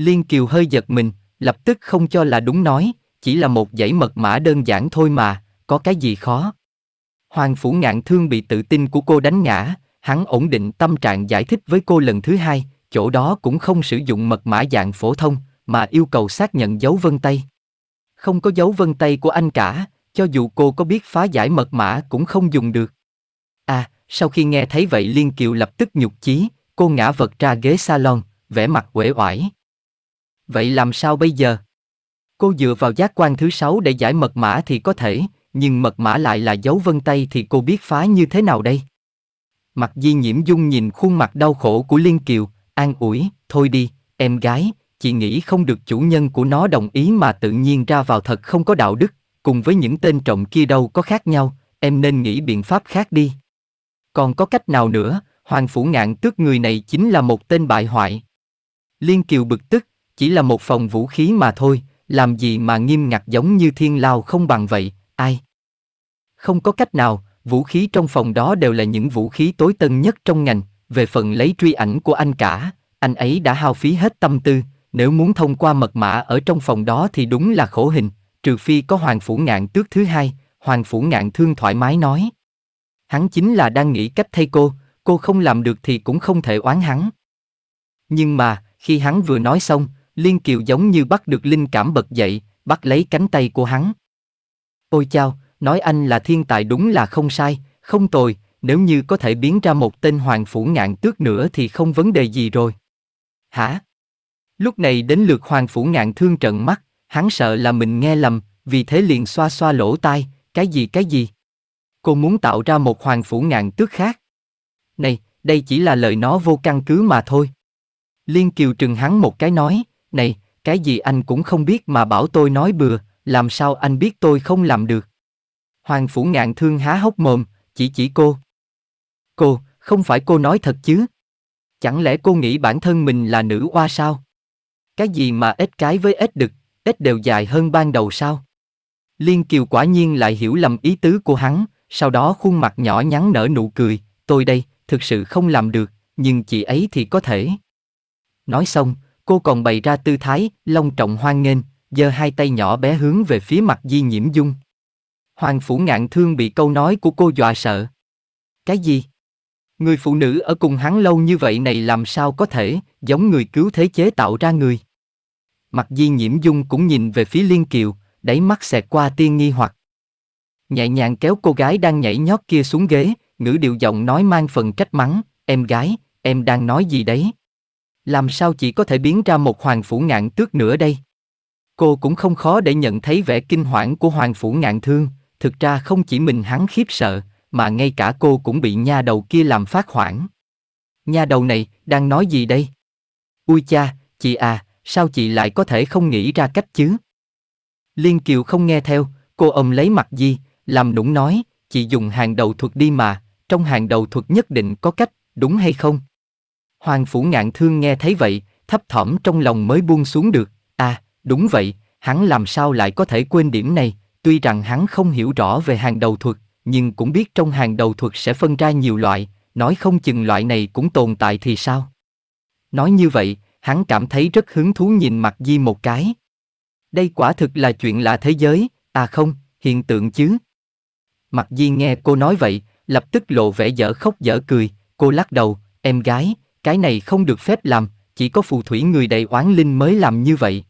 Liên Kiều hơi giật mình, lập tức không cho là đúng nói, chỉ là một dãy mật mã đơn giản thôi mà, có cái gì khó. Hoàng Phủ Ngạn Thương bị tự tin của cô đánh ngã, hắn ổn định tâm trạng giải thích với cô lần thứ hai, chỗ đó cũng không sử dụng mật mã dạng phổ thông, mà yêu cầu xác nhận dấu vân tay. Không có dấu vân tay của anh cả, cho dù cô có biết phá giải mật mã cũng không dùng được. À, sau khi nghe thấy vậy Liên Kiều lập tức nhục chí, cô ngã vật ra ghế salon, vẻ mặt uể oải. Vậy làm sao bây giờ? Cô dựa vào giác quan thứ sáu để giải mật mã thì có thể, nhưng mật mã lại là dấu vân tay thì cô biết phá như thế nào đây? Mặt di nhiễm dung nhìn khuôn mặt đau khổ của Liên Kiều, an ủi, thôi đi, em gái, chị nghĩ không được chủ nhân của nó đồng ý mà tự nhiên ra vào thật không có đạo đức, cùng với những tên trộm kia đâu có khác nhau, em nên nghĩ biện pháp khác đi. Còn có cách nào nữa, Hoàng Phủ Ngạn tước người này chính là một tên bại hoại. Liên Kiều bực tức, chỉ là một phòng vũ khí mà thôi, làm gì mà nghiêm ngặt giống như thiên lao không bằng vậy, ai? Không có cách nào, vũ khí trong phòng đó đều là những vũ khí tối tân nhất trong ngành, về phần lấy truy ảnh của anh cả, anh ấy đã hao phí hết tâm tư, nếu muốn thông qua mật mã ở trong phòng đó thì đúng là khổ hình, trừ phi có hoàng phủ ngạn tước thứ hai, hoàng phủ ngạn thương thoải mái nói. Hắn chính là đang nghĩ cách thay cô, cô không làm được thì cũng không thể oán hắn. Nhưng mà, khi hắn vừa nói xong, Liên Kiều giống như bắt được linh cảm bật dậy, bắt lấy cánh tay của hắn. Ôi chao, nói anh là thiên tài đúng là không sai, không tồi, nếu như có thể biến ra một tên hoàng phủ ngạn tước nữa thì không vấn đề gì rồi. Hả? Lúc này đến lượt hoàng phủ ngạn thương trận mắt, hắn sợ là mình nghe lầm, vì thế liền xoa xoa lỗ tai, cái gì cái gì? Cô muốn tạo ra một hoàng phủ ngạn tước khác. Này, đây chỉ là lời nó vô căn cứ mà thôi. Liên Kiều trừng hắn một cái nói này, cái gì anh cũng không biết mà bảo tôi nói bừa, làm sao anh biết tôi không làm được. Hoàng Phủ Ngạn Thương há hốc mồm, chỉ chỉ cô. Cô, không phải cô nói thật chứ? Chẳng lẽ cô nghĩ bản thân mình là nữ hoa sao? Cái gì mà ếch cái với ếch đực, ếch đều dài hơn ban đầu sao? Liên Kiều quả nhiên lại hiểu lầm ý tứ của hắn, sau đó khuôn mặt nhỏ nhắn nở nụ cười, tôi đây, thực sự không làm được, nhưng chị ấy thì có thể. Nói xong, cô còn bày ra tư thái, long trọng hoan nghênh, giơ hai tay nhỏ bé hướng về phía mặt Di Nhiễm Dung. Hoàng phủ ngạn thương bị câu nói của cô dọa sợ. Cái gì? Người phụ nữ ở cùng hắn lâu như vậy này làm sao có thể, giống người cứu thế chế tạo ra người. Mặt Di Nhiễm Dung cũng nhìn về phía Liên Kiều, đáy mắt xẹt qua tiên nghi hoặc. Nhẹ nhàng kéo cô gái đang nhảy nhót kia xuống ghế, ngữ điệu giọng nói mang phần trách mắng, em gái, em đang nói gì đấy, làm sao chỉ có thể biến ra một hoàng phủ ngạn tước nữa đây? Cô cũng không khó để nhận thấy vẻ kinh hoảng của hoàng phủ ngạn thương, thực ra không chỉ mình hắn khiếp sợ, mà ngay cả cô cũng bị nha đầu kia làm phát hoảng. Nha đầu này, đang nói gì đây? Ui cha, chị à, sao chị lại có thể không nghĩ ra cách chứ? Liên Kiều không nghe theo, cô ôm lấy mặt Di, làm nũng nói, chị dùng hàng đầu thuật đi mà, trong hàng đầu thuật nhất định có cách, đúng hay không? Hoàng phủ ngạn thương nghe thấy vậy, thấp thỏm trong lòng mới buông xuống được, à, đúng vậy, hắn làm sao lại có thể quên điểm này, tuy rằng hắn không hiểu rõ về hàng đầu thuật, nhưng cũng biết trong hàng đầu thuật sẽ phân ra nhiều loại, nói không chừng loại này cũng tồn tại thì sao. Nói như vậy, hắn cảm thấy rất hứng thú nhìn mặt Di một cái. Đây quả thực là chuyện lạ thế giới, à không, hiện tượng chứ. Mặt Di nghe cô nói vậy, lập tức lộ vẻ dở khóc dở cười, cô lắc đầu, em gái, cái này không được phép làm, chỉ có phù thủy người đầy oán linh mới làm như vậy.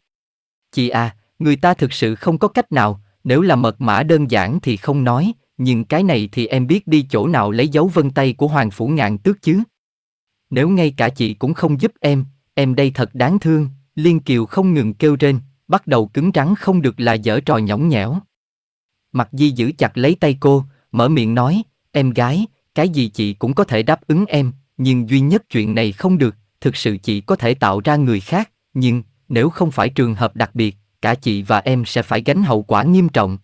Chị à, người ta thực sự không có cách nào, nếu là mật mã đơn giản thì không nói, nhưng cái này thì em biết đi chỗ nào lấy dấu vân tay của Hoàng Phủ Ngạn tước chứ. Nếu ngay cả chị cũng không giúp em, em đây thật đáng thương, Liên Kiều không ngừng kêu trên, bắt đầu cứng rắn không được là dở trò nhõng nhẽo. Mặt Di giữ chặt lấy tay cô, mở miệng nói, em gái, cái gì chị cũng có thể đáp ứng em, nhưng duy nhất chuyện này không được, thực sự chị có thể tạo ra người khác, nhưng nếu không phải trường hợp đặc biệt, cả chị và em sẽ phải gánh hậu quả nghiêm trọng.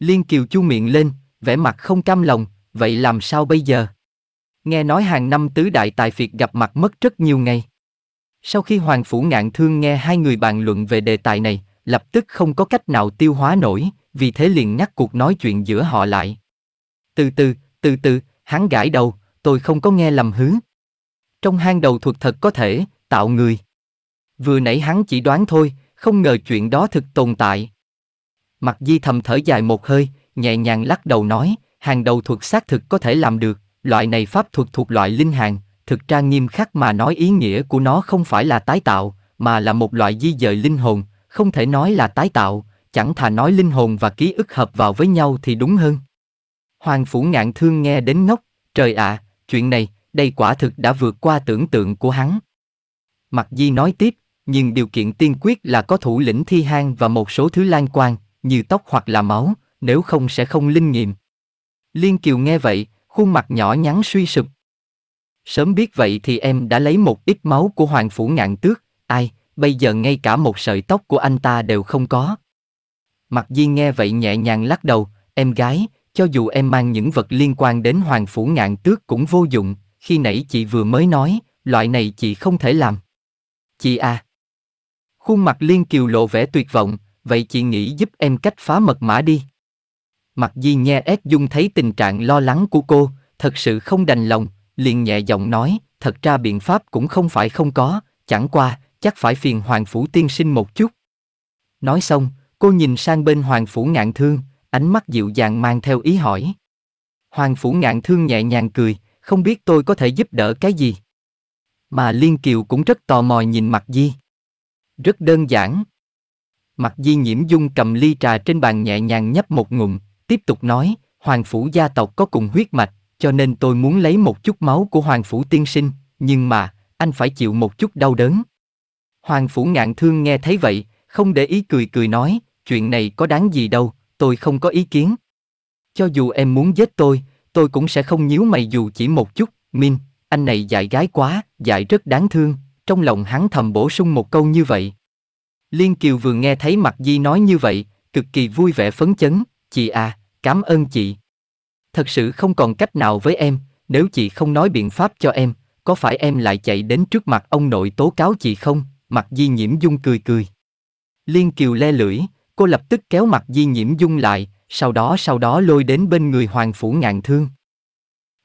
Liên Kiều chu miệng lên, vẻ mặt không cam lòng, vậy làm sao bây giờ? Nghe nói hàng năm tứ đại tài phiệt gặp mặt mất rất nhiều ngày. Sau khi Hoàng Phủ Ngạn Thương nghe hai người bàn luận về đề tài này, lập tức không có cách nào tiêu hóa nổi, vì thế liền nhắc cuộc nói chuyện giữa họ lại. Từ từ, từ từ, hắn gãi đầu, tôi không có nghe lầm hứ. Trong hang đầu thuật thật có thể, tạo người. Vừa nãy hắn chỉ đoán thôi, không ngờ chuyện đó thực tồn tại. Mặt di thầm thở dài một hơi, nhẹ nhàng lắc đầu nói, hàng đầu thuật xác thực có thể làm được, loại này pháp thuật thuộc loại linh hàng, thực ra nghiêm khắc mà nói ý nghĩa của nó không phải là tái tạo, mà là một loại di dời linh hồn, không thể nói là tái tạo, chẳng thà nói linh hồn và ký ức hợp vào với nhau thì đúng hơn. Hoàng phủ ngạn thương nghe đến ngốc, trời ạ, à, chuyện này, đây quả thực đã vượt qua tưởng tượng của hắn. Mặc Di nói tiếp, nhưng điều kiện tiên quyết là có thủ lĩnh thi hang và một số thứ lan quan, như tóc hoặc là máu, nếu không sẽ không linh nghiệm. Liên Kiều nghe vậy, khuôn mặt nhỏ nhắn suy sụp. Sớm biết vậy thì em đã lấy một ít máu của Hoàng Phủ Ngạn Tước, ai, bây giờ ngay cả một sợi tóc của anh ta đều không có. Mặc Di nghe vậy nhẹ nhàng lắc đầu, em gái, cho dù em mang những vật liên quan đến hoàng phủ ngạn tước cũng vô dụng, khi nãy chị vừa mới nói, loại này chị không thể làm. Chị à. Khuôn mặt Liên Kiều lộ vẻ tuyệt vọng, vậy chị nghĩ giúp em cách phá mật mã đi. mặc Di Nhe ép Dung thấy tình trạng lo lắng của cô, thật sự không đành lòng, liền nhẹ giọng nói, thật ra biện pháp cũng không phải không có, chẳng qua, chắc phải phiền Hoàng Phủ tiên sinh một chút. Nói xong, cô nhìn sang bên Hoàng Phủ ngạn thương, ánh mắt dịu dàng mang theo ý hỏi. Hoàng Phủ Ngạn Thương nhẹ nhàng cười, không biết tôi có thể giúp đỡ cái gì. Mà Liên Kiều cũng rất tò mò nhìn Mặt Di. Rất đơn giản. Mặt Di nhiễm dung cầm ly trà trên bàn nhẹ nhàng nhấp một ngụm, tiếp tục nói, Hoàng Phủ gia tộc có cùng huyết mạch, cho nên tôi muốn lấy một chút máu của Hoàng Phủ tiên sinh, nhưng mà, anh phải chịu một chút đau đớn. Hoàng Phủ Ngạn Thương nghe thấy vậy, không để ý cười cười nói, chuyện này có đáng gì đâu, tôi không có ý kiến. Cho dù em muốn giết tôi, tôi cũng sẽ không nhíu mày dù chỉ một chút, Min, anh này dại gái quá, dại rất đáng thương, trong lòng hắn thầm bổ sung một câu như vậy. Liên Kiều vừa nghe thấy Mặt Di nói như vậy, cực kỳ vui vẻ phấn chấn, chị à, cảm ơn chị. Thật sự không còn cách nào với em, nếu chị không nói biện pháp cho em, có phải em lại chạy đến trước mặt ông nội tố cáo chị không? Mặt Di nhiễm dung cười cười. Liên Kiều le lưỡi, cô lập tức kéo mặt Di Nhiễm Dung lại, sau đó sau đó lôi đến bên người Hoàng Phủ Ngạn Thương.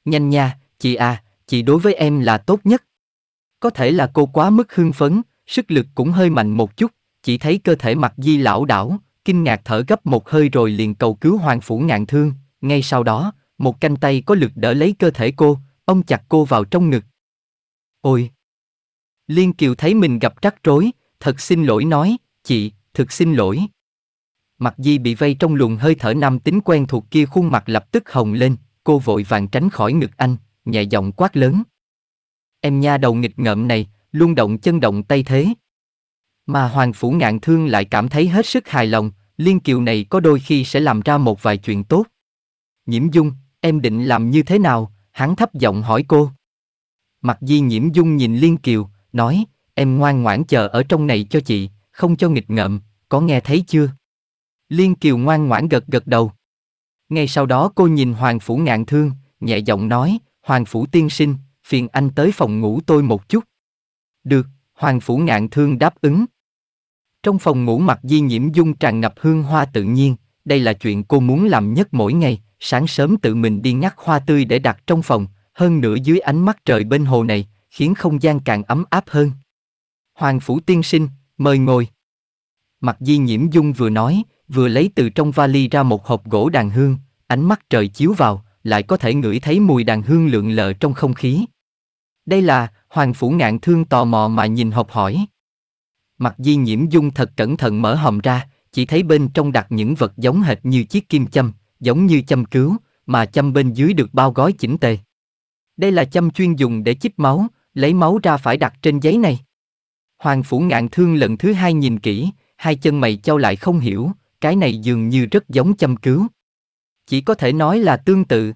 Nhanh nha, chị à, chị đối với em là tốt nhất. Có thể là cô quá mức hưng phấn, sức lực cũng hơi mạnh một chút, chỉ thấy cơ thể mặt Di lão đảo, kinh ngạc thở gấp một hơi rồi liền cầu cứu Hoàng Phủ Ngạn Thương, ngay sau đó, một canh tay có lực đỡ lấy cơ thể cô, ông chặt cô vào trong ngực. Ôi! Liên Kiều thấy mình gặp rắc rối, thật xin lỗi nói, chị, thực xin lỗi. Mặt Di bị vây trong luồng hơi thở nam tính quen thuộc kia khuôn mặt lập tức hồng lên, cô vội vàng tránh khỏi ngực anh, nhẹ giọng quát lớn. Em nha đầu nghịch ngợm này, luôn động chân động tay thế. Mà Hoàng Phủ Ngạn Thương lại cảm thấy hết sức hài lòng, Liên Kiều này có đôi khi sẽ làm ra một vài chuyện tốt. Nhiễm Dung, em định làm như thế nào? Hắn thấp giọng hỏi cô. Mặc Di Nhiễm Dung nhìn Liên Kiều, nói, em ngoan ngoãn chờ ở trong này cho chị, không cho nghịch ngợm, có nghe thấy chưa? Liên Kiều ngoan ngoãn gật gật đầu. Ngay sau đó cô nhìn Hoàng Phủ ngạn thương, nhẹ giọng nói, Hoàng Phủ tiên sinh, phiền anh tới phòng ngủ tôi một chút. Được, Hoàng Phủ ngạn thương đáp ứng. Trong phòng ngủ mặt di nhiễm dung tràn ngập hương hoa tự nhiên, đây là chuyện cô muốn làm nhất mỗi ngày, sáng sớm tự mình đi ngắt hoa tươi để đặt trong phòng, hơn nữa dưới ánh mắt trời bên hồ này, khiến không gian càng ấm áp hơn. Hoàng Phủ tiên sinh, mời ngồi. Mặt di nhiễm dung vừa nói, vừa lấy từ trong vali ra một hộp gỗ đàn hương, ánh mắt trời chiếu vào, lại có thể ngửi thấy mùi đàn hương lượn lờ trong không khí. Đây là, Hoàng Phủ Ngạn Thương tò mò mà nhìn hộp hỏi. Mặt di nhiễm dung thật cẩn thận mở hòm ra, chỉ thấy bên trong đặt những vật giống hệt như chiếc kim châm, giống như châm cứu, mà châm bên dưới được bao gói chỉnh tề. Đây là châm chuyên dùng để chích máu, lấy máu ra phải đặt trên giấy này. Hoàng Phủ Ngạn Thương lần thứ hai nhìn kỹ, hai chân mày trao lại không hiểu, cái này dường như rất giống châm cứu. Chỉ có thể nói là tương tự.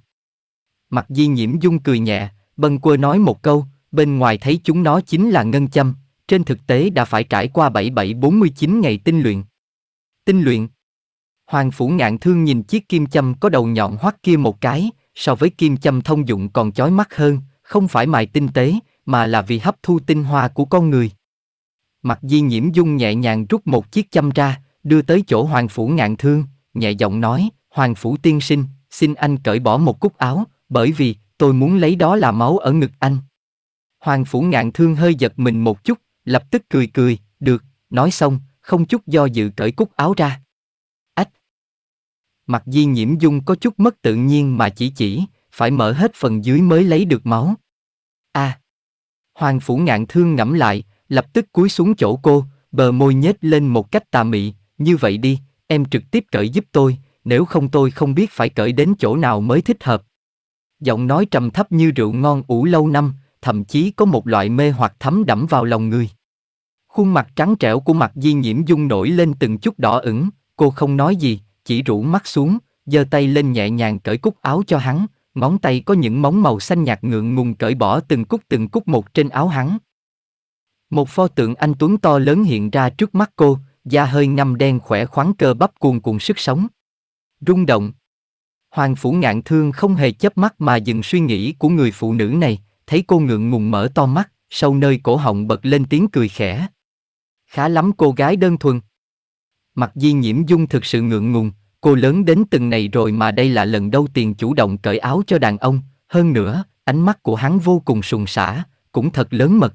Mặt di nhiễm dung cười nhẹ, bần quơ nói một câu, bên ngoài thấy chúng nó chính là ngân châm, trên thực tế đã phải trải qua 7749 ngày tinh luyện. Tinh luyện Hoàng phủ ngạn thương nhìn chiếc kim châm có đầu nhọn hoắt kia một cái, so với kim châm thông dụng còn chói mắt hơn, không phải mài tinh tế, mà là vì hấp thu tinh hoa của con người. Mặt di nhiễm dung nhẹ nhàng rút một chiếc châm ra, đưa tới chỗ hoàng phủ ngạn thương, nhẹ giọng nói, hoàng phủ tiên sinh, xin anh cởi bỏ một cúc áo, bởi vì, tôi muốn lấy đó là máu ở ngực anh. Hoàng phủ ngạn thương hơi giật mình một chút, lập tức cười cười, được, nói xong, không chút do dự cởi cúc áo ra. Ách! Mặt di nhiễm dung có chút mất tự nhiên mà chỉ chỉ, phải mở hết phần dưới mới lấy được máu. a à. Hoàng phủ ngạn thương ngẫm lại, lập tức cúi xuống chỗ cô, bờ môi nhếch lên một cách tà mị, như vậy đi, em trực tiếp cởi giúp tôi, nếu không tôi không biết phải cởi đến chỗ nào mới thích hợp. Giọng nói trầm thấp như rượu ngon ủ lâu năm, thậm chí có một loại mê hoặc thấm đẫm vào lòng người. Khuôn mặt trắng trẻo của mặt di nhiễm dung nổi lên từng chút đỏ ửng, cô không nói gì, chỉ rủ mắt xuống, giơ tay lên nhẹ nhàng cởi cúc áo cho hắn, ngón tay có những móng màu xanh nhạt ngượng ngùng cởi bỏ từng cúc từng cúc một trên áo hắn. Một pho tượng anh Tuấn to lớn hiện ra trước mắt cô, da hơi ngâm đen khỏe khoắn cơ bắp cuồn cuộn sức sống. Rung động. Hoàng phủ ngạn thương không hề chớp mắt mà dừng suy nghĩ của người phụ nữ này, thấy cô ngượng ngùng mở to mắt, sâu nơi cổ họng bật lên tiếng cười khẽ. Khá lắm cô gái đơn thuần. mặc di nhiễm dung thực sự ngượng ngùng, cô lớn đến từng này rồi mà đây là lần đầu tiên chủ động cởi áo cho đàn ông, hơn nữa, ánh mắt của hắn vô cùng sùng sả, cũng thật lớn mật.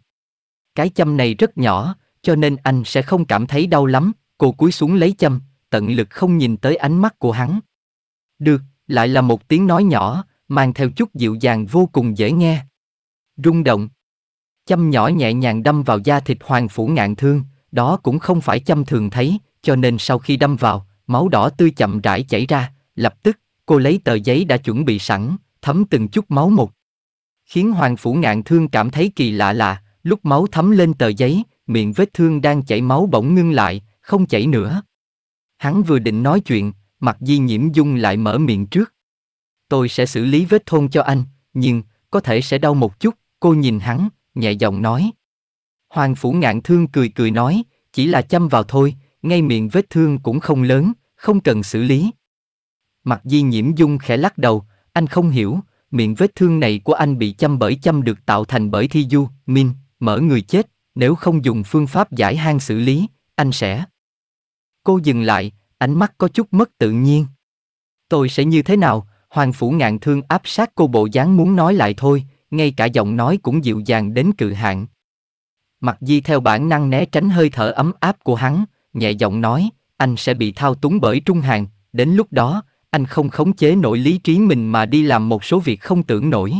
Cái châm này rất nhỏ, cho nên anh sẽ không cảm thấy đau lắm, cô cúi xuống lấy châm, tận lực không nhìn tới ánh mắt của hắn. Được, lại là một tiếng nói nhỏ, mang theo chút dịu dàng vô cùng dễ nghe. Rung động. Châm nhỏ nhẹ nhàng đâm vào da thịt hoàng phủ ngạn thương, đó cũng không phải châm thường thấy, cho nên sau khi đâm vào, máu đỏ tươi chậm rãi chảy ra, lập tức, cô lấy tờ giấy đã chuẩn bị sẵn, thấm từng chút máu một. Khiến hoàng phủ ngạn thương cảm thấy kỳ lạ lạ, lúc máu thấm lên tờ giấy, miệng vết thương đang chảy máu bỗng ngưng lại, không chảy nữa. Hắn vừa định nói chuyện, mặt di nhiễm dung lại mở miệng trước. Tôi sẽ xử lý vết thôn cho anh, nhưng, có thể sẽ đau một chút, cô nhìn hắn, nhẹ giọng nói. Hoàng phủ ngạn thương cười cười nói, chỉ là chăm vào thôi, ngay miệng vết thương cũng không lớn, không cần xử lý. Mặt di nhiễm dung khẽ lắc đầu, anh không hiểu, miệng vết thương này của anh bị chăm bởi chăm được tạo thành bởi thi du, min, mở người chết, nếu không dùng phương pháp giải hang xử lý, anh sẽ... Cô dừng lại, ánh mắt có chút mất tự nhiên. Tôi sẽ như thế nào? Hoàng phủ ngạn thương áp sát cô bộ dáng muốn nói lại thôi, ngay cả giọng nói cũng dịu dàng đến cự hạn. Mặc di theo bản năng né tránh hơi thở ấm áp của hắn, nhẹ giọng nói, anh sẽ bị thao túng bởi trung hàn đến lúc đó, anh không khống chế nổi lý trí mình mà đi làm một số việc không tưởng nổi.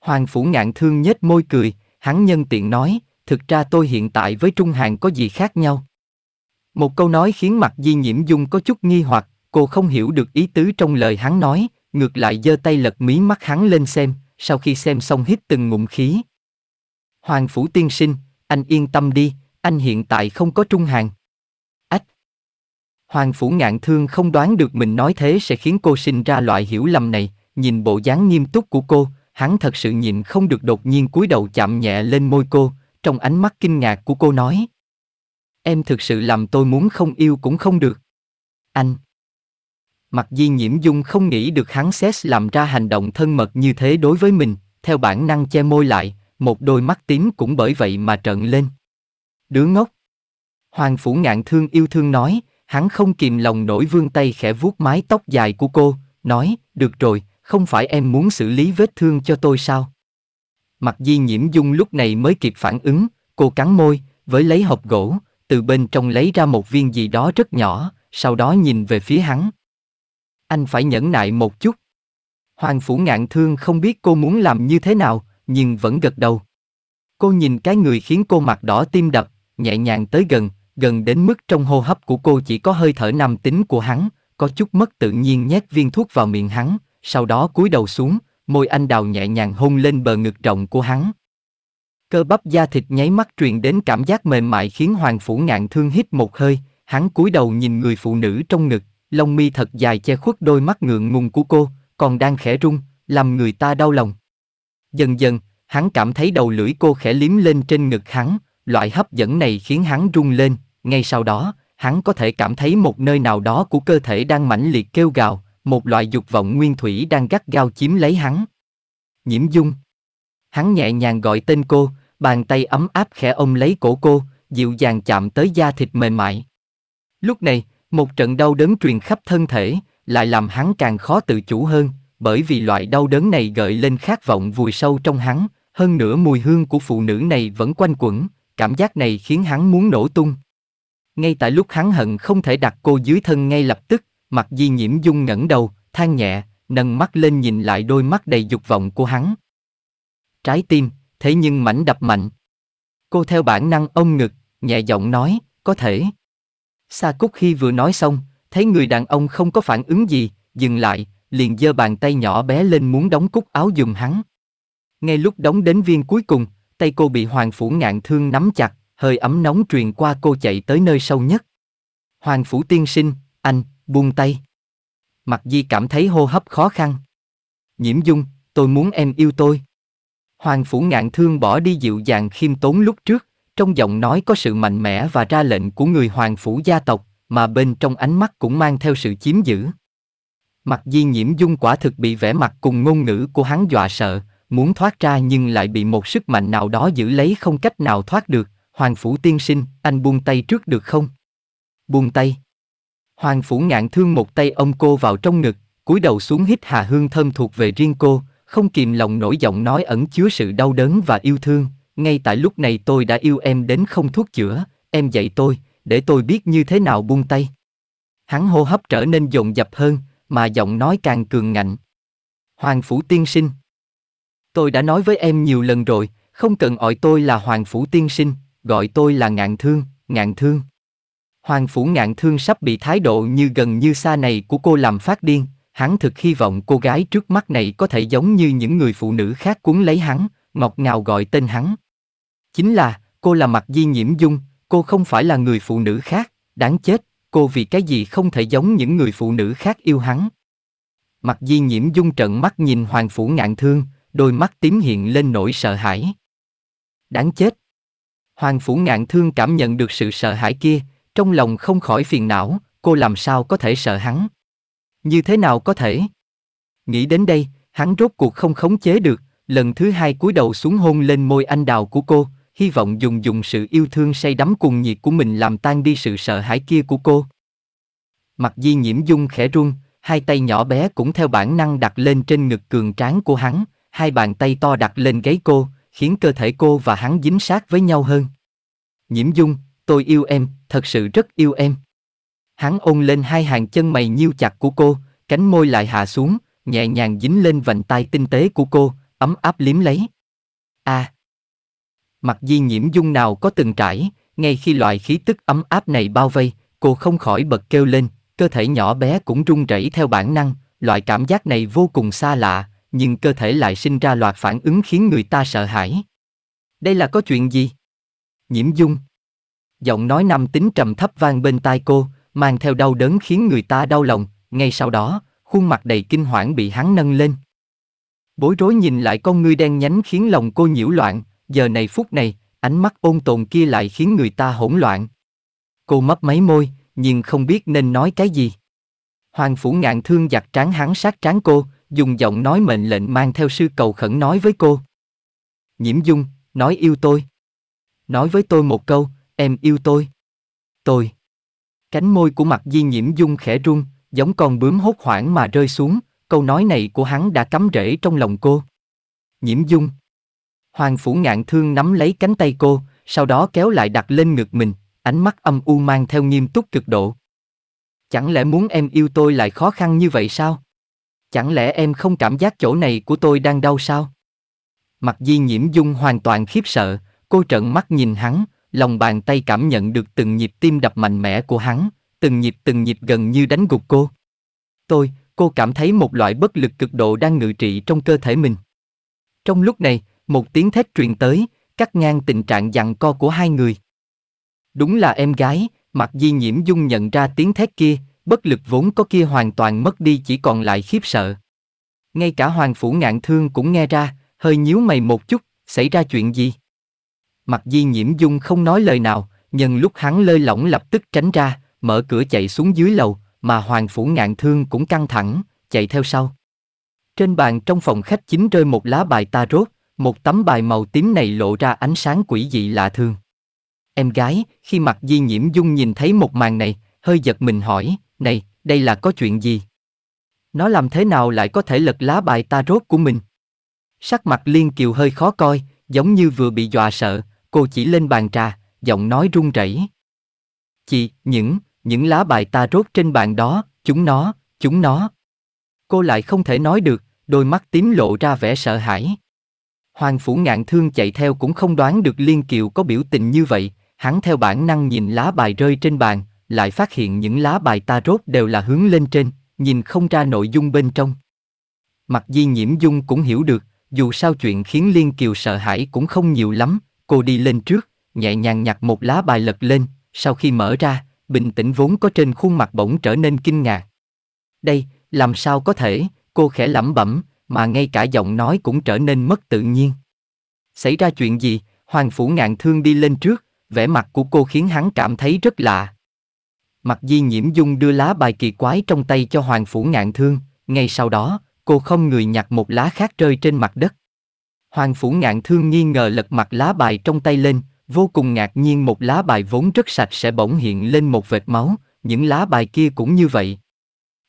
Hoàng phủ ngạn thương nhếch môi cười, hắn nhân tiện nói, thực ra tôi hiện tại với Trung Hàng có gì khác nhau? Một câu nói khiến mặt Di Nhiễm Dung có chút nghi hoặc, cô không hiểu được ý tứ trong lời hắn nói, ngược lại giơ tay lật mí mắt hắn lên xem, sau khi xem xong hít từng ngụm khí. Hoàng Phủ Tiên Sinh, anh yên tâm đi, anh hiện tại không có trung hàng. Ách! Hoàng Phủ ngạn thương không đoán được mình nói thế sẽ khiến cô sinh ra loại hiểu lầm này, nhìn bộ dáng nghiêm túc của cô, hắn thật sự nhịn không được đột nhiên cúi đầu chạm nhẹ lên môi cô, trong ánh mắt kinh ngạc của cô nói. Em thực sự làm tôi muốn không yêu cũng không được. Anh. Mặc di nhiễm dung không nghĩ được hắn xét làm ra hành động thân mật như thế đối với mình, theo bản năng che môi lại, một đôi mắt tím cũng bởi vậy mà trợn lên. Đứa ngốc. Hoàng phủ ngạn thương yêu thương nói, hắn không kìm lòng nổi vươn tay khẽ vuốt mái tóc dài của cô, nói, được rồi, không phải em muốn xử lý vết thương cho tôi sao? Mặt di nhiễm dung lúc này mới kịp phản ứng, cô cắn môi, với lấy hộp gỗ, từ bên trong lấy ra một viên gì đó rất nhỏ, sau đó nhìn về phía hắn. Anh phải nhẫn nại một chút. Hoàng phủ ngạn thương không biết cô muốn làm như thế nào, nhưng vẫn gật đầu. Cô nhìn cái người khiến cô mặt đỏ tim đập, nhẹ nhàng tới gần, gần đến mức trong hô hấp của cô chỉ có hơi thở nam tính của hắn, có chút mất tự nhiên nhét viên thuốc vào miệng hắn, sau đó cúi đầu xuống, môi anh đào nhẹ nhàng hôn lên bờ ngực rộng của hắn. Cơ bắp da thịt nháy mắt truyền đến cảm giác mềm mại khiến Hoàng Phủ Ngạn Thương hít một hơi, hắn cúi đầu nhìn người phụ nữ trong ngực, lông mi thật dài che khuất đôi mắt ngượng ngùng của cô, còn đang khẽ rung, làm người ta đau lòng. Dần dần, hắn cảm thấy đầu lưỡi cô khẽ liếm lên trên ngực hắn, loại hấp dẫn này khiến hắn rung lên, ngay sau đó, hắn có thể cảm thấy một nơi nào đó của cơ thể đang mãnh liệt kêu gào, một loại dục vọng nguyên thủy đang gắt gao chiếm lấy hắn. Nhiễm Dung. Hắn nhẹ nhàng gọi tên cô, bàn tay ấm áp khẽ ôm lấy cổ cô, dịu dàng chạm tới da thịt mềm mại. Lúc này, một trận đau đớn truyền khắp thân thể, lại làm hắn càng khó tự chủ hơn, bởi vì loại đau đớn này gợi lên khát vọng vùi sâu trong hắn, hơn nữa mùi hương của phụ nữ này vẫn quanh quẩn, cảm giác này khiến hắn muốn nổ tung. Ngay tại lúc hắn hận không thể đặt cô dưới thân ngay lập tức, Mặt di nhiễm dung ngẩng đầu, than nhẹ, nâng mắt lên nhìn lại đôi mắt đầy dục vọng của hắn. Trái tim, thế nhưng mảnh đập mạnh. Cô theo bản năng ông ngực, nhẹ giọng nói, có thể. Sa Cúc khi vừa nói xong, thấy người đàn ông không có phản ứng gì, dừng lại, liền giơ bàn tay nhỏ bé lên muốn đóng cúc áo giùm hắn. Ngay lúc đóng đến viên cuối cùng, tay cô bị Hoàng Phủ ngạn thương nắm chặt, hơi ấm nóng truyền qua cô chạy tới nơi sâu nhất. Hoàng Phủ tiên sinh, anh, buông tay. Mặc Di cảm thấy hô hấp khó khăn. Nhiễm Dung, tôi muốn em yêu tôi. Hoàng Phủ Ngạn Thương bỏ đi dịu dàng khiêm tốn lúc trước, trong giọng nói có sự mạnh mẽ và ra lệnh của người Hoàng Phủ gia tộc, mà bên trong ánh mắt cũng mang theo sự chiếm giữ. Mặc Di Nhiễm Dung quả thực bị vẻ mặt cùng ngôn ngữ của hắn dọa sợ, muốn thoát ra nhưng lại bị một sức mạnh nào đó giữ lấy không cách nào thoát được. Hoàng Phủ tiên sinh, anh buông tay trước được không? Buông tay. Hoàng Phủ Ngạn Thương một tay ông cô vào trong ngực, cúi đầu xuống hít hà hương thơm thuộc về riêng cô, không kìm lòng nổi giọng nói ẩn chứa sự đau đớn và yêu thương. Ngay tại lúc này tôi đã yêu em đến không thuốc chữa, em dạy tôi, để tôi biết như thế nào buông tay. Hắn hô hấp trở nên dồn dập hơn, mà giọng nói càng cường ngạnh. Hoàng Phủ Tiên Sinh Tôi đã nói với em nhiều lần rồi, không cần gọi tôi là Hoàng Phủ Tiên Sinh, gọi tôi là Ngạn Thương, Ngạn Thương. Hoàng phủ ngạn thương sắp bị thái độ như gần như xa này của cô làm phát điên, hắn thực hy vọng cô gái trước mắt này có thể giống như những người phụ nữ khác cuốn lấy hắn, ngọt ngào gọi tên hắn. Chính là, cô là mặt di nhiễm dung, cô không phải là người phụ nữ khác, đáng chết, cô vì cái gì không thể giống những người phụ nữ khác yêu hắn. Mặt di nhiễm dung trợn mắt nhìn hoàng phủ ngạn thương, đôi mắt tím hiện lên nỗi sợ hãi. Đáng chết. Hoàng phủ ngạn thương cảm nhận được sự sợ hãi kia, trong lòng không khỏi phiền não, cô làm sao có thể sợ hắn? Như thế nào có thể? Nghĩ đến đây, hắn rốt cuộc không khống chế được, lần thứ hai cúi đầu xuống hôn lên môi anh đào của cô, hy vọng dùng dùng sự yêu thương say đắm cùng nhiệt của mình làm tan đi sự sợ hãi kia của cô. Mặt di nhiễm dung khẽ run, hai tay nhỏ bé cũng theo bản năng đặt lên trên ngực cường tráng của hắn, hai bàn tay to đặt lên gáy cô, khiến cơ thể cô và hắn dính sát với nhau hơn. Nhiễm dung, tôi yêu em, thật sự rất yêu em. Hắn ôn lên hai hàng chân mày nhiêu chặt của cô, cánh môi lại hạ xuống, nhẹ nhàng dính lên vành tay tinh tế của cô, ấm áp liếm lấy. A. À, Mặt di nhiễm dung nào có từng trải, ngay khi loại khí tức ấm áp này bao vây, cô không khỏi bật kêu lên, cơ thể nhỏ bé cũng run rẩy theo bản năng, loại cảm giác này vô cùng xa lạ, nhưng cơ thể lại sinh ra loạt phản ứng khiến người ta sợ hãi. Đây là có chuyện gì? Nhiễm dung giọng nói nam tính trầm thấp vang bên tai cô, mang theo đau đớn khiến người ta đau lòng, ngay sau đó, khuôn mặt đầy kinh hoảng bị hắn nâng lên. Bối rối nhìn lại con ngươi đen nhánh khiến lòng cô nhiễu loạn, giờ này phút này, ánh mắt ôn tồn kia lại khiến người ta hỗn loạn. Cô mấp máy môi, nhưng không biết nên nói cái gì. Hoàng phủ ngạn thương giặt trán hắn sát trán cô, dùng giọng nói mệnh lệnh mang theo sư cầu khẩn nói với cô. Nhiễm Dung, nói yêu tôi. Nói với tôi một câu, Em yêu tôi. Tôi. Cánh môi của mặt di nhiễm dung khẽ run, giống con bướm hốt hoảng mà rơi xuống, câu nói này của hắn đã cắm rễ trong lòng cô. Nhiễm dung. Hoàng phủ ngạn thương nắm lấy cánh tay cô, sau đó kéo lại đặt lên ngực mình, ánh mắt âm u mang theo nghiêm túc cực độ. Chẳng lẽ muốn em yêu tôi lại khó khăn như vậy sao? Chẳng lẽ em không cảm giác chỗ này của tôi đang đau sao? Mặt di nhiễm dung hoàn toàn khiếp sợ, cô trợn mắt nhìn hắn, lòng bàn tay cảm nhận được từng nhịp tim đập mạnh mẽ của hắn, từng nhịp từng nhịp gần như đánh gục cô. Tôi, cô cảm thấy một loại bất lực cực độ đang ngự trị trong cơ thể mình. Trong lúc này, một tiếng thét truyền tới, cắt ngang tình trạng giằng co của hai người. Đúng là em gái, mặt di nhiễm dung nhận ra tiếng thét kia, bất lực vốn có kia hoàn toàn mất đi chỉ còn lại khiếp sợ. Ngay cả hoàng phủ ngạn thương cũng nghe ra, hơi nhíu mày một chút, xảy ra chuyện gì? Mặt di nhiễm dung không nói lời nào, nhân lúc hắn lơi lỏng lập tức tránh ra, mở cửa chạy xuống dưới lầu, mà hoàng phủ ngạn thương cũng căng thẳng, chạy theo sau. Trên bàn trong phòng khách chính rơi một lá bài tarot, một tấm bài màu tím này lộ ra ánh sáng quỷ dị lạ thường. Em gái, khi mặt di nhiễm dung nhìn thấy một màn này, hơi giật mình hỏi, này, đây là có chuyện gì? Nó làm thế nào lại có thể lật lá bài tarot của mình? Sắc mặt Liên Kiều hơi khó coi, giống như vừa bị dọa sợ, cô chỉ lên bàn trà, giọng nói run rẩy. Chị, những, những lá bài ta rốt trên bàn đó, chúng nó, chúng nó. Cô lại không thể nói được, đôi mắt tím lộ ra vẻ sợ hãi. Hoàng phủ ngạn thương chạy theo cũng không đoán được Liên Kiều có biểu tình như vậy, hắn theo bản năng nhìn lá bài rơi trên bàn, lại phát hiện những lá bài ta rốt đều là hướng lên trên, nhìn không ra nội dung bên trong. Mặc di nhiễm dung cũng hiểu được, dù sao chuyện khiến Liên Kiều sợ hãi cũng không nhiều lắm, Cô đi lên trước, nhẹ nhàng nhặt một lá bài lật lên, sau khi mở ra, bình tĩnh vốn có trên khuôn mặt bỗng trở nên kinh ngạc. Đây, làm sao có thể, cô khẽ lẩm bẩm, mà ngay cả giọng nói cũng trở nên mất tự nhiên. Xảy ra chuyện gì, Hoàng Phủ ngạn thương đi lên trước, vẻ mặt của cô khiến hắn cảm thấy rất lạ. mặc di nhiễm dung đưa lá bài kỳ quái trong tay cho Hoàng Phủ ngạn thương, ngay sau đó, cô không người nhặt một lá khác rơi trên mặt đất. Hoàng phủ ngạn thương nghi ngờ lật mặt lá bài trong tay lên, vô cùng ngạc nhiên một lá bài vốn rất sạch sẽ bỗng hiện lên một vệt máu, những lá bài kia cũng như vậy.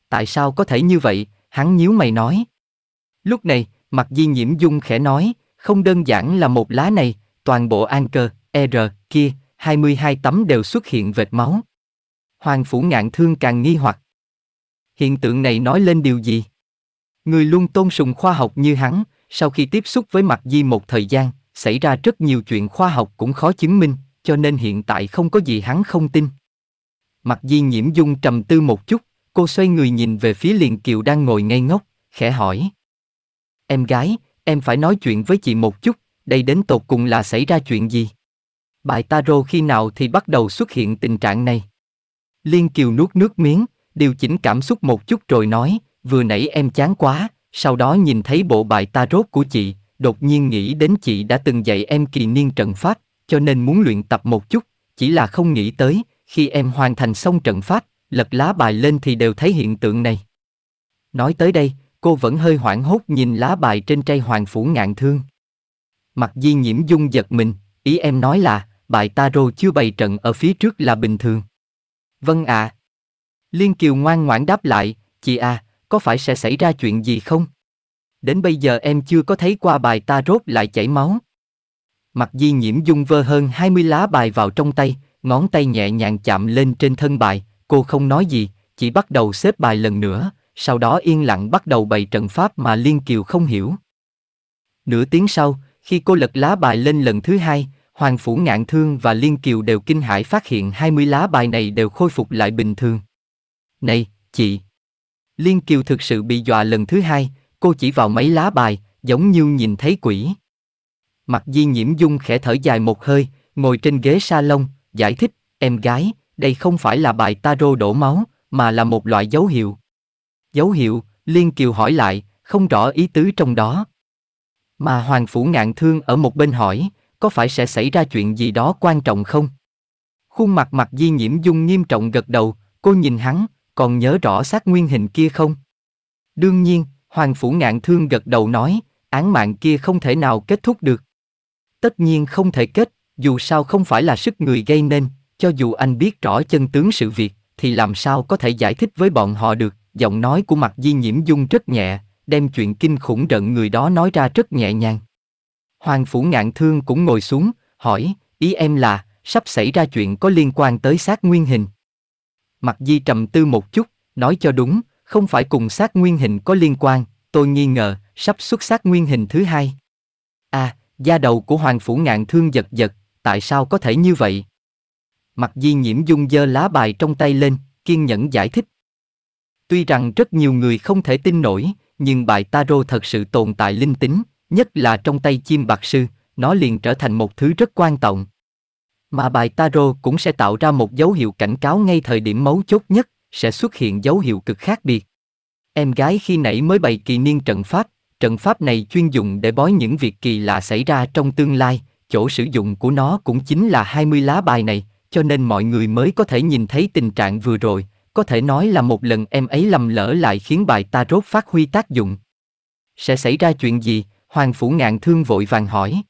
Tại sao có thể như vậy, hắn nhíu mày nói. Lúc này, mặt di nhiễm dung khẽ nói, không đơn giản là một lá này, toàn bộ an cơ, e R, kia, 22 tấm đều xuất hiện vệt máu. Hoàng phủ ngạn thương càng nghi hoặc. Hiện tượng này nói lên điều gì? Người luôn tôn sùng khoa học như hắn, sau khi tiếp xúc với mặt di một thời gian xảy ra rất nhiều chuyện khoa học cũng khó chứng minh cho nên hiện tại không có gì hắn không tin mặt di nhiễm dung trầm tư một chút cô xoay người nhìn về phía liền kiều đang ngồi ngây ngốc khẽ hỏi em gái em phải nói chuyện với chị một chút đây đến tột cùng là xảy ra chuyện gì bài taro khi nào thì bắt đầu xuất hiện tình trạng này liên kiều nuốt nước miếng điều chỉnh cảm xúc một chút rồi nói vừa nãy em chán quá sau đó nhìn thấy bộ bài tarot của chị, đột nhiên nghĩ đến chị đã từng dạy em kỳ niên trận pháp, cho nên muốn luyện tập một chút, chỉ là không nghĩ tới, khi em hoàn thành xong trận pháp, lật lá bài lên thì đều thấy hiện tượng này. Nói tới đây, cô vẫn hơi hoảng hốt nhìn lá bài trên trai hoàng phủ ngạn thương. Mặt di nhiễm dung giật mình, ý em nói là, bài tarot chưa bày trận ở phía trước là bình thường. Vâng ạ. À. Liên Kiều ngoan ngoãn đáp lại, chị à, có phải sẽ xảy ra chuyện gì không? Đến bây giờ em chưa có thấy qua bài ta rốt lại chảy máu. Mặc di nhiễm dung vơ hơn 20 lá bài vào trong tay, ngón tay nhẹ nhàng chạm lên trên thân bài, cô không nói gì, chỉ bắt đầu xếp bài lần nữa, sau đó yên lặng bắt đầu bày trận pháp mà Liên Kiều không hiểu. Nửa tiếng sau, khi cô lật lá bài lên lần thứ hai, Hoàng Phủ Ngạn Thương và Liên Kiều đều kinh hãi phát hiện 20 lá bài này đều khôi phục lại bình thường. Này, chị, Liên Kiều thực sự bị dọa lần thứ hai, cô chỉ vào mấy lá bài, giống như nhìn thấy quỷ. Mặt di nhiễm dung khẽ thở dài một hơi, ngồi trên ghế salon, giải thích, em gái, đây không phải là bài tarot đổ máu, mà là một loại dấu hiệu. Dấu hiệu, Liên Kiều hỏi lại, không rõ ý tứ trong đó. Mà Hoàng Phủ Ngạn Thương ở một bên hỏi, có phải sẽ xảy ra chuyện gì đó quan trọng không? Khuôn mặt mặt di nhiễm dung nghiêm trọng gật đầu, cô nhìn hắn, còn nhớ rõ xác nguyên hình kia không? Đương nhiên, Hoàng Phủ Ngạn Thương gật đầu nói, án mạng kia không thể nào kết thúc được. Tất nhiên không thể kết, dù sao không phải là sức người gây nên, cho dù anh biết rõ chân tướng sự việc, thì làm sao có thể giải thích với bọn họ được, giọng nói của mặt di nhiễm dung rất nhẹ, đem chuyện kinh khủng rợn người đó nói ra rất nhẹ nhàng. Hoàng Phủ Ngạn Thương cũng ngồi xuống, hỏi, ý em là, sắp xảy ra chuyện có liên quan tới xác nguyên hình. Mặt Di trầm tư một chút, nói cho đúng, không phải cùng sát nguyên hình có liên quan, tôi nghi ngờ, sắp xuất sát nguyên hình thứ hai. À, da đầu của Hoàng Phủ Ngạn Thương giật giật, tại sao có thể như vậy? Mặt Di nhiễm dung dơ lá bài trong tay lên, kiên nhẫn giải thích. Tuy rằng rất nhiều người không thể tin nổi, nhưng bài tarot thật sự tồn tại linh tính, nhất là trong tay chim bạc sư, nó liền trở thành một thứ rất quan trọng, mà bài tarot cũng sẽ tạo ra một dấu hiệu cảnh cáo ngay thời điểm mấu chốt nhất, sẽ xuất hiện dấu hiệu cực khác biệt. Em gái khi nãy mới bày kỳ niên trận pháp, trận pháp này chuyên dùng để bói những việc kỳ lạ xảy ra trong tương lai, chỗ sử dụng của nó cũng chính là 20 lá bài này, cho nên mọi người mới có thể nhìn thấy tình trạng vừa rồi, có thể nói là một lần em ấy lầm lỡ lại khiến bài tarot phát huy tác dụng. Sẽ xảy ra chuyện gì? Hoàng Phủ Ngạn Thương vội vàng hỏi.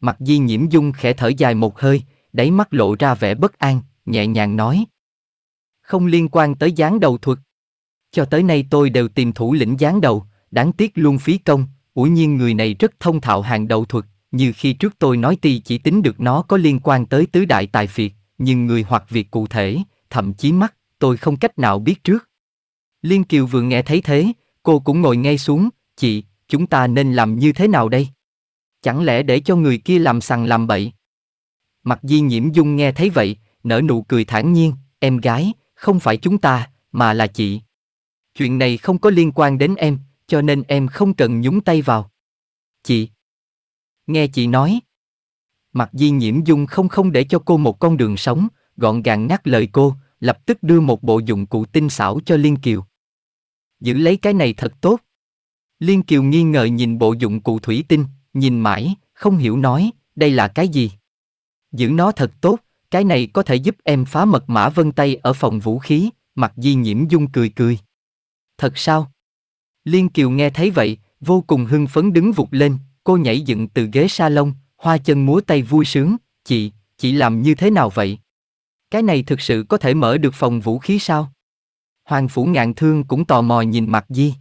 Mặt di nhiễm dung khẽ thở dài một hơi, đáy mắt lộ ra vẻ bất an, nhẹ nhàng nói. Không liên quan tới gián đầu thuật. Cho tới nay tôi đều tìm thủ lĩnh gián đầu, đáng tiếc luôn phí công, ủi nhiên người này rất thông thạo hàng đầu thuật, như khi trước tôi nói ti chỉ tính được nó có liên quan tới tứ đại tài phiệt, nhưng người hoặc việc cụ thể, thậm chí mắt, tôi không cách nào biết trước. Liên Kiều vừa nghe thấy thế, cô cũng ngồi ngay xuống, chị, chúng ta nên làm như thế nào đây? Chẳng lẽ để cho người kia làm sằng làm bậy? Mặc di nhiễm dung nghe thấy vậy, nở nụ cười thản nhiên, em gái, không phải chúng ta, mà là chị. Chuyện này không có liên quan đến em, cho nên em không cần nhúng tay vào. Chị. Nghe chị nói. Mặc di nhiễm dung không không để cho cô một con đường sống, gọn gàng ngắt lời cô, lập tức đưa một bộ dụng cụ tinh xảo cho Liên Kiều. Giữ lấy cái này thật tốt. Liên Kiều nghi ngờ nhìn bộ dụng cụ thủy tinh, nhìn mãi, không hiểu nói, đây là cái gì? Giữ nó thật tốt, cái này có thể giúp em phá mật mã vân tay ở phòng vũ khí, mặt di nhiễm dung cười cười. Thật sao? Liên Kiều nghe thấy vậy, vô cùng hưng phấn đứng vụt lên, cô nhảy dựng từ ghế salon, hoa chân múa tay vui sướng, chị, chị làm như thế nào vậy? Cái này thực sự có thể mở được phòng vũ khí sao? Hoàng phủ ngạn thương cũng tò mò nhìn mặt di.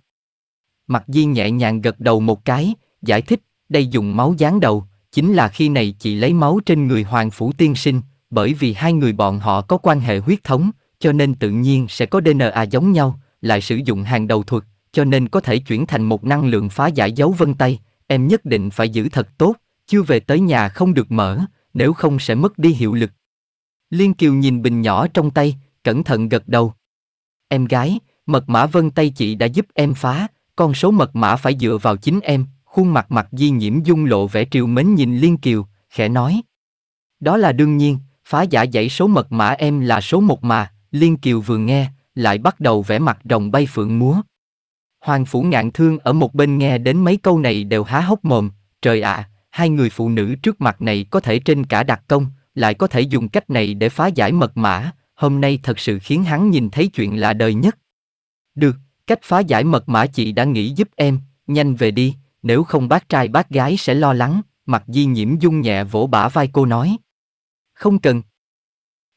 Mặt di nhẹ nhàng gật đầu một cái, giải thích, đây dùng máu dán đầu, chính là khi này chị lấy máu trên người Hoàng Phủ Tiên Sinh, bởi vì hai người bọn họ có quan hệ huyết thống, cho nên tự nhiên sẽ có DNA giống nhau, lại sử dụng hàng đầu thuật, cho nên có thể chuyển thành một năng lượng phá giải dấu vân tay, em nhất định phải giữ thật tốt, chưa về tới nhà không được mở, nếu không sẽ mất đi hiệu lực. Liên Kiều nhìn bình nhỏ trong tay, cẩn thận gật đầu. Em gái, mật mã vân tay chị đã giúp em phá, con số mật mã phải dựa vào chính em, khuôn mặt mặt di nhiễm dung lộ vẻ triều mến nhìn Liên Kiều, khẽ nói. Đó là đương nhiên, phá giả dãy số mật mã em là số một mà, Liên Kiều vừa nghe, lại bắt đầu vẽ mặt rồng bay phượng múa. Hoàng phủ ngạn thương ở một bên nghe đến mấy câu này đều há hốc mồm, trời ạ, à, hai người phụ nữ trước mặt này có thể trên cả đặc công, lại có thể dùng cách này để phá giải mật mã, hôm nay thật sự khiến hắn nhìn thấy chuyện lạ đời nhất. Được, cách phá giải mật mã chị đã nghĩ giúp em, nhanh về đi, nếu không bác trai bác gái sẽ lo lắng, mặt di nhiễm dung nhẹ vỗ bả vai cô nói. Không cần.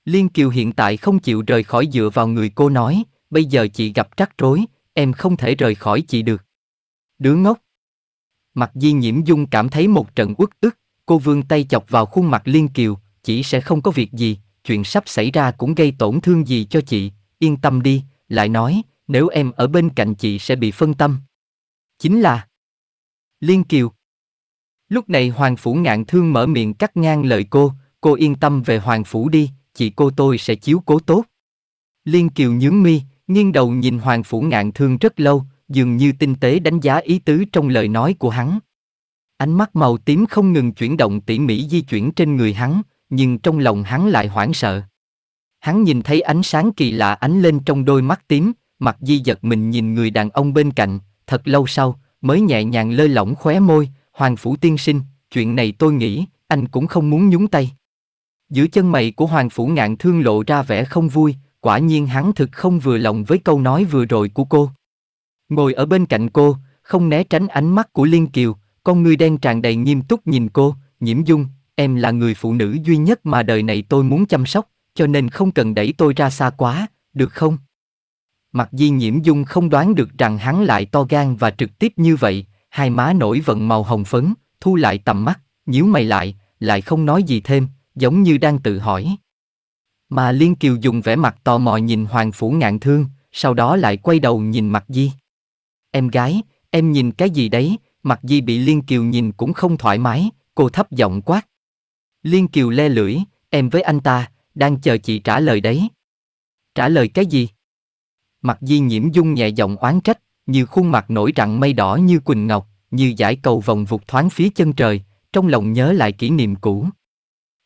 Liên Kiều hiện tại không chịu rời khỏi dựa vào người cô nói, bây giờ chị gặp trắc rối, em không thể rời khỏi chị được. Đứa ngốc. Mặt di nhiễm dung cảm thấy một trận uất ức, cô vươn tay chọc vào khuôn mặt Liên Kiều, chỉ sẽ không có việc gì, chuyện sắp xảy ra cũng gây tổn thương gì cho chị, yên tâm đi, lại nói, nếu em ở bên cạnh chị sẽ bị phân tâm. Chính là Liên Kiều. Lúc này Hoàng Phủ Ngạn Thương mở miệng cắt ngang lời cô, cô yên tâm về Hoàng Phủ đi, chị cô tôi sẽ chiếu cố tốt. Liên Kiều nhướng mi, nghiêng đầu nhìn Hoàng Phủ Ngạn Thương rất lâu, dường như tinh tế đánh giá ý tứ trong lời nói của hắn. Ánh mắt màu tím không ngừng chuyển động tỉ mỉ di chuyển trên người hắn, nhưng trong lòng hắn lại hoảng sợ. Hắn nhìn thấy ánh sáng kỳ lạ ánh lên trong đôi mắt tím, mặt di giật mình nhìn người đàn ông bên cạnh, thật lâu sau, mới nhẹ nhàng lơi lỏng khóe môi, Hoàng Phủ Tiên Sinh, chuyện này tôi nghĩ, anh cũng không muốn nhúng tay. Giữa chân mày của Hoàng Phủ Ngạn Thương lộ ra vẻ không vui, quả nhiên hắn thực không vừa lòng với câu nói vừa rồi của cô. Ngồi ở bên cạnh cô, không né tránh ánh mắt của Liên Kiều, con người đen tràn đầy nghiêm túc nhìn cô, nhiễm dung, em là người phụ nữ duy nhất mà đời này tôi muốn chăm sóc, cho nên không cần đẩy tôi ra xa quá, được không? Mặc di nhiễm dung không đoán được rằng hắn lại to gan và trực tiếp như vậy, hai má nổi vận màu hồng phấn, thu lại tầm mắt, nhíu mày lại, lại không nói gì thêm, giống như đang tự hỏi. Mà Liên Kiều dùng vẻ mặt tò mò nhìn Hoàng Phủ ngạn thương, sau đó lại quay đầu nhìn Mặc Di. Em gái, em nhìn cái gì đấy, Mặc Di bị Liên Kiều nhìn cũng không thoải mái, cô thấp giọng quát. Liên Kiều le lưỡi, em với anh ta, đang chờ chị trả lời đấy. Trả lời cái gì? Mặt di nhiễm dung nhẹ giọng oán trách, như khuôn mặt nổi rặng mây đỏ như quỳnh ngọc, như giải cầu vòng vụt thoáng phía chân trời, trong lòng nhớ lại kỷ niệm cũ.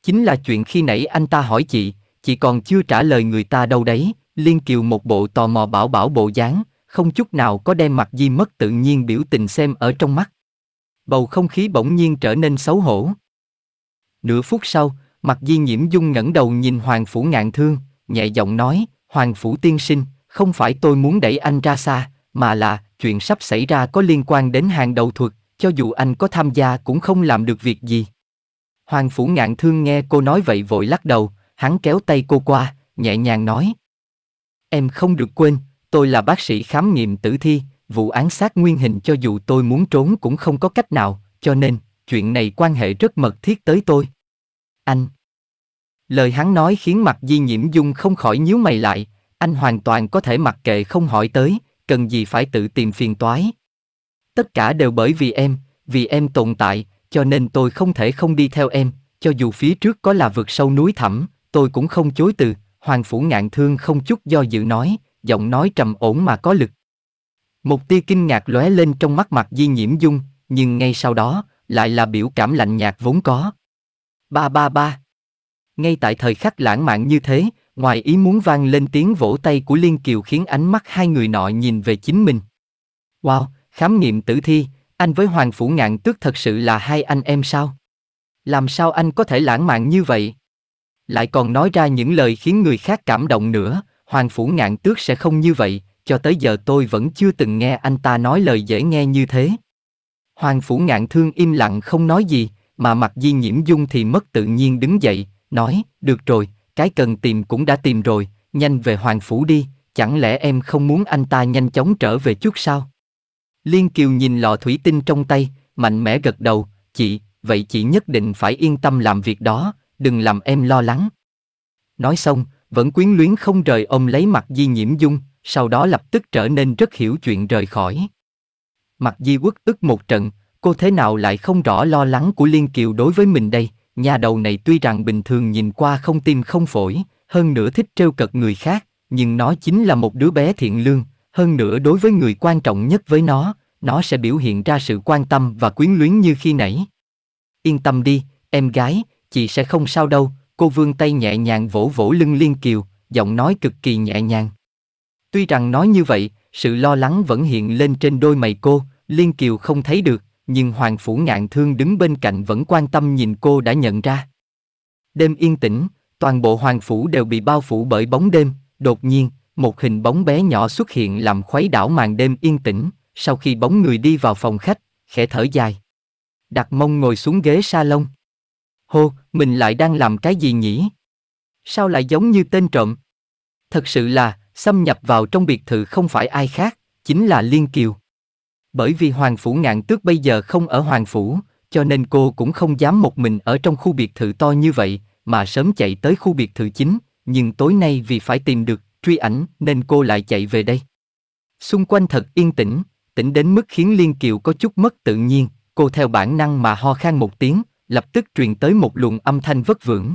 Chính là chuyện khi nãy anh ta hỏi chị, chị còn chưa trả lời người ta đâu đấy, Liên Kiều một bộ tò mò bảo bảo bộ dáng, không chút nào có đem mặt di mất tự nhiên biểu tình xem ở trong mắt. Bầu không khí bỗng nhiên trở nên xấu hổ. Nửa phút sau, mặt di nhiễm dung ngẩng đầu nhìn Hoàng Phủ ngạn thương, nhẹ giọng nói, Hoàng Phủ tiên sinh, không phải tôi muốn đẩy anh ra xa, mà là, chuyện sắp xảy ra có liên quan đến hàng đầu thuật, cho dù anh có tham gia cũng không làm được việc gì. Hoàng Phủ Ngạn Thương nghe cô nói vậy vội lắc đầu, hắn kéo tay cô qua, nhẹ nhàng nói. Em không được quên, tôi là bác sĩ khám nghiệm tử thi, vụ án sát nguyên hình cho dù tôi muốn trốn cũng không có cách nào, cho nên, chuyện này quan hệ rất mật thiết tới tôi. Anh. Lời hắn nói khiến mặt Di Nhiễm Dung không khỏi nhíu mày lại, anh hoàn toàn có thể mặc kệ không hỏi tới, cần gì phải tự tìm phiền toái. Tất cả đều bởi vì em, vì em tồn tại, cho nên tôi không thể không đi theo em, cho dù phía trước có là vực sâu núi thẳm, tôi cũng không chối từ, Hoàng Phủ ngạn thương không chút do dự nói, giọng nói trầm ổn mà có lực. Một tia kinh ngạc lóe lên trong mắt mặt Di Nhiễm Dung, nhưng ngay sau đó, lại là biểu cảm lạnh nhạt vốn có. Ba ba ba. Ngay tại thời khắc lãng mạn như thế, Ngoài ý muốn vang lên tiếng vỗ tay của Liên Kiều khiến ánh mắt hai người nọ nhìn về chính mình. Wow, khám nghiệm tử thi, anh với Hoàng Phủ Ngạn Tước thật sự là hai anh em sao? Làm sao anh có thể lãng mạn như vậy? Lại còn nói ra những lời khiến người khác cảm động nữa, Hoàng Phủ Ngạn Tước sẽ không như vậy, cho tới giờ tôi vẫn chưa từng nghe anh ta nói lời dễ nghe như thế. Hoàng Phủ Ngạn Thương im lặng không nói gì, mà mặt Di Nhiễm Dung thì mất tự nhiên đứng dậy, nói, được rồi, cái cần tìm cũng đã tìm rồi, nhanh về Hoàng Phủ đi, chẳng lẽ em không muốn anh ta nhanh chóng trở về chút sao? Liên Kiều nhìn lọ thủy tinh trong tay, mạnh mẽ gật đầu, chị, vậy chị nhất định phải yên tâm làm việc đó, đừng làm em lo lắng. Nói xong, vẫn quyến luyến không rời ông lấy mặt Di Nhiễm Dung, sau đó lập tức trở nên rất hiểu chuyện rời khỏi. Mặt Di quất ức một trận, cô thế nào lại không rõ lo lắng của Liên Kiều đối với mình đây, nhà đầu này tuy rằng bình thường nhìn qua không tim không phổi, hơn nữa thích trêu cợt người khác, nhưng nó chính là một đứa bé thiện lương, hơn nữa đối với người quan trọng nhất với nó, nó sẽ biểu hiện ra sự quan tâm và quyến luyến như khi nãy. Yên tâm đi, em gái, chị sẽ không sao đâu, cô vươn tay nhẹ nhàng vỗ vỗ lưng Liên Kiều, giọng nói cực kỳ nhẹ nhàng. Tuy rằng nói như vậy, sự lo lắng vẫn hiện lên trên đôi mày cô, Liên Kiều không thấy được, nhưng Hoàng Phủ Ngạn Thương đứng bên cạnh vẫn quan tâm nhìn cô đã nhận ra. Đêm yên tĩnh, toàn bộ Hoàng Phủ đều bị bao phủ bởi bóng đêm, đột nhiên, một hình bóng bé nhỏ xuất hiện làm khuấy đảo màn đêm yên tĩnh, sau khi bóng người đi vào phòng khách, khẽ thở dài. Đặt mông ngồi xuống ghế salon. Hô, mình lại đang làm cái gì nhỉ? Sao lại giống như tên trộm? Thật sự là, xâm nhập vào trong biệt thự không phải ai khác, chính là Liên Kiều bởi vì Hoàng Phủ Ngạn Tước bây giờ không ở Hoàng Phủ, cho nên cô cũng không dám một mình ở trong khu biệt thự to như vậy, mà sớm chạy tới khu biệt thự chính, nhưng tối nay vì phải tìm được, truy ảnh nên cô lại chạy về đây. Xung quanh thật yên tĩnh, tĩnh đến mức khiến Liên Kiều có chút mất tự nhiên, cô theo bản năng mà ho khan một tiếng, lập tức truyền tới một luồng âm thanh vất vưởng.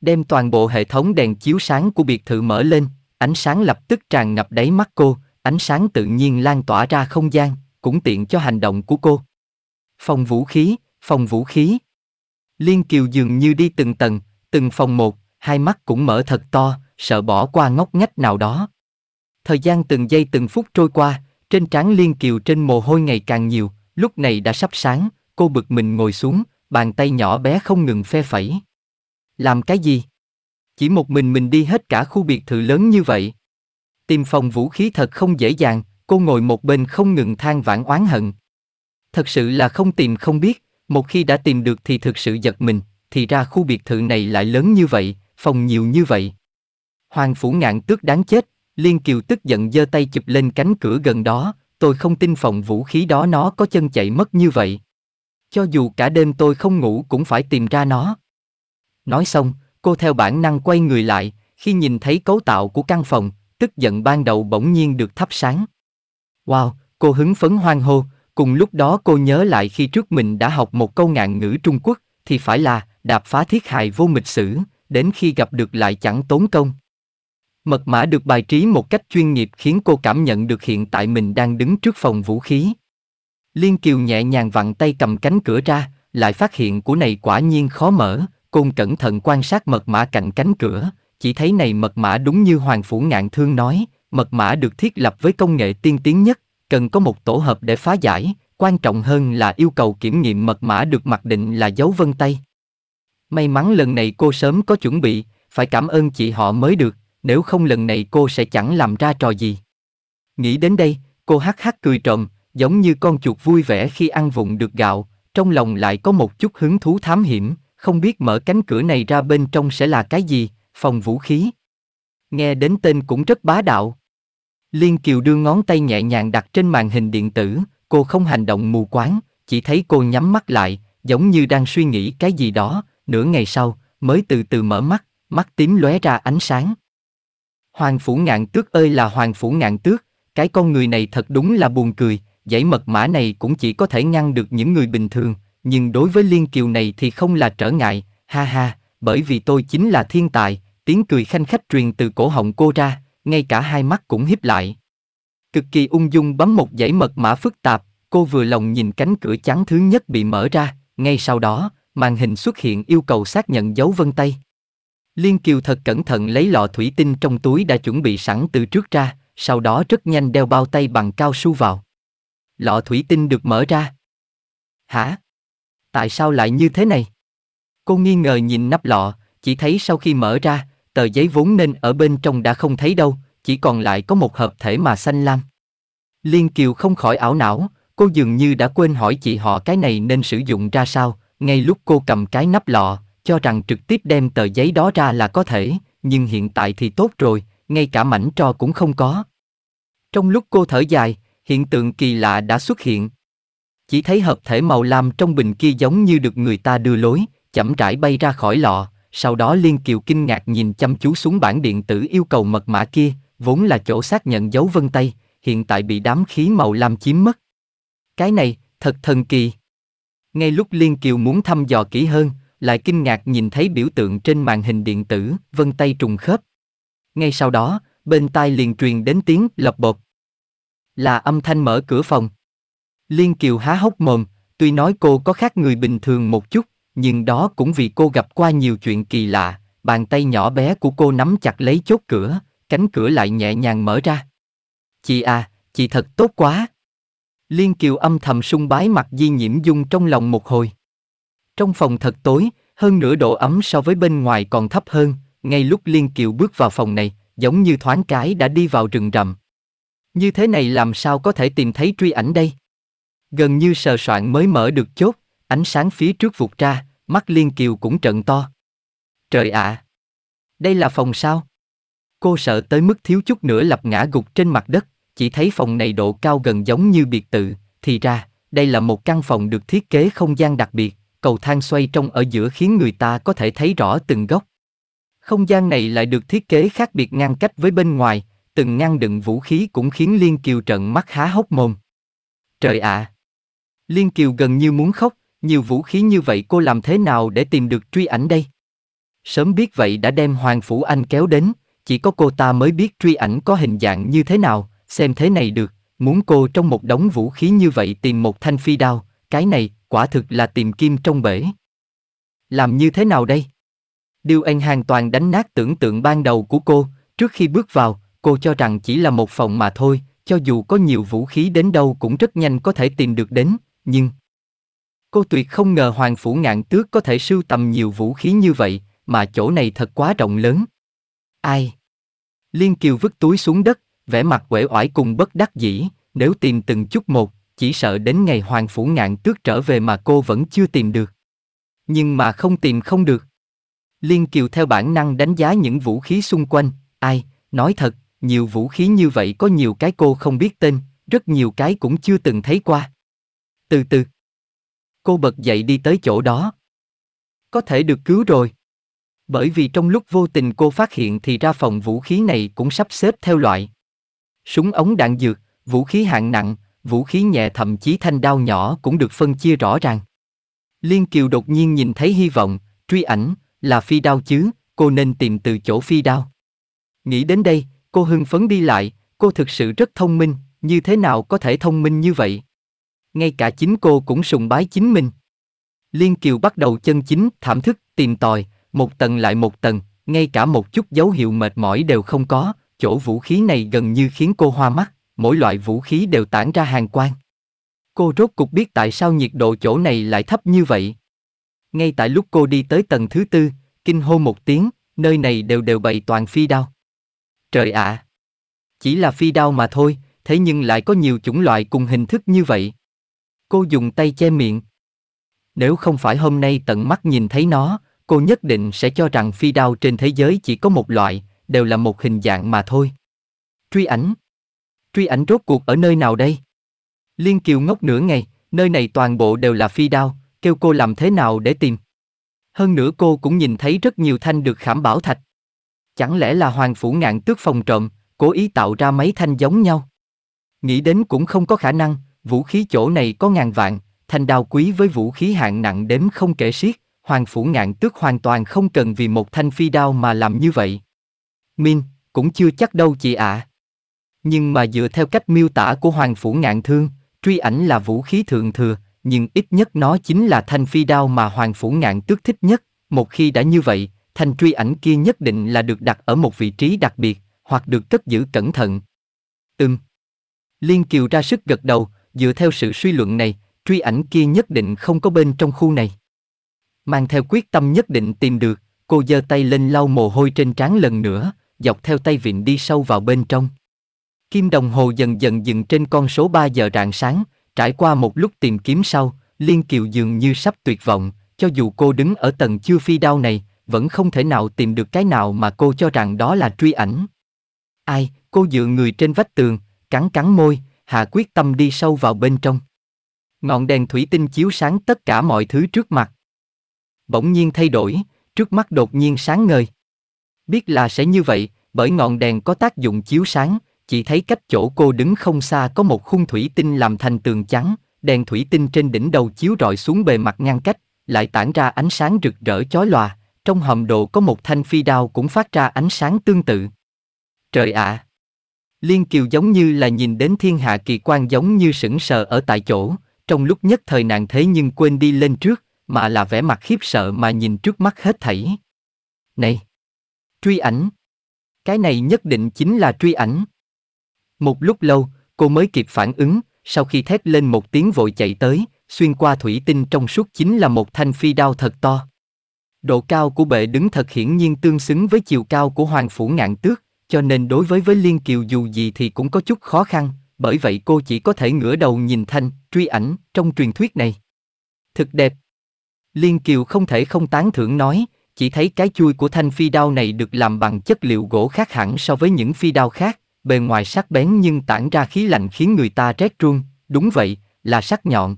Đem toàn bộ hệ thống đèn chiếu sáng của biệt thự mở lên, ánh sáng lập tức tràn ngập đáy mắt cô, ánh sáng tự nhiên lan tỏa ra không gian, cũng tiện cho hành động của cô. Phòng vũ khí, phòng vũ khí. Liên Kiều dường như đi từng tầng, từng phòng một, hai mắt cũng mở thật to, sợ bỏ qua ngóc ngách nào đó. Thời gian từng giây từng phút trôi qua, trên trán Liên Kiều trên mồ hôi ngày càng nhiều, lúc này đã sắp sáng, cô bực mình ngồi xuống, bàn tay nhỏ bé không ngừng phe phẩy. Làm cái gì? Chỉ một mình mình đi hết cả khu biệt thự lớn như vậy. Tìm phòng vũ khí thật không dễ dàng, cô ngồi một bên không ngừng than vãn oán hận. Thật sự là không tìm không biết, một khi đã tìm được thì thực sự giật mình, thì ra khu biệt thự này lại lớn như vậy, phòng nhiều như vậy. Hoàng phủ ngạn tước đáng chết, Liên Kiều tức giận giơ tay chụp lên cánh cửa gần đó, tôi không tin phòng vũ khí đó nó có chân chạy mất như vậy. Cho dù cả đêm tôi không ngủ cũng phải tìm ra nó. Nói xong, cô theo bản năng quay người lại, khi nhìn thấy cấu tạo của căn phòng, tức giận ban đầu bỗng nhiên được thắp sáng. Wow, cô hứng phấn hoang hô, cùng lúc đó cô nhớ lại khi trước mình đã học một câu ngạn ngữ Trung Quốc, thì phải là đạp phá thiết hại vô mịch sử, đến khi gặp được lại chẳng tốn công. Mật mã được bài trí một cách chuyên nghiệp khiến cô cảm nhận được hiện tại mình đang đứng trước phòng vũ khí. Liên Kiều nhẹ nhàng vặn tay cầm cánh cửa ra, lại phát hiện của này quả nhiên khó mở, côn cẩn thận quan sát mật mã cạnh cánh cửa, chỉ thấy này mật mã đúng như Hoàng Phủ Ngạn Thương nói, mật mã được thiết lập với công nghệ tiên tiến nhất cần có một tổ hợp để phá giải quan trọng hơn là yêu cầu kiểm nghiệm mật mã được mặc định là dấu vân tay may mắn lần này cô sớm có chuẩn bị phải cảm ơn chị họ mới được nếu không lần này cô sẽ chẳng làm ra trò gì nghĩ đến đây cô hắc hắc cười trộm giống như con chuột vui vẻ khi ăn vụng được gạo trong lòng lại có một chút hứng thú thám hiểm không biết mở cánh cửa này ra bên trong sẽ là cái gì phòng vũ khí nghe đến tên cũng rất bá đạo Liên Kiều đưa ngón tay nhẹ nhàng đặt trên màn hình điện tử, cô không hành động mù quáng, chỉ thấy cô nhắm mắt lại, giống như đang suy nghĩ cái gì đó, nửa ngày sau, mới từ từ mở mắt, mắt tím lóe ra ánh sáng. Hoàng Phủ Ngạn Tước ơi là Hoàng Phủ Ngạn Tước, cái con người này thật đúng là buồn cười, dãy mật mã này cũng chỉ có thể ngăn được những người bình thường, nhưng đối với Liên Kiều này thì không là trở ngại, ha ha, bởi vì tôi chính là thiên tài, tiếng cười khanh khách truyền từ cổ họng cô ra, ngay cả hai mắt cũng híp lại. Cực kỳ ung dung bấm một dãy mật mã phức tạp, cô vừa lòng nhìn cánh cửa trắng thứ nhất bị mở ra, ngay sau đó, màn hình xuất hiện yêu cầu xác nhận dấu vân tay. Liên Kiều thật cẩn thận lấy lọ thủy tinh trong túi đã chuẩn bị sẵn từ trước ra, sau đó rất nhanh đeo bao tay bằng cao su vào. Lọ thủy tinh được mở ra. Hả? Tại sao lại như thế này? Cô nghi ngờ nhìn nắp lọ, chỉ thấy sau khi mở ra, tờ giấy vốn nên ở bên trong đã không thấy đâu, chỉ còn lại có một hợp thể mà xanh lam. Liên Kiều không khỏi ảo não, cô dường như đã quên hỏi chị họ cái này nên sử dụng ra sao, ngay lúc cô cầm cái nắp lọ, cho rằng trực tiếp đem tờ giấy đó ra là có thể, nhưng hiện tại thì tốt rồi, ngay cả mảnh tro cũng không có. Trong lúc cô thở dài, hiện tượng kỳ lạ đã xuất hiện. Chỉ thấy hợp thể màu lam trong bình kia giống như được người ta đưa lối, chậm rãi bay ra khỏi lọ, sau đó Liên Kiều kinh ngạc nhìn chăm chú xuống bản điện tử yêu cầu mật mã kia, vốn là chỗ xác nhận dấu vân tay, hiện tại bị đám khí màu lam chiếm mất. Cái này, thật thần kỳ. Ngay lúc Liên Kiều muốn thăm dò kỹ hơn, lại kinh ngạc nhìn thấy biểu tượng trên màn hình điện tử, vân tay trùng khớp. Ngay sau đó, bên tai liền truyền đến tiếng lập bột. Là âm thanh mở cửa phòng. Liên Kiều há hốc mồm, tuy nói cô có khác người bình thường một chút, nhưng đó cũng vì cô gặp qua nhiều chuyện kỳ lạ, bàn tay nhỏ bé của cô nắm chặt lấy chốt cửa, cánh cửa lại nhẹ nhàng mở ra. Chị à, chị thật tốt quá. Liên Kiều âm thầm sung bái mặt Di Nhiễm Dung trong lòng một hồi. Trong phòng thật tối, hơn nửa độ ấm so với bên ngoài còn thấp hơn, ngay lúc Liên Kiều bước vào phòng này, giống như thoáng cái đã đi vào rừng rậm. Như thế này làm sao có thể tìm thấy truy ảnh đây? Gần như sờ soạn mới mở được chốt, ánh sáng phía trước vụt ra, Mắt Liên Kiều cũng trận to. Trời ạ! À, đây là phòng sao? Cô sợ tới mức thiếu chút nữa lập ngã gục trên mặt đất, chỉ thấy phòng này độ cao gần giống như biệt tự, thì ra, đây là một căn phòng được thiết kế không gian đặc biệt, cầu thang xoay trong ở giữa khiến người ta có thể thấy rõ từng góc. Không gian này lại được thiết kế khác biệt ngăn cách với bên ngoài, từng ngăn đựng vũ khí cũng khiến Liên Kiều trận mắt há hốc mồm. Trời ạ! À! Liên Kiều gần như muốn khóc, nhiều vũ khí như vậy cô làm thế nào để tìm được truy ảnh đây? Sớm biết vậy đã đem Hoàng Phủ Anh kéo đến, chỉ có cô ta mới biết truy ảnh có hình dạng như thế nào, xem thế này được, muốn cô trong một đống vũ khí như vậy tìm một thanh phi đao, cái này quả thực là tìm kim trong bể. Làm như thế nào đây? Điều anh hoàn toàn đánh nát tưởng tượng ban đầu của cô, trước khi bước vào, cô cho rằng chỉ là một phòng mà thôi, cho dù có nhiều vũ khí đến đâu cũng rất nhanh có thể tìm được đến, nhưng Cô tuyệt không ngờ Hoàng Phủ Ngạn Tước có thể sưu tầm nhiều vũ khí như vậy, mà chỗ này thật quá rộng lớn. Ai? Liên Kiều vứt túi xuống đất, vẻ mặt uể oải cùng bất đắc dĩ, nếu tìm từng chút một, chỉ sợ đến ngày Hoàng Phủ Ngạn Tước trở về mà cô vẫn chưa tìm được. Nhưng mà không tìm không được. Liên Kiều theo bản năng đánh giá những vũ khí xung quanh, ai, nói thật, nhiều vũ khí như vậy có nhiều cái cô không biết tên, rất nhiều cái cũng chưa từng thấy qua. Từ từ. Cô bật dậy đi tới chỗ đó. Có thể được cứu rồi. Bởi vì trong lúc vô tình cô phát hiện thì ra phòng vũ khí này cũng sắp xếp theo loại. Súng ống đạn dược, vũ khí hạng nặng, vũ khí nhẹ thậm chí thanh đao nhỏ cũng được phân chia rõ ràng. Liên Kiều đột nhiên nhìn thấy hy vọng, truy ảnh, là phi đao chứ, cô nên tìm từ chỗ phi đao. Nghĩ đến đây, cô hưng phấn đi lại, cô thực sự rất thông minh, như thế nào có thể thông minh như vậy? ngay cả chính cô cũng sùng bái chính mình. Liên Kiều bắt đầu chân chính, thảm thức, tìm tòi, một tầng lại một tầng, ngay cả một chút dấu hiệu mệt mỏi đều không có, chỗ vũ khí này gần như khiến cô hoa mắt, mỗi loại vũ khí đều tản ra hàng quang. Cô rốt cục biết tại sao nhiệt độ chỗ này lại thấp như vậy. Ngay tại lúc cô đi tới tầng thứ tư, kinh hô một tiếng, nơi này đều đều bày toàn phi đao. Trời ạ! À, chỉ là phi đao mà thôi, thế nhưng lại có nhiều chủng loại cùng hình thức như vậy cô dùng tay che miệng. Nếu không phải hôm nay tận mắt nhìn thấy nó, cô nhất định sẽ cho rằng phi đao trên thế giới chỉ có một loại, đều là một hình dạng mà thôi. Truy ảnh. Truy ảnh rốt cuộc ở nơi nào đây? Liên Kiều ngốc nửa ngày, nơi này toàn bộ đều là phi đao, kêu cô làm thế nào để tìm. Hơn nữa cô cũng nhìn thấy rất nhiều thanh được khảm bảo thạch. Chẳng lẽ là hoàng phủ ngạn tước phòng trộm, cố ý tạo ra mấy thanh giống nhau? Nghĩ đến cũng không có khả năng, vũ khí chỗ này có ngàn vạn, thanh đao quý với vũ khí hạng nặng đếm không kể xiết, hoàng phủ ngạn tước hoàn toàn không cần vì một thanh phi đao mà làm như vậy. Min, cũng chưa chắc đâu chị ạ. À. Nhưng mà dựa theo cách miêu tả của hoàng phủ ngạn thương, truy ảnh là vũ khí thượng thừa, nhưng ít nhất nó chính là thanh phi đao mà hoàng phủ ngạn tước thích nhất, một khi đã như vậy, thanh truy ảnh kia nhất định là được đặt ở một vị trí đặc biệt, hoặc được cất giữ cẩn thận. Ừm. Liên Kiều ra sức gật đầu, Dựa theo sự suy luận này, truy ảnh kia nhất định không có bên trong khu này. Mang theo quyết tâm nhất định tìm được, cô giơ tay lên lau mồ hôi trên trán lần nữa, dọc theo tay vịn đi sâu vào bên trong. Kim đồng hồ dần dần dừng trên con số 3 giờ rạng sáng, trải qua một lúc tìm kiếm sau, Liên Kiều dường như sắp tuyệt vọng, cho dù cô đứng ở tầng chưa phi đao này, vẫn không thể nào tìm được cái nào mà cô cho rằng đó là truy ảnh. Ai, cô dựa người trên vách tường, cắn cắn môi, Hà quyết tâm đi sâu vào bên trong. Ngọn đèn thủy tinh chiếu sáng tất cả mọi thứ trước mặt. Bỗng nhiên thay đổi, trước mắt đột nhiên sáng ngời. Biết là sẽ như vậy, bởi ngọn đèn có tác dụng chiếu sáng, chỉ thấy cách chỗ cô đứng không xa có một khung thủy tinh làm thành tường trắng, đèn thủy tinh trên đỉnh đầu chiếu rọi xuống bề mặt ngăn cách, lại tản ra ánh sáng rực rỡ chói lòa, trong hầm đồ có một thanh phi đao cũng phát ra ánh sáng tương tự. Trời ạ, à, Liên Kiều giống như là nhìn đến thiên hạ kỳ quan giống như sững sờ ở tại chỗ, trong lúc nhất thời nàng thế nhưng quên đi lên trước, mà là vẻ mặt khiếp sợ mà nhìn trước mắt hết thảy. Này! Truy ảnh! Cái này nhất định chính là truy ảnh. Một lúc lâu, cô mới kịp phản ứng, sau khi thét lên một tiếng vội chạy tới, xuyên qua thủy tinh trong suốt chính là một thanh phi đao thật to. Độ cao của bệ đứng thật hiển nhiên tương xứng với chiều cao của hoàng phủ ngạn tước, cho nên đối với với Liên Kiều dù gì thì cũng có chút khó khăn, bởi vậy cô chỉ có thể ngửa đầu nhìn thanh, truy ảnh, trong truyền thuyết này. Thực đẹp. Liên Kiều không thể không tán thưởng nói, chỉ thấy cái chui của thanh phi đao này được làm bằng chất liệu gỗ khác hẳn so với những phi đao khác, bề ngoài sắc bén nhưng tản ra khí lạnh khiến người ta rét run, đúng vậy, là sắc nhọn.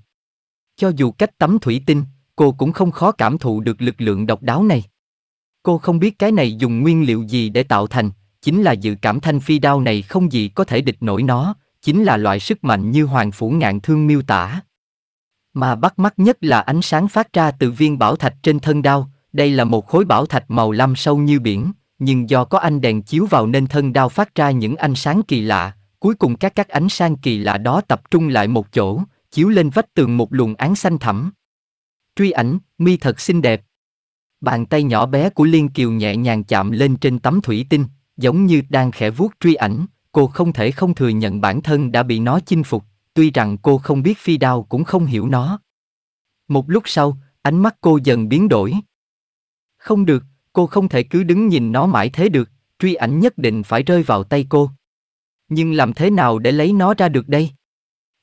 Cho dù cách tấm thủy tinh, cô cũng không khó cảm thụ được lực lượng độc đáo này. Cô không biết cái này dùng nguyên liệu gì để tạo thành, chính là dự cảm thanh phi đao này không gì có thể địch nổi nó, chính là loại sức mạnh như hoàng phủ ngạn thương miêu tả. Mà bắt mắt nhất là ánh sáng phát ra từ viên bảo thạch trên thân đao, đây là một khối bảo thạch màu lam sâu như biển, nhưng do có anh đèn chiếu vào nên thân đao phát ra những ánh sáng kỳ lạ, cuối cùng các các ánh sáng kỳ lạ đó tập trung lại một chỗ, chiếu lên vách tường một luồng ánh xanh thẳm. Truy ảnh, mi thật xinh đẹp. Bàn tay nhỏ bé của Liên Kiều nhẹ nhàng chạm lên trên tấm thủy tinh, Giống như đang khẽ vuốt truy ảnh, cô không thể không thừa nhận bản thân đã bị nó chinh phục, tuy rằng cô không biết phi đao cũng không hiểu nó. Một lúc sau, ánh mắt cô dần biến đổi. Không được, cô không thể cứ đứng nhìn nó mãi thế được, truy ảnh nhất định phải rơi vào tay cô. Nhưng làm thế nào để lấy nó ra được đây?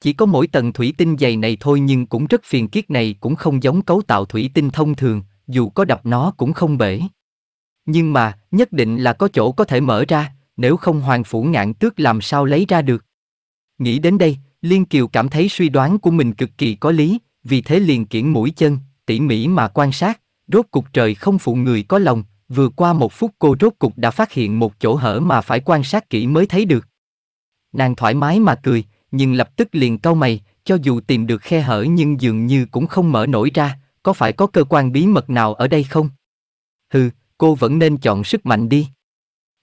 Chỉ có mỗi tầng thủy tinh dày này thôi nhưng cũng rất phiền kiết này cũng không giống cấu tạo thủy tinh thông thường, dù có đập nó cũng không bể. Nhưng mà, nhất định là có chỗ có thể mở ra, nếu không hoàng phủ ngạn tước làm sao lấy ra được. Nghĩ đến đây, Liên Kiều cảm thấy suy đoán của mình cực kỳ có lý, vì thế liền kiển mũi chân, tỉ mỉ mà quan sát, rốt cục trời không phụ người có lòng, vừa qua một phút cô rốt cục đã phát hiện một chỗ hở mà phải quan sát kỹ mới thấy được. Nàng thoải mái mà cười, nhưng lập tức liền cau mày, cho dù tìm được khe hở nhưng dường như cũng không mở nổi ra, có phải có cơ quan bí mật nào ở đây không? Hừ, cô vẫn nên chọn sức mạnh đi.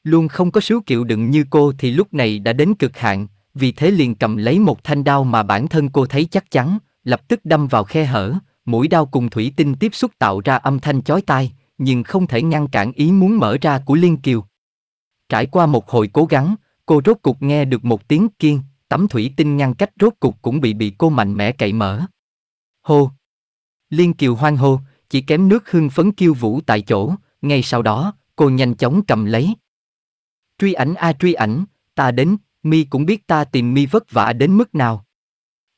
Luôn không có sứ kiệu đựng như cô thì lúc này đã đến cực hạn, vì thế liền cầm lấy một thanh đao mà bản thân cô thấy chắc chắn, lập tức đâm vào khe hở, mũi đao cùng thủy tinh tiếp xúc tạo ra âm thanh chói tai, nhưng không thể ngăn cản ý muốn mở ra của Liên Kiều. Trải qua một hồi cố gắng, cô rốt cục nghe được một tiếng kiên, tấm thủy tinh ngăn cách rốt cục cũng bị bị cô mạnh mẽ cậy mở. Hô! Liên Kiều hoang hô, chỉ kém nước hương phấn kiêu vũ tại chỗ, ngay sau đó, cô nhanh chóng cầm lấy. Truy ảnh a truy ảnh, ta đến, mi cũng biết ta tìm mi vất vả đến mức nào.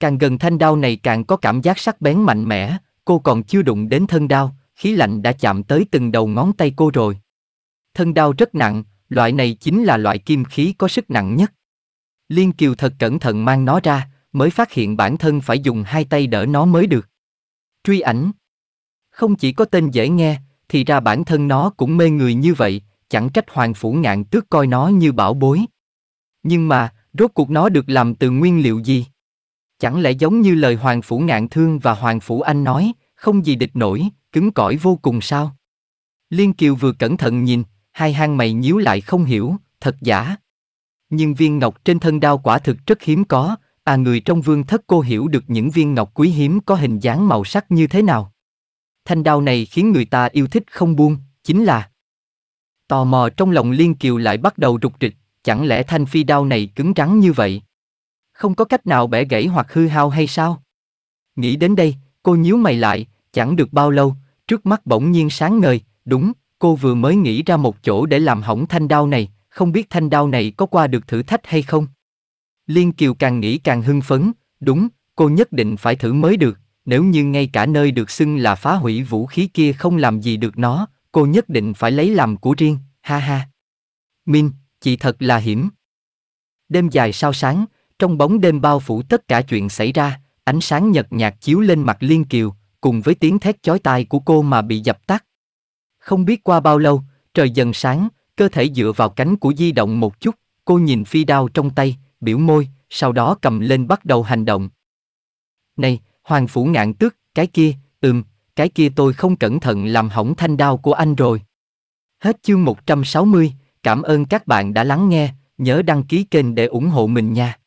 Càng gần thanh đao này càng có cảm giác sắc bén mạnh mẽ, cô còn chưa đụng đến thân đao, khí lạnh đã chạm tới từng đầu ngón tay cô rồi. Thân đao rất nặng, loại này chính là loại kim khí có sức nặng nhất. Liên Kiều thật cẩn thận mang nó ra, mới phát hiện bản thân phải dùng hai tay đỡ nó mới được. Truy ảnh Không chỉ có tên dễ nghe, thì ra bản thân nó cũng mê người như vậy, chẳng trách Hoàng Phủ Ngạn tước coi nó như bảo bối. Nhưng mà, rốt cuộc nó được làm từ nguyên liệu gì? Chẳng lẽ giống như lời Hoàng Phủ Ngạn Thương và Hoàng Phủ Anh nói, không gì địch nổi, cứng cỏi vô cùng sao? Liên Kiều vừa cẩn thận nhìn, hai hang mày nhíu lại không hiểu, thật giả. Nhưng viên ngọc trên thân đao quả thực rất hiếm có, à người trong vương thất cô hiểu được những viên ngọc quý hiếm có hình dáng màu sắc như thế nào thanh đao này khiến người ta yêu thích không buông, chính là Tò mò trong lòng Liên Kiều lại bắt đầu rục rịch, chẳng lẽ thanh phi đao này cứng rắn như vậy? Không có cách nào bẻ gãy hoặc hư hao hay sao? Nghĩ đến đây, cô nhíu mày lại, chẳng được bao lâu, trước mắt bỗng nhiên sáng ngời, đúng, cô vừa mới nghĩ ra một chỗ để làm hỏng thanh đao này, không biết thanh đao này có qua được thử thách hay không? Liên Kiều càng nghĩ càng hưng phấn, đúng, cô nhất định phải thử mới được, nếu như ngay cả nơi được xưng là phá hủy vũ khí kia không làm gì được nó, cô nhất định phải lấy làm của riêng, ha ha. Min, chị thật là hiểm. Đêm dài sao sáng, trong bóng đêm bao phủ tất cả chuyện xảy ra, ánh sáng nhật nhạt chiếu lên mặt Liên Kiều, cùng với tiếng thét chói tai của cô mà bị dập tắt. Không biết qua bao lâu, trời dần sáng, cơ thể dựa vào cánh của di động một chút, cô nhìn phi đao trong tay, biểu môi, sau đó cầm lên bắt đầu hành động. Này, Hoàng phủ ngạn tức, cái kia, ừm, cái kia tôi không cẩn thận làm hỏng thanh đao của anh rồi. Hết chương 160, cảm ơn các bạn đã lắng nghe, nhớ đăng ký kênh để ủng hộ mình nha.